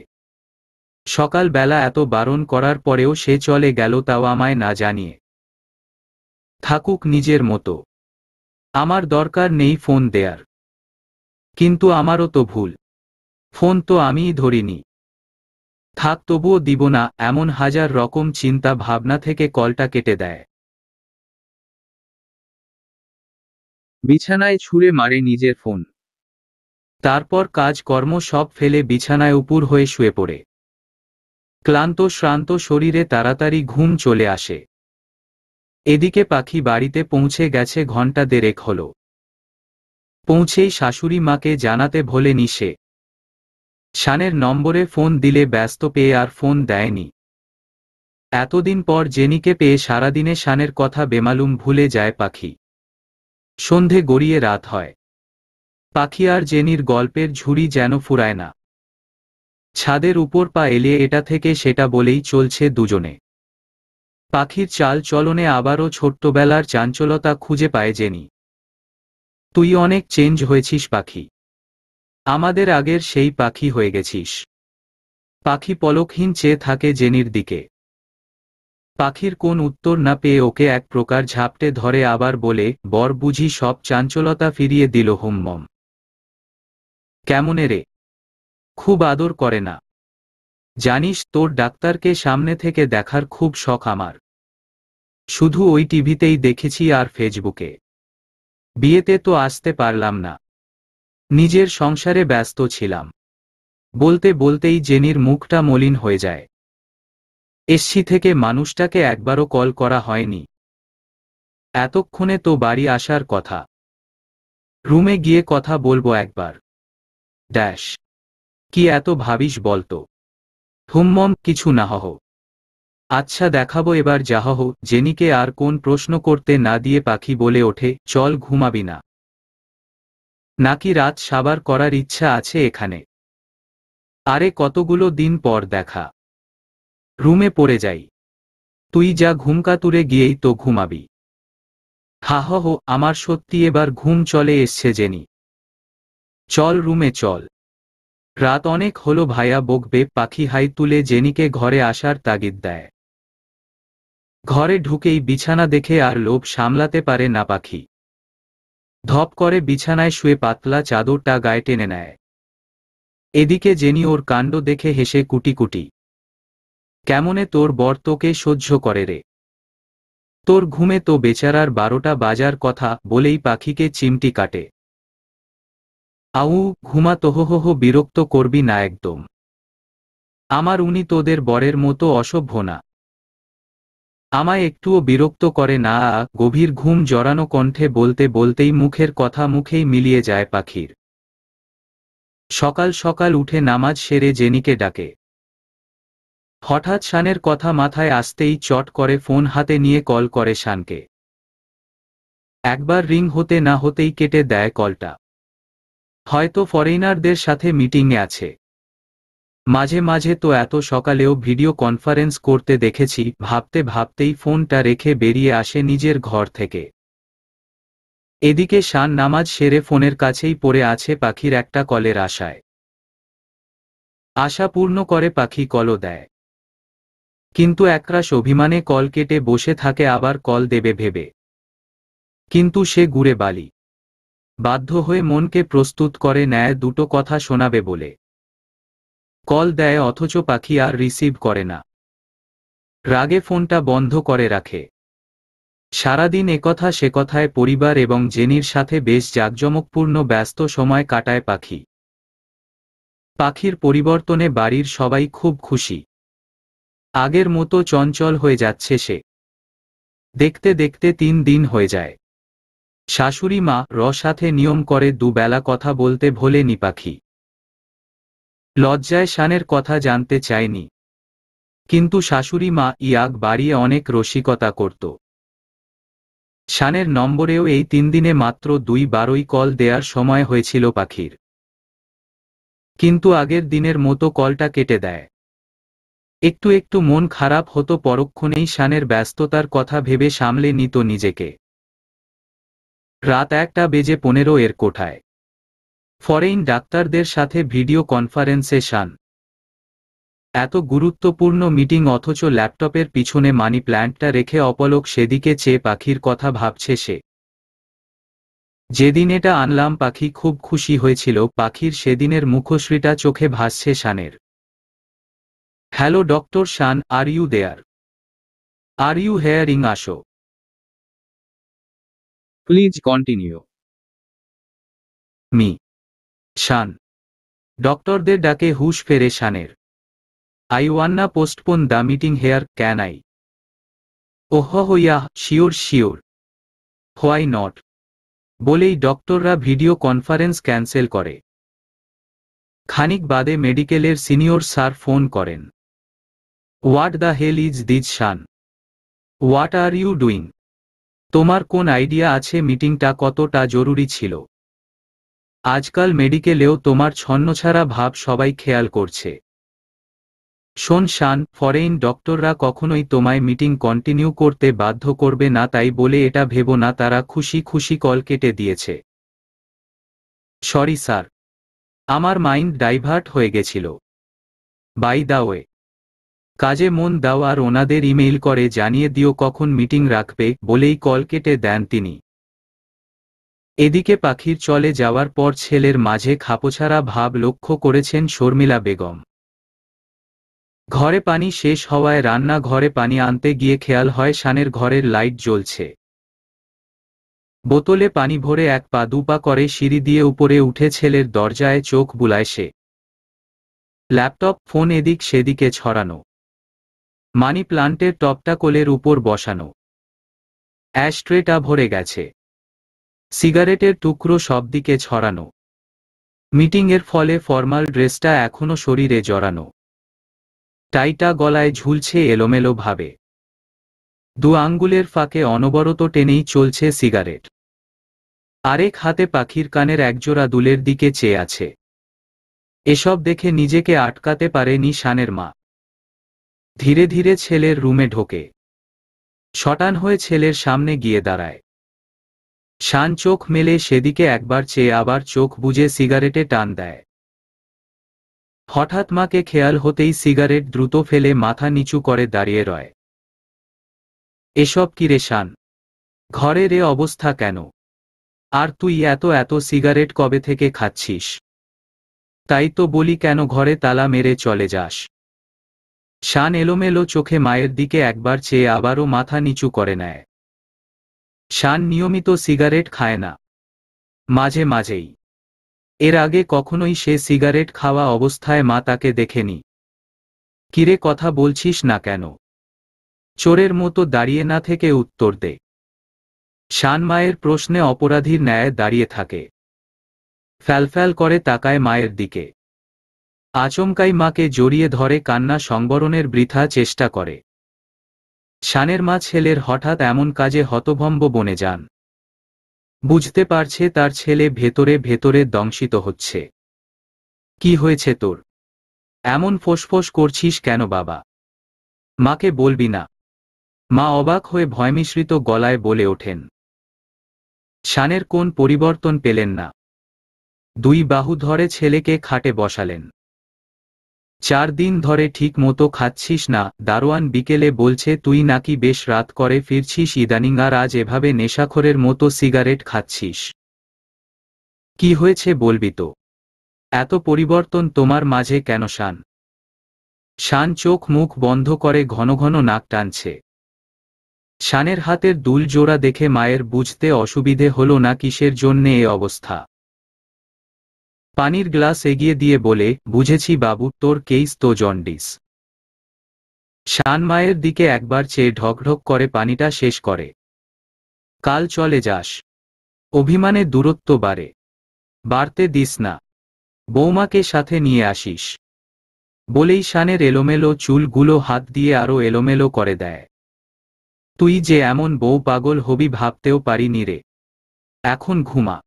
সকালবেলা এত বারণ করার পরেও সে চলে গেল তাও আমায় না জানিয়ে থাকুক নিজের মতো আমার দরকার নেই ফোন দেয়ার কিন্তু আমারও তো ভুল ফোন তো আমিই ধরিনি থাক তবুও দিব না এমন হাজার রকম চিন্তা ভাবনা থেকে কলটা কেটে দেয় বিছানায় ছুঁড়ে মারে নিজের ফোন তারপর কাজকর্ম সব ফেলে বিছানায় উপুর হয়ে শুয়ে পড়ে ক্লান্ত শ্রান্ত শরীরে তাড়াতাড়ি ঘুম চলে আসে এদিকে পাখি বাড়িতে পৌঁছে গেছে ঘন্টা দেড়েক হলো পৌঁছেই শাশুড়ি মাকে জানাতে ভোলেনি সে শানের নম্বরে ফোন দিলে ব্যস্ত পেয়ে আর ফোন দেয়নি এতদিন পর জেনিকে পেয়ে সারাদিনে শানের কথা বেমালুম ভুলে যায় পাখি সন্ধে গড়িয়ে রাত হয় পাখি আর জেনির গল্পের ঝুড়ি যেন ফুরায় না ছাদের উপর পা এলিয়ে এটা থেকে সেটা বলেই চলছে দুজনে পাখির চাল চলনে আবারও ছোট্টবেলার চাঞ্চলতা খুঁজে পায় জেনি তুই অনেক চেঞ্জ হয়েছিস পাখি আমাদের আগের সেই পাখি হয়ে গেছিস পাখি পলকহীন চেয়ে থাকে জেনির দিকে পাখির কোন উত্তর না পেয়ে ওকে এক প্রকার ঝাপটে ধরে আবার বলে বর বুঝি সব চাঞ্চলতা ফিরিয়ে দিল হুম্মম কেমনে রে খুব আদর করে না জানিস তোর ডাক্তারকে সামনে থেকে দেখার খুব শখ আমার শুধু ওই টিভিতেই দেখেছি আর ফেসবুকে বিয়েতে তো আসতে পারলাম না নিজের সংসারে ব্যস্ত ছিলাম বলতে বলতেই জেনির মুখটা মলিন হয়ে যায় এসসি থেকে মানুষটাকে একবারও কল করা হয়নি এতক্ষণে তো বাড়ি আসার কথা রুমে গিয়ে কথা বলবো একবার ড্যাশ কি এত ভাবিস বলতো হুম্মম কিছু না হহ আচ্ছা দেখাবো এবার যাহ জেনিকে আর কোন প্রশ্ন করতে না দিয়ে পাখি বলে ওঠে চল ঘুমাবি না নাকি রাত সাবার করার ইচ্ছা আছে এখানে আরে কতগুলো দিন পর দেখা রুমে পড়ে যাই তুই যা ঘুমকাতুরে গিয়েই তো ঘুমাবি হো আমার সত্যি এবার ঘুম চলে এসছে জেনি চল রুমে চল রাত অনেক হলো ভাইয়া বকবে পাখি হাই তুলে জেনিকে ঘরে আসার তাগিদ দেয় ঘরে ঢুকেই বিছানা দেখে আর লোভ সামলাতে পারে না পাখি ধপ করে বিছানায় শুয়ে পাতলা চাদরটা গায়ে টেনে নেয় এদিকে জেনি ওর কাণ্ড দেখে হেসে কুটি কুটি কেমনে তোর বর তোকে সহ্য করে রে তোর ঘুমে তো বেচারার বারোটা বাজার কথা বলেই পাখিকে চিমটি কাটে আউ ঘুমা তোহোহ বিরক্ত করবি না একদম আমার উনি তোদের বরের মতো অসভ্য না আমায় একটুও বিরক্ত করে না গভীর ঘুম জড়ানো কণ্ঠে বলতে বলতেই মুখের কথা মুখেই মিলিয়ে যায় পাখির সকাল সকাল উঠে নামাজ সেরে জেনিকে ডাকে হঠাৎ শানের কথা মাথায় আসতেই চট করে ফোন হাতে নিয়ে কল করে শানকে একবার রিং হতে না হতেই কেটে দেয় কলটা হয়তো ফরেনারদের সাথে মিটিংয়ে আছে মাঝে মাঝে তো এত সকালেও ভিডিও কনফারেন্স করতে দেখেছি ভাবতে ভাবতেই ফোনটা রেখে বেরিয়ে আসে নিজের ঘর থেকে এদিকে শান নামাজ সেরে ফোনের কাছেই পড়ে আছে পাখির একটা কলের আশায় আশা পূর্ণ করে পাখি কলও দেয় কিন্তু একরাশ অভিমানে কল কেটে বসে থাকে আবার কল দেবে ভেবে কিন্তু সে গুড়ে বালি বাধ্য হয়ে মনকে প্রস্তুত করে নেয় দুটো কথা শোনাবে বলে কল দেয় অথচ পাখি আর রিসিভ করে না রাগে ফোনটা বন্ধ করে রাখে সারাদিন একথা সে কথায় পরিবার এবং জেনির সাথে বেশ জাঁকজমকপূর্ণ ব্যস্ত সময় কাটায় পাখি পাখির পরিবর্তনে বাড়ির সবাই খুব খুশি আগের মতো চঞ্চল হয়ে যাচ্ছে সে দেখতে দেখতে তিন দিন হয়ে যায় শাশুড়ি মা র সাথে নিয়ম করে দুবেলা কথা বলতে ভোলেনি পাখি লজ্জায় শানের কথা জানতে চায়নি কিন্তু শাশুড়ি মা ইয়াক বাড়িয়ে অনেক রসিকতা করত শানের নম্বরেও এই তিন দিনে মাত্র দুই বারোই কল দেয়ার সময় হয়েছিল পাখির কিন্তু আগের দিনের মতো কলটা কেটে দেয় একটু একটু মন খারাপ হতো পরক্ষণেই শানের ব্যস্ততার কথা ভেবে সামলে নিত নিজেকে রাত একটা বেজে পনেরো এর কোঠায় ফরেইন ডাক্তারদের সাথে ভিডিও কনফারেন্সে শান এত গুরুত্বপূর্ণ মিটিং অথচ ল্যাপটপের পিছনে মানি প্ল্যান্টটা রেখে অপলক সেদিকে চেয়ে পাখির কথা ভাবছে সে যেদিন এটা আনলাম পাখি খুব খুশি হয়েছিল পাখির সেদিনের মুখশ্রীটা চোখে ভাসছে শানের hello doctor Shaan are you there are you hearing আসো প্লিজ কন্টিনিউ মি শান ডক্টরদের ডাকে হুশ ফেরে শানের I wanna postpone the meeting here can I oh yeah sure sure why not বলেই ডক্টররা ভিডিও কনফারেন্স ক্যান্সেল করে খানিক বাদে মেডিকেলের সিনিয়র স্যার ফোন করেন what the hell is this Shaan what are you doing তোমার কোন আইডিয়া আছে মিটিংটা কতটা জরুরি ছিল আজকাল মেডিকেলেও তোমার ছন্নছাড়া ভাব সবাই খেয়াল করছে শোন শান ফরেইন ডক্টররা কখনোই তোমায় মিটিং কন্টিনিউ করতে বাধ্য করবে না তাই বলে এটা ভেব না তারা খুশি খুশি কল কেটে দিয়েছে সরি স্যার আমার মাইন্ড ডাইভার্ট হয়ে গেছিল বাই দাওয়ে কাজে মন দাও আর ওনাদের ইমেইল করে জানিয়ে দিও কখন মিটিং রাখবে বলেই কল কেটে দেন তিনি এদিকে পাখির চলে যাওয়ার পর ছেলের মাঝে খাপোছাড়া ভাব লক্ষ্য করেছেন শর্মিলা বেগম ঘরে পানি শেষ হওয়ায় রান্না ঘরে পানি আনতে গিয়ে খেয়াল হয় সানের ঘরের লাইট জ্বলছে বোতলে পানি ভরে এক পা দুপা করে সিঁড়ি দিয়ে উপরে উঠে ছেলের দরজায় চোখ বুলায় সে ল্যাপটপ ফোন এদিক সেদিকে ছড়ানো মানি প্লান্টের টপটা কোলের উপর বসানো অ্যাশট্রেটা ভরে গেছে সিগারেটের টুকরো সবদিকে ছড়ানো মিটিংয়ের ফলে ফর্মাল ড্রেসটা এখনো শরীরে জড়ানো টাইটা গলায় ঝুলছে এলোমেলোভাবে দু আঙ্গুলের ফাঁকে অনবরত টেনেই চলছে সিগারেট আরেক হাতে পাখির কানের একজোড়া দুলের দিকে চেয়ে আছে এসব দেখে নিজেকে আটকাতে পারেনি শানের মা ধীরে ধীরে ছেলের রুমে ঢোকে শটান হয়ে ছেলের সামনে গিয়ে দাঁড়ায় শান চোখ মেলে সেদিকে একবার চেয়ে আবার চোখ বুঝে সিগারেটে টান দেয় হঠাৎ মাকে খেয়াল হতেই সিগারেট দ্রুত ফেলে মাথা নিচু করে দাঁড়িয়ে রয় এসব কিরে শান ঘরের এ অবস্থা কেন আর তুই এত এত সিগারেট কবে থেকে খাচ্ছিস তাই তো বলি কেন ঘরে তালা মেরে চলে যাস শান এলোমেলো চোখে মায়ের দিকে একবার চেয়ে আবারও মাথা নিচু করে নেয় শান নিয়মিত সিগারেট খায় না মাঝে মাঝেই এর আগে কখনোই সে সিগারেট খাওয়া অবস্থায় মা তাকে দেখেনি কিরে কথা বলছিস না কেন চোরের মতো দাঁড়িয়ে না থেকে উত্তর দে শান মায়ের প্রশ্নে অপরাধীর ন্যায় দাঁড়িয়ে থাকে ফ্যালফ্যাল করে তাকায় মায়ের দিকে আচমকাই মাকে জড়িয়ে ধরে কান্না সংবরণের বৃথা চেষ্টা করে শানের মা ছেলের হঠাৎ এমন কাজে হতভম্ব বনে যান বুঝতে পারছে তার ছেলে ভেতরে ভেতরে দংশিত হচ্ছে কি হয়েছে তোর এমন ফোসফোস করছিস কেন বাবা মাকে বলবি না মা অবাক হয়ে ভয়মিশ্রিত গলায় বলে ওঠেন শানের কোন পরিবর্তন পেলেন না দুই বাহু ধরে ছেলেকে খাটে বসালেন চার দিন ধরে ঠিক মতো খাচ্ছিস না দারোয়ান বিকেলে বলছে তুই নাকি বেশ রাত করে ফিরছিস ইদানিং আর আজ এভাবে নেশাখোরের মতো সিগারেট খাচ্ছিস কি হয়েছে বলবি তো এত পরিবর্তন তোমার মাঝে কেন শান শান চোখ মুখ বন্ধ করে ঘন ঘন নাক টানছে শানের হাতের দুল জোড়া দেখে মায়ের বুঝতে অসুবিধে হল না কিসের জন্যে এ অবস্থা পানির গ্লাস এগিয়ে দিয়ে বলে বুঝেছি বাবু তোর কেইস তো জন্ডিস শানমায়ের দিকে একবার চেয়ে ঢকঢক করে পানিটা শেষ করে কাল চলে যাস অভিমানে দূরত্ব বাড়ে বাড়তে দিস না বৌমাকে সাথে নিয়ে আসিস বলেই শানের এলোমেলো চুলগুলো হাত দিয়ে আরও এলোমেলো করে দেয় তুই যে এমন বউ পাগল হবি ভাবতেও পারিনি রে এখন ঘুমা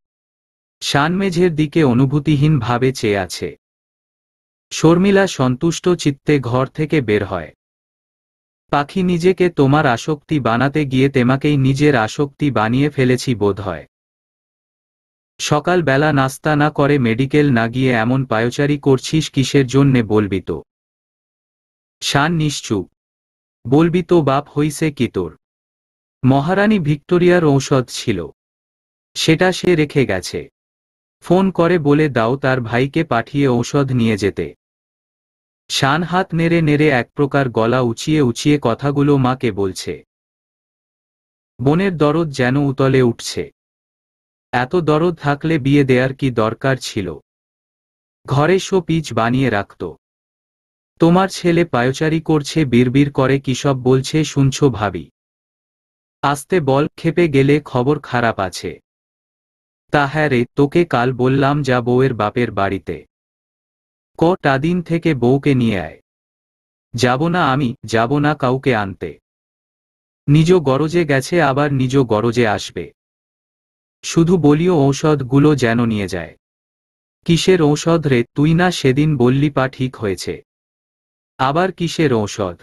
শানমেঝের দিকে অনুভূতিহীনভাবে চেয়ে আছে শর্মিলা সন্তুষ্ট চিত্তে ঘর থেকে বের হয় পাখি নিজেকে তোমার আসক্তি বানাতে গিয়ে তেমাকেই নিজের আসক্তি বানিয়ে ফেলেছি বোধ হয় সকালবেলা নাস্তা না করে মেডিকেল না গিয়ে এমন পায়চারি করছিস কিসের জন্যে বলবি তো শান নিশ্চুপ বলবি তো বাপ হইছে কি তোর মহারানী ভিক্টোরিয়ার ঔষধ ছিল সেটা সে রেখে গেছে ফোন করে বলে দাও তার ভাইকে পাঠিয়ে ঔষধ নিয়ে যেতে শান হাত নেড়ে নেড়ে এক প্রকার গলা উঁচিয়ে উঁচিয়ে কথাগুলো মাকে বলছে বোনের দরদ যেন উতলে উঠছে এত দরদ থাকলে বিয়ে দেয়ার কি দরকার ছিল ঘরে শো পিচ বানিয়ে রাখত তোমার ছেলে পায়চারি করছে বিড়বিড় করে কিসব বলছে শুনছ ভাবি আসতে বল খেপে গেলে খবর খারাপ আছে তা হ্যাঁ রে তোকে কাল বললাম যা বউয়ের বাপের বাড়িতে কটা দিন থেকে বউকে নিয়ে আয় যাব না আমি যাব না কাউকে আনতে নিজ গরজে গেছে আবার নিজ গরজে আসবে শুধু বলিও ঔষধগুলো যেন নিয়ে যায় কিসের ঔষধ রে তুই না সেদিন বললি পা ঠিক হয়েছে আবার কিসের ঔষধ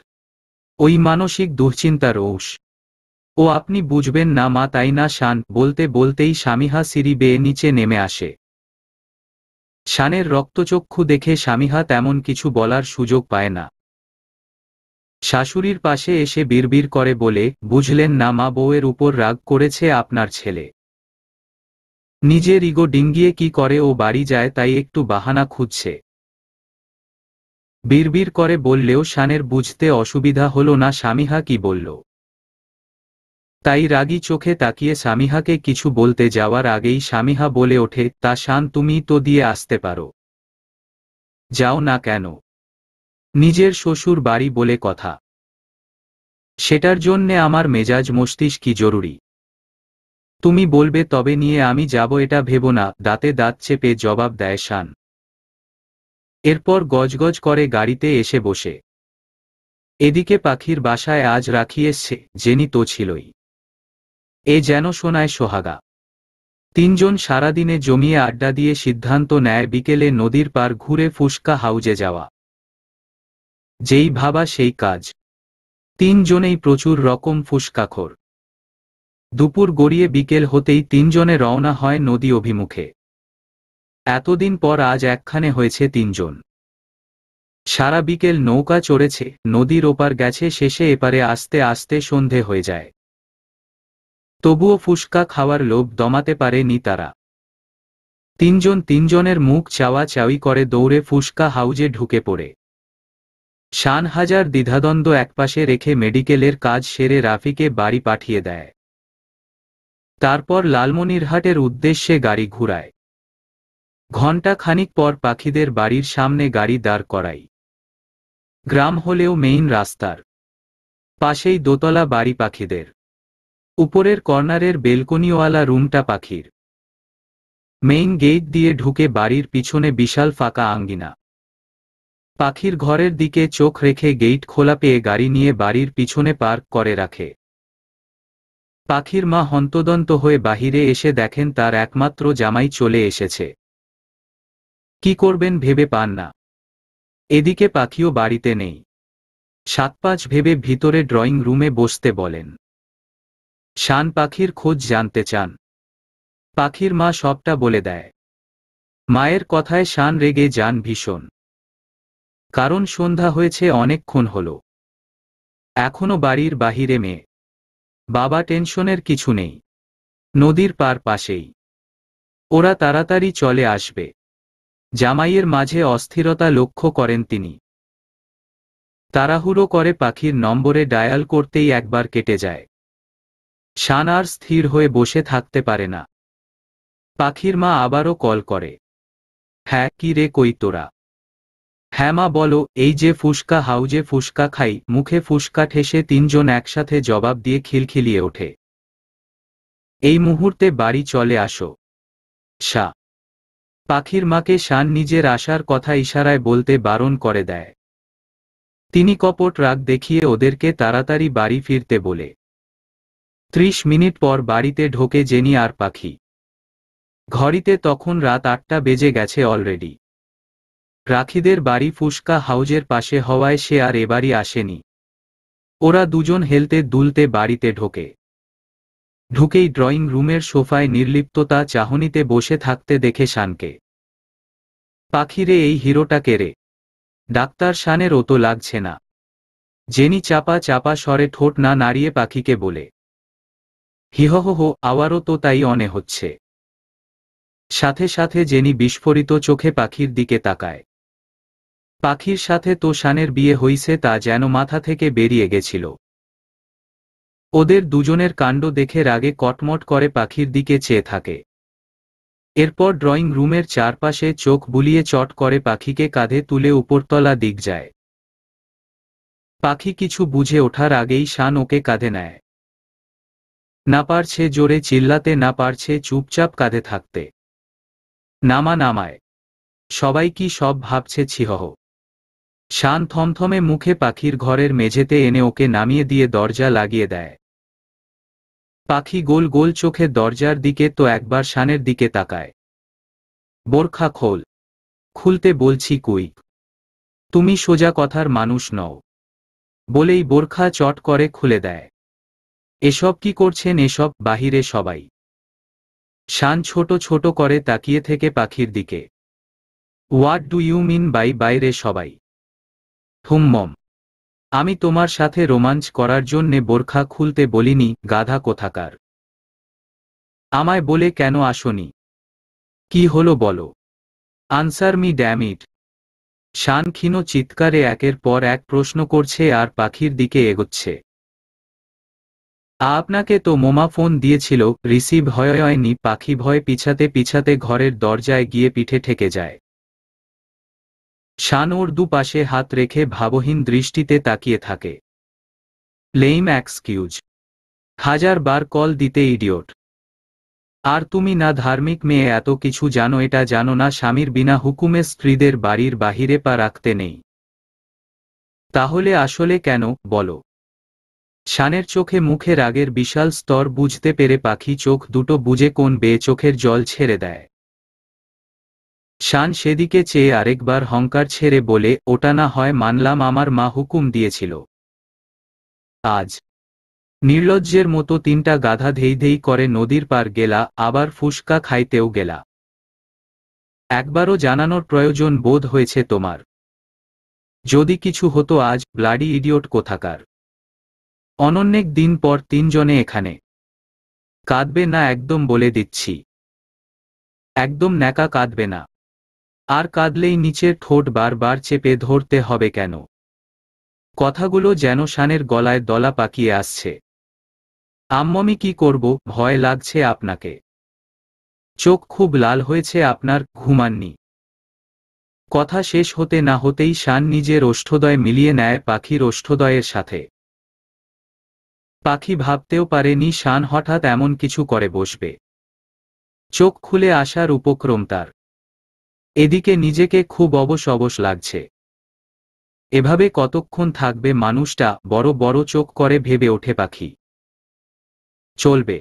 ওই মানসিক দুশ্চিন্তার ঔষ ও আপনি বুঝবেন না মা তাই না শান বলতে বলতেই স্বামীহা সিঁড়ি বেয়ে নিচে নেমে আসে শানের রক্তচক্ষু দেখে স্বামীহা তেমন কিছু বলার সুযোগ পায় না শাশুড়ির পাশে এসে বিড়বিড় করে বলে বুঝলেন না মা বউয়ের উপর রাগ করেছে আপনার ছেলে নিজের ইগো ডিঙ্গিয়ে কি করে ও বাড়ি যায় তাই একটু বাহানা খুঁজছে বিড়বিড় করে বললেও শানের বুঝতে অসুবিধা হল না স্বামীহা কি বলল তাই রাগি চোখে তাকিয়ে স্বামীহাকে কিছু বলতে যাওয়ার আগেই স্বামীহা বলে ওঠে তা শান তুমি তো দিয়ে আসতে পারো যাও না কেন নিজের শ্বশুর বাড়ি বলে কথা সেটার জন্যে আমার মেজাজ মস্তিষ্ক কি জরুরি তুমি বলবে তবে নিয়ে আমি যাব এটা ভেব না দাঁতে দাঁত চেপে জবাব দেয় শান এরপর গজগজ করে গাড়িতে এসে বসে এদিকে পাখির বাসায় আজ রাখিয়েছে জেনি তো ছিলই এ যেন শোনায় সোহাগা তিনজন সারাদিনে জমিয়ে আড্ডা দিয়ে সিদ্ধান্ত নেয় বিকেলে নদীর পার ঘুরে ফুসকা হাউজে যাওয়া যেই ভাবা সেই কাজ তিনজনেই প্রচুর রকম ফুসকাখোর দুপুর গড়িয়ে বিকেল হতেই তিনজনে রওনা হয় নদী অভিমুখে এতদিন পর আজ একখানে হয়েছে তিনজন সারা বিকেল নৌকা চড়েছে নদীর ওপার গেছে শেষে এপারে আস্তে আস্তে সন্ধে হয়ে যায় তবুও ফুসকা খাওয়ার লোভ দমাতে পারেনি তারা তিনজন তিনজনের মুখ চাওয়া চাওয়ি করে দৌড়ে ফুসকা হাউজে ঢুকে পড়ে শানহাজার দ্বিধাদ্বন্দ্ব একপাশে রেখে মেডিকেলের কাজ সেরে রাফিকে বাড়ি পাঠিয়ে দেয় তারপর লালমনিরহাটের উদ্দেশ্যে গাড়ি ঘুরায় ঘণ্টা খানিক পর পাখিদের বাড়ির সামনে গাড়ি দাঁড় করাই গ্রাম হলেও মেইন রাস্তার পাশেই দোতলা বাড়ি পাখিদের উপরের কর্নারের বেলকনিওয়ালা রুমটা পাখির মেইন গেট দিয়ে ঢুকে বাড়ির পিছনে বিশাল ফাঁকা আঙ্গিনা পাখির ঘরের দিকে চোখ রেখে গেট খোলা পেয়ে গাড়ি নিয়ে বাড়ির পিছনে পার্ক করে রাখে পাখির মা হন্তদন্ত হয়ে বাহিরে এসে দেখেন তার একমাত্র জামাই চলে এসেছে কি করবেন ভেবে পান না এদিকে পাখিও বাড়িতে নেই সাত পাঁচ ভেবে ভিতরে ড্রয়িং রুমে বসতে বলেন শান পাখির খোঁজ জানতে চান পাখির মা সবটা বলে দেয় মায়ের কথায় শান রেগে যান ভীষণ কারণ সন্ধ্যা হয়েছে অনেকক্ষণ হল এখনো বাড়ির বাহিরে মেয়ে বাবা টেনশনের কিছু নেই নদীর পার পাশেই ওরা তাড়াতাড়ি চলে আসবে জামাইয়ের মাঝে অস্থিরতা লক্ষ্য করেন তিনি তাড়াহুড়ো করে পাখির নম্বরে ডায়াল করতেই একবার কেটে যায় শান আর স্থির হয়ে বসে থাকতে পারে না পাখির মা আবারও কল করে হ্যাঁ কি রে কই তোরা হ্যাঁ মা বলো এই যে ফুসকা হাউজে ফুসকা খাই মুখে ফুসকা ঠেসে তিনজন একসাথে জবাব দিয়ে খিলখিলিয়ে ওঠে এই মুহূর্তে বাড়ি চলে আসো শা পাখির মাকে শান নিজের আসার কথা ইশারায় বলতে বারণ করে দেয় তিনি কপট রাগ দেখিয়ে ওদেরকে তাড়াতাড়ি বাড়ি ফিরতে বলে ত্রিশ মিনিট পর বাড়িতে ঢোকে জেনি আর পাখি ঘড়িতে তখন রাত আটটা বেজে গেছে অলরেডি রাখিদের বাড়ি ফুসকা হাউজের পাশে হওয়ায় সে আর এবারই আসেনি ওরা দুজন হেলতে দুলতে বাড়িতে ঢোকে ঢুকেই ড্রয়িং রুমের সোফায় নির্লিপ্ততা চাহনিতে বসে থাকতে দেখে শানকে পাখিরে এই হিরোটা কেরে ডাক্তার শানের ওতো লাগছে না জেনি চাপা চাপা স্বরে ঠোঁট না নাড়িয়ে পাখিকে বলে হিহহ আবারও তো তাই অনে হচ্ছে সাথে সাথে জেনি বিস্ফোরিত চোখে পাখির দিকে তাকায় পাখির সাথে তো শানের বিয়ে হইছে তা যেন মাথা থেকে বেরিয়ে গেছিল ওদের দুজনের কাণ্ড দেখে রাগে কটমট করে পাখির দিকে চেয়ে থাকে এরপর ড্রয়িং রুমের চারপাশে চোখ বুলিয়ে চট করে পাখিকে কাঁধে তুলে উপরতলা দিক যায় পাখি কিছু বুঝে ওঠার আগেই শান ওকে কাঁধে নেয় না পারছে জোরে চিল্লাতে না পারছে চুপচাপ কাঁধে থাকতে নামা নামায় সবাই কি সব ভাবছে ছিহহ শান থমথমে মুখে পাখির ঘরের মেঝেতে এনে ওকে নামিয়ে দিয়ে দরজা লাগিয়ে দেয় পাখি গোল গোল চোখে দরজার দিকে তো একবার শানের দিকে তাকায় বোরখা খোল খুলতে বলছি কুই তুমি সোজা কথার মানুষ নও বলেই বোরখা চট করে খুলে দেয় এসব কি করছেন এসব বাহিরে সবাই শান ছোট ছোট করে তাকিয়ে থেকে পাখির দিকে what do you mean by বাইরে সবাই থুম্মম আমি তোমার সাথে রোমাঞ্চ করার জন্যে বোরখা খুলতে বলিনি গাধা কোথাকার আমায় বলে কেন আসনি কি হলো বলো আনসার মি ড্যামিট শান ক্ষীণ চিৎকারে একের পর এক প্রশ্ন করছে আর পাখির দিকে এগোচ্ছে আপনাকে তো মোমা ফোন দিয়েছিল রিসিভ হয়নি পাখি ভয় পিছাতে পিছাতে ঘরের দরজায় গিয়ে পিঠে ঠেকে যায় শান ওর দুপাশে হাত রেখে ভাবহীন দৃষ্টিতে তাকিয়ে থাকে লেইম এক্সকিউজ হাজার বার কল দিতে ইডিওট আর তুমি না ধার্মিক মেয়ে এত কিছু জানো এটা জানো না স্বামীর বিনা হুকুমে স্ত্রীদের বাড়ির বাহিরে পা রাখতে নেই তাহলে আসলে কেন বলো শানের চোখে মুখে রাগের বিশাল স্তর বুঝতে পেরে পাখি চোখ দুটো বুঝে কোন বেয়ে চোখের জল ছেড়ে দেয় শান সেদিকে চেয়ে আরেকবার হংকার ছেড়ে বলে ওটা না হয় মানলাম আমার মা হুকুম দিয়েছিল আজ নির্লজ্জের মতো তিনটা গাধা ধেই ধেই করে নদীর পার গেলা আবার ফুসকা খাইতেও গেলা একবারও জানানোর প্রয়োজন বোধ হয়েছে তোমার যদি কিছু হতো আজ ব্লাডি ইডিয়ট কোথাকার অনন্যেক দিন পর তিনজনে এখানে কাঁদবে না একদম বলে দিচ্ছি একদম ন্যাকা কাঁদবে না আর কাঁদলেই নিচের ঠোঁট বারবার চেপে ধরতে হবে কেন কথাগুলো যেন শানের গলায় দলা পাকিয়ে আসছে আম্মমি কি করব ভয় লাগছে আপনাকে চোখ খুব লাল হয়েছে আপনার ঘুমাননি কথা শেষ হতে না হতেই শান নিজের ওষ্ঠোদয় মিলিয়ে নেয় পাখির ওষ্ঠোদয়ের সাথে পাখি ভাবতেও পারেনি শান হঠাৎ এমন কিছু করে বসবে চোখ খুলে আসার উপক্রম তার এদিকে নিজেকে খুব অবশ অবশ লাগছে এভাবে কতক্ষণ থাকবে মানুষটা বড় বড় চোখ করে ভেবে ওঠে পাখি চলবে